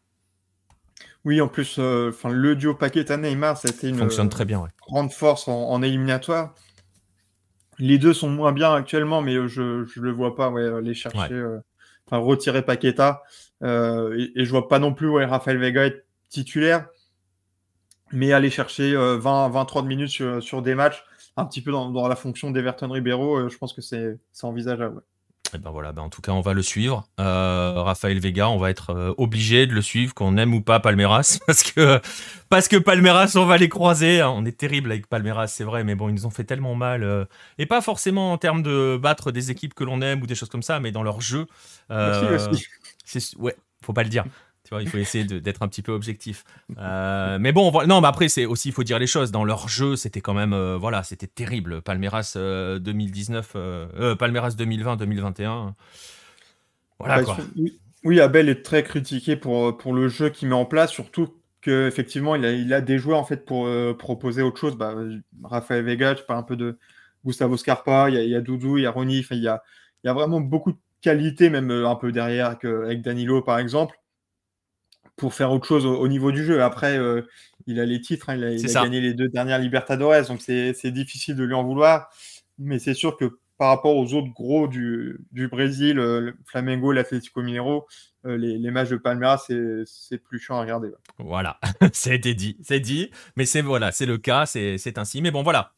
Oui, en plus, euh, enfin le duo Paqueta Neymar, ça une Fonctionne très bien, grande force en, éliminatoire. Les deux sont moins bien actuellement, mais je ne le vois pas ouais, les chercher, Enfin, retirer Paqueta. Euh, et, je vois pas non plus est Raphaël Vega être titulaire, mais aller chercher 20-30 euh, minutes sur, des matchs, un petit peu dans, la fonction d'Everton Ribeiro, euh, je pense que c'est envisageable. Et eh ben voilà, ben en tout cas, on va le suivre. Euh, Raphaël Vega, on va être obligé de le suivre, qu'on aime ou pas Palmeiras, parce que, parce que Palmeiras, on va les croiser. Hein. On est terrible avec Palmeiras, c'est vrai, mais bon, ils nous ont fait tellement mal. et pas forcément en termes de battre des équipes que l'on aime ou des choses comme ça, mais dans leur jeu ouais, faut pas le dire. Mm. Tu vois, il faut essayer d'être un petit peu objectif. Euh, mais bon, voilà. non, mais après, c'est aussi, il faut dire les choses. Dans leur jeu, c'était quand même, euh, voilà, c'était terrible. Palmeiras 2019, euh, Palmeiras 2020-2021. Voilà bah, quoi. Oui, Abel est très critiqué pour, pour le jeu qu'il met en place, surtout qu'effectivement, il a, il a des joueurs en fait pour proposer autre chose. Bah, Raphaël Vega, tu parles un peu de Gustavo Scarpa, il y a, Doudou, il y a Ronny, il y a, il y a vraiment beaucoup de qualité, même euh, un peu derrière avec Danilo, par exemple, pour faire autre chose au, niveau du jeu. Après, euh, il a les titres, hein, il a, gagné les deux dernières Libertadores, donc c'est difficile de lui en vouloir. Mais c'est sûr que par rapport aux autres gros du, du Brésil, euh, Flamengo, l'Atlético Mineiro, les, matchs de Palmeiras, c'est plus chiant à regarder. Voilà, c'était dit, c'est dit, mais c'est voilà, c'est le cas, c'est ainsi. Mais bon, voilà.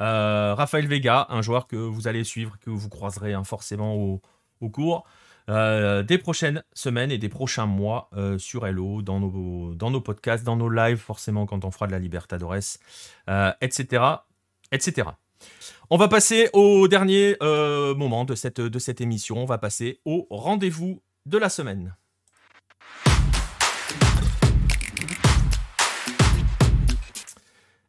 Raphaël Vega, un joueur que vous allez suivre, que vous croiserez hein, forcément au, au cours euh, des prochaines semaines et des prochains mois euh, sur Hello, dans nos, podcasts, dans nos lives, forcément, quand on fera de la Libertadores, etc., euh, etc. On va passer au dernier moment de cette, de cette émission. On va passer au rendez-vous de la semaine.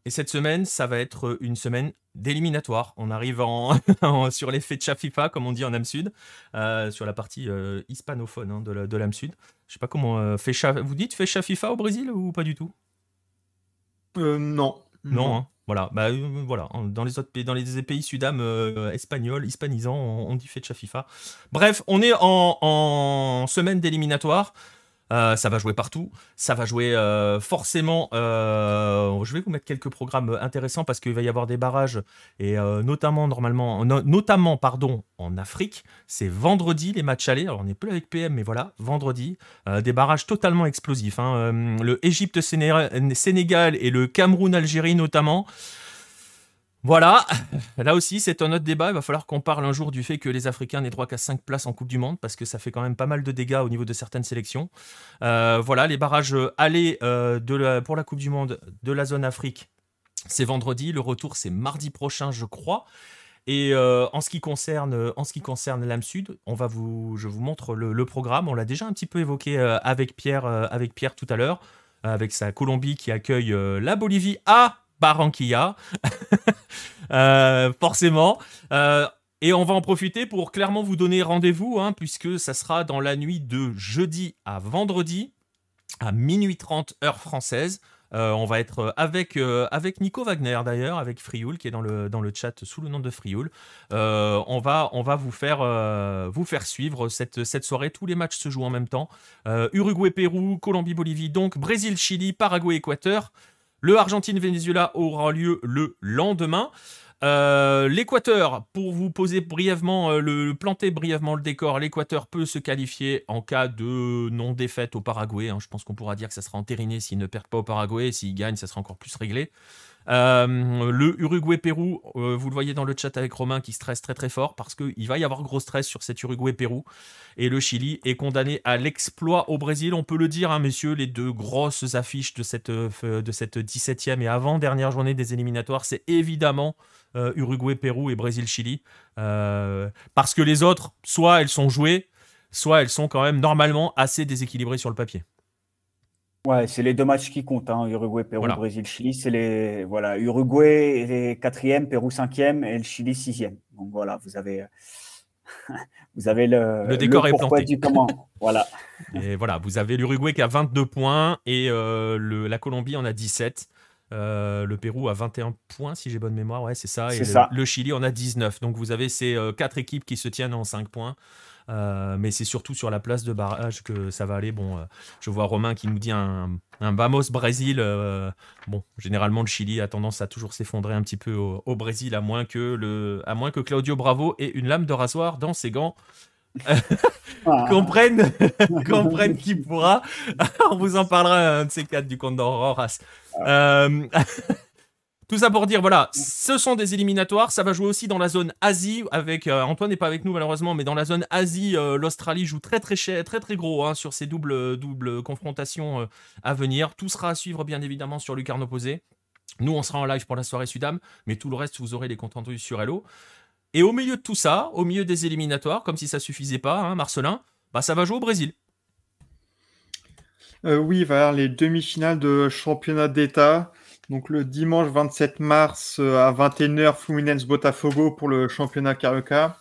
Et cette semaine, ça va être euh, une semaine d'éliminatoire. On arrive en sur l'effet de FIFA, comme on dit en âme sud, euh, sur la partie euh, hispanophone hein, de l'âme sud. Je sais pas comment. vous dites fêtes FIFA au Brésil ou pas du tout Non. Non, hein. voilà. Bah, voilà. Dans les autres pays, dans les pays sud-am espagnols, hispanisants, on, dit dit de FIFA. Bref, on est en, en semaine d'éliminatoire. Euh, ça va jouer partout. Ça va jouer euh, forcément. Euh, je vais vous mettre quelques programmes intéressants parce qu'il va y avoir des barrages et notamment normalement, notamment pardon, en Afrique. C'est vendredi les matchs allés. on n'est plus avec PM, mais voilà, vendredi des barrages totalement explosifs. Hein. le Égypte Sénégal et le Cameroun Algérie notamment. Voilà, là aussi c'est un autre débat, il va falloir qu'on parle un jour du fait que les Africains n'aient droit qu'à 5 places en Coupe du Monde, parce que ça fait quand même pas mal de dégâts au niveau de certaines sélections. Euh, voilà, les barrages allés euh, pour la Coupe du Monde de la zone Afrique, c'est vendredi, le retour c'est mardi prochain je crois. Et euh, en ce qui concerne, en concerne l'âme sud, on va vous, je vous montre le, le programme. On l'a déjà un petit peu évoqué avec Pierre, avec Pierre tout à l'heure, avec sa Colombie qui accueille la Bolivie à Barranquilla. Euh, forcément. Euh, et on va en profiter pour clairement vous donner rendez-vous, hein, puisque ça sera dans la nuit de jeudi à vendredi, à minuit 30 heure française. Euh, on va être avec, avec Nico Wagner d'ailleurs, avec Frioul qui est dans le, dans le chat sous le nom de Frioul. on, va, on va vous faire, vous faire suivre cette, cette soirée. Tous les matchs se jouent en même temps. Uruguay-Pérou, Colombie-Bolivie, donc Brésil-Chili, Paraguay-Équateur. Le Argentine-Venezuela aura lieu le lendemain. Euh, L'Équateur, pour vous poser brièvement, euh, le, planter brièvement le décor, l'Équateur peut se qualifier en cas de non-défaite au Paraguay. Hein. Je pense qu'on pourra dire que ça sera entériné s'il ne perd pas au Paraguay. S'il gagne, ça sera encore plus réglé. Euh, le Uruguay-Pérou, vous le voyez dans le chat avec Romain qui stresse très très fort parce qu'il va y avoir gros stress sur cet Uruguay-Pérou. Et le Chili est condamné à l'exploit au Brésil, on peut le dire, hein, messieurs, les deux grosses affiches de cette, de cette 17e et avant-dernière journée des éliminatoires, c'est évidemment euh, Uruguay, Pérou et Brésil, Chili. Euh, parce que les autres, soit elles sont jouées, soit elles sont quand même normalement assez déséquilibrées sur le papier. Ouais, c'est les deux matchs qui comptent, hein, Uruguay, Pérou, Brésil, Chili. C'est les voilà, Uruguay est quatrième, Pérou cinquième et le Chili sixième. Donc voilà, vous avez vous avez le, le décor est planté. comment. voilà. Et voilà, vous avez l'Uruguay qui a 22 points et euh, la Colombie en a 17. Euh, le Pérou a 21 points, si j'ai bonne mémoire. Ouais, c'est ça. Et le, Chili en a 19. Donc vous avez ces 4 euh, quatre équipes qui se tiennent en 5 points. Euh, mais c'est surtout sur la place de barrage que ça va aller. Bon, je vois Romain qui nous dit un, Vamos Brésil. bon, généralement, le Chili a tendance à toujours s'effondrer un petit peu au, au, Brésil, à moins, que le, à moins que Claudio Bravo ait une lame de rasoir dans ses gants. Ah. comprennent prenne, qui pourra. On vous en parlera un de ces quatre du compte Horace. Euh, tout ça pour dire, voilà, ce sont des éliminatoires. Ça va jouer aussi dans la zone Asie. Avec euh, Antoine n'est pas avec nous malheureusement, mais dans la zone Asie, euh, l'Australie joue très très cher, très, très gros hein, sur ces doubles doubles confrontations à venir. Tout sera à suivre bien évidemment sur Lucarne opposé. Nous, on sera en live pour la soirée Sudam, mais tout le reste, vous aurez les comptes sur Hello. Et au milieu de tout ça, au milieu des éliminatoires, comme si ça suffisait pas, hein, Marcelin, bah ça va jouer au Brésil. Euh, oui, il va y avoir les demi-finales de championnat d'État. Donc le dimanche 27 mars euh, à 21h, Fluminense Botafogo pour le championnat Carioca.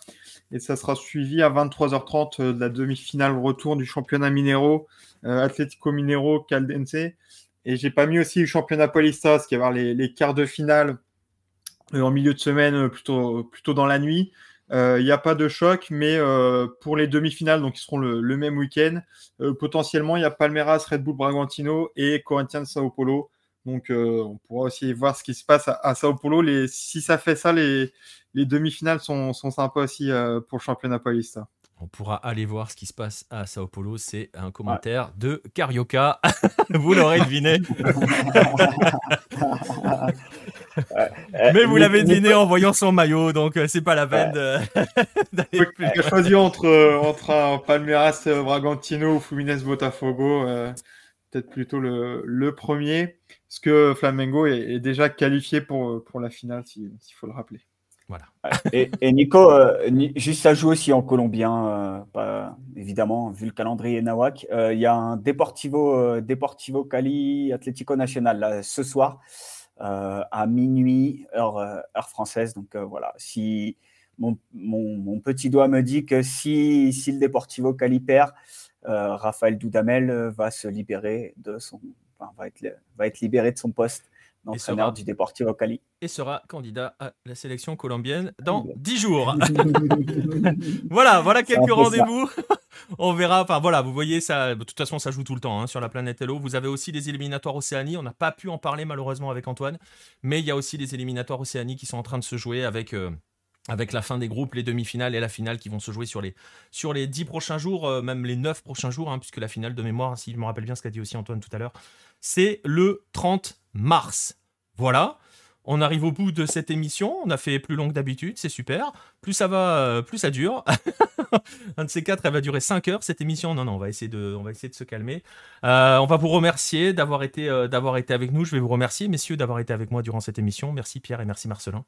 Et ça sera suivi à 23h30 euh, de la demi-finale retour du championnat minéraux Atlético Minero Caldense. Et j'ai pas mis aussi le championnat Paulista, ce qui va avoir les quarts de finale euh, en milieu de semaine, euh, plutôt, plutôt dans la nuit. Il euh, n'y a pas de choc, mais pour les demi-finales, donc qui seront le, même week-end, potentiellement, il y a Palmeiras, Red Bull Bragantino et Corinthians Sao Paulo. Donc, on pourra aussi voir ce qui se passe à, Sao Paulo. si ça fait ça, les, les demi-finales sont, sympas aussi pour le championnat paulista. On pourra aller voir ce qui se passe à Sao Paulo. C'est un commentaire de Carioca. Vous l'aurez deviné. Euh, mais vous l'avez deviné en voyant son maillot, donc euh, c'est pas la peine euh, d'aller faut J'ai choisi entre, entre un Palmeiras Bragantino ou Fluminense Botafogo, peut-être plutôt le, le premier, parce que Flamengo est, déjà qualifié pour, pour la finale, s'il faut le rappeler. Voilà. et, Nico, juste à jouer aussi en colombien, évidemment, vu le calendrier Nawak. Il y a un Deportivo, Deportivo Cali Atlético Nacional ce soir. Euh, à minuit, heure, euh, française. Donc euh, voilà, si mon, petit doigt me dit que si, le Deportivo perd Raphaël Doudamel va se libérer de son, va, être, va être libéré de son poste d'entraîneur du Deportivo Cali. Et sera candidat à la sélection colombienne dans 10 jours. voilà, voilà quelques rendez-vous. on verra. Enfin voilà, vous voyez, ça, de toute façon, ça joue tout le temps hein, sur la planète Hello. Vous avez aussi des éliminatoires Océanie. On n'a pas pu en parler malheureusement avec Antoine, mais il y a aussi des éliminatoires Océanie qui sont en train de se jouer avec. Euh, avec la fin des groupes, les demi-finales et la finale qui vont se jouer sur les, sur les 10 prochains jours, euh, même les 9 prochains jours, hein, puisque la finale de mémoire, si je me rappelle bien ce qu'a dit aussi Antoine tout à l'heure, c'est le 30 mars. Voilà. On arrive au bout de cette émission, on a fait plus long que d'habitude, c'est super. Plus ça va, euh, plus ça dure. un de ces quatre, elle va durer cinq heures cette émission. Non, non, on va essayer de, on va essayer de se calmer. Euh, on va vous remercier d'avoir été, euh, d'avoir été avec nous. Je vais vous remercier, messieurs, d'avoir été avec moi durant cette émission. Merci Pierre et merci Marcelin.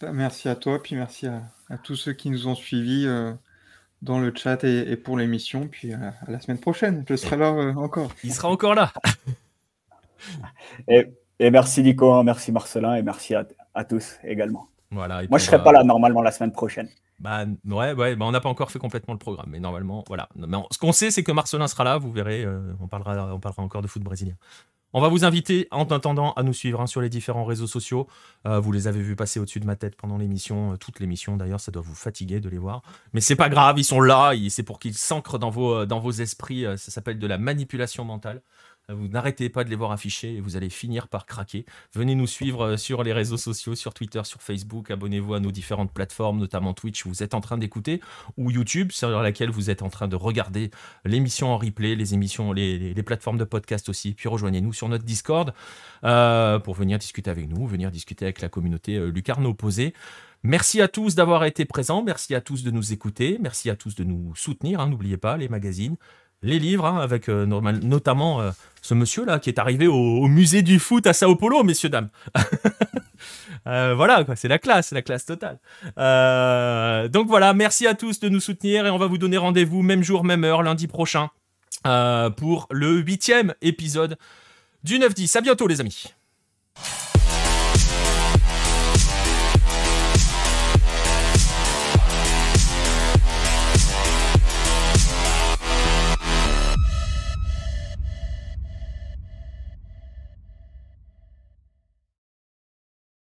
Bah, merci à toi, puis merci à, tous ceux qui nous ont suivis. dans le chat et, pour l'émission. Puis à la semaine prochaine, je serai là encore. Il sera encore là. et et merci Nico, hein, merci Marcelin et merci à, tous également. Voilà, Moi, je ne serai pas là normalement la semaine prochaine. Bah, ouais, bah, on n'a pas encore fait complètement le programme, mais normalement, voilà. ce qu'on sait, c'est que Marcelin sera là, vous verrez, euh, on, parlera, on parlera encore de foot brésilien. On va vous inviter, en attendant, à nous suivre hein, sur les différents réseaux sociaux. Euh, vous les avez vus passer au-dessus de ma tête pendant l'émission, toutes euh, toute l'émission d'ailleurs, ça doit vous fatiguer de les voir. Mais c'est pas grave, ils sont là, c'est pour qu'ils s'ancrent dans vos, dans vos esprits, ça s'appelle de la manipulation mentale. Vous n'arrêtez pas de les voir afficher et vous allez finir par craquer. Venez nous suivre euh, sur les réseaux sociaux, sur Twitter, sur Facebook. Abonnez-vous à nos différentes plateformes, notamment Twitch, où vous êtes en train d'écouter, ou YouTube, sur laquelle vous êtes en train de regarder l'émission en replay, les émissions, les, plateformes de podcast aussi. Puis rejoignez-nous sur notre Discord euh, pour venir discuter avec nous, venir discuter avec la communauté euh, Lucarno Posé. Merci à tous d'avoir été présents. Merci à tous de nous écouter. Merci à tous de nous soutenir. Hein, n'oubliez pas les magazines, les livres, hein, avec euh, notamment euh, ce monsieur-là qui est arrivé au, musée du foot à Sao Paulo, messieurs, dames. Euh, voilà, c'est la classe, la classe totale. donc voilà, merci à tous de nous soutenir et on va vous donner rendez-vous même jour, même heure, lundi prochain, pour le huitième épisode du 9-10. À bientôt, les amis.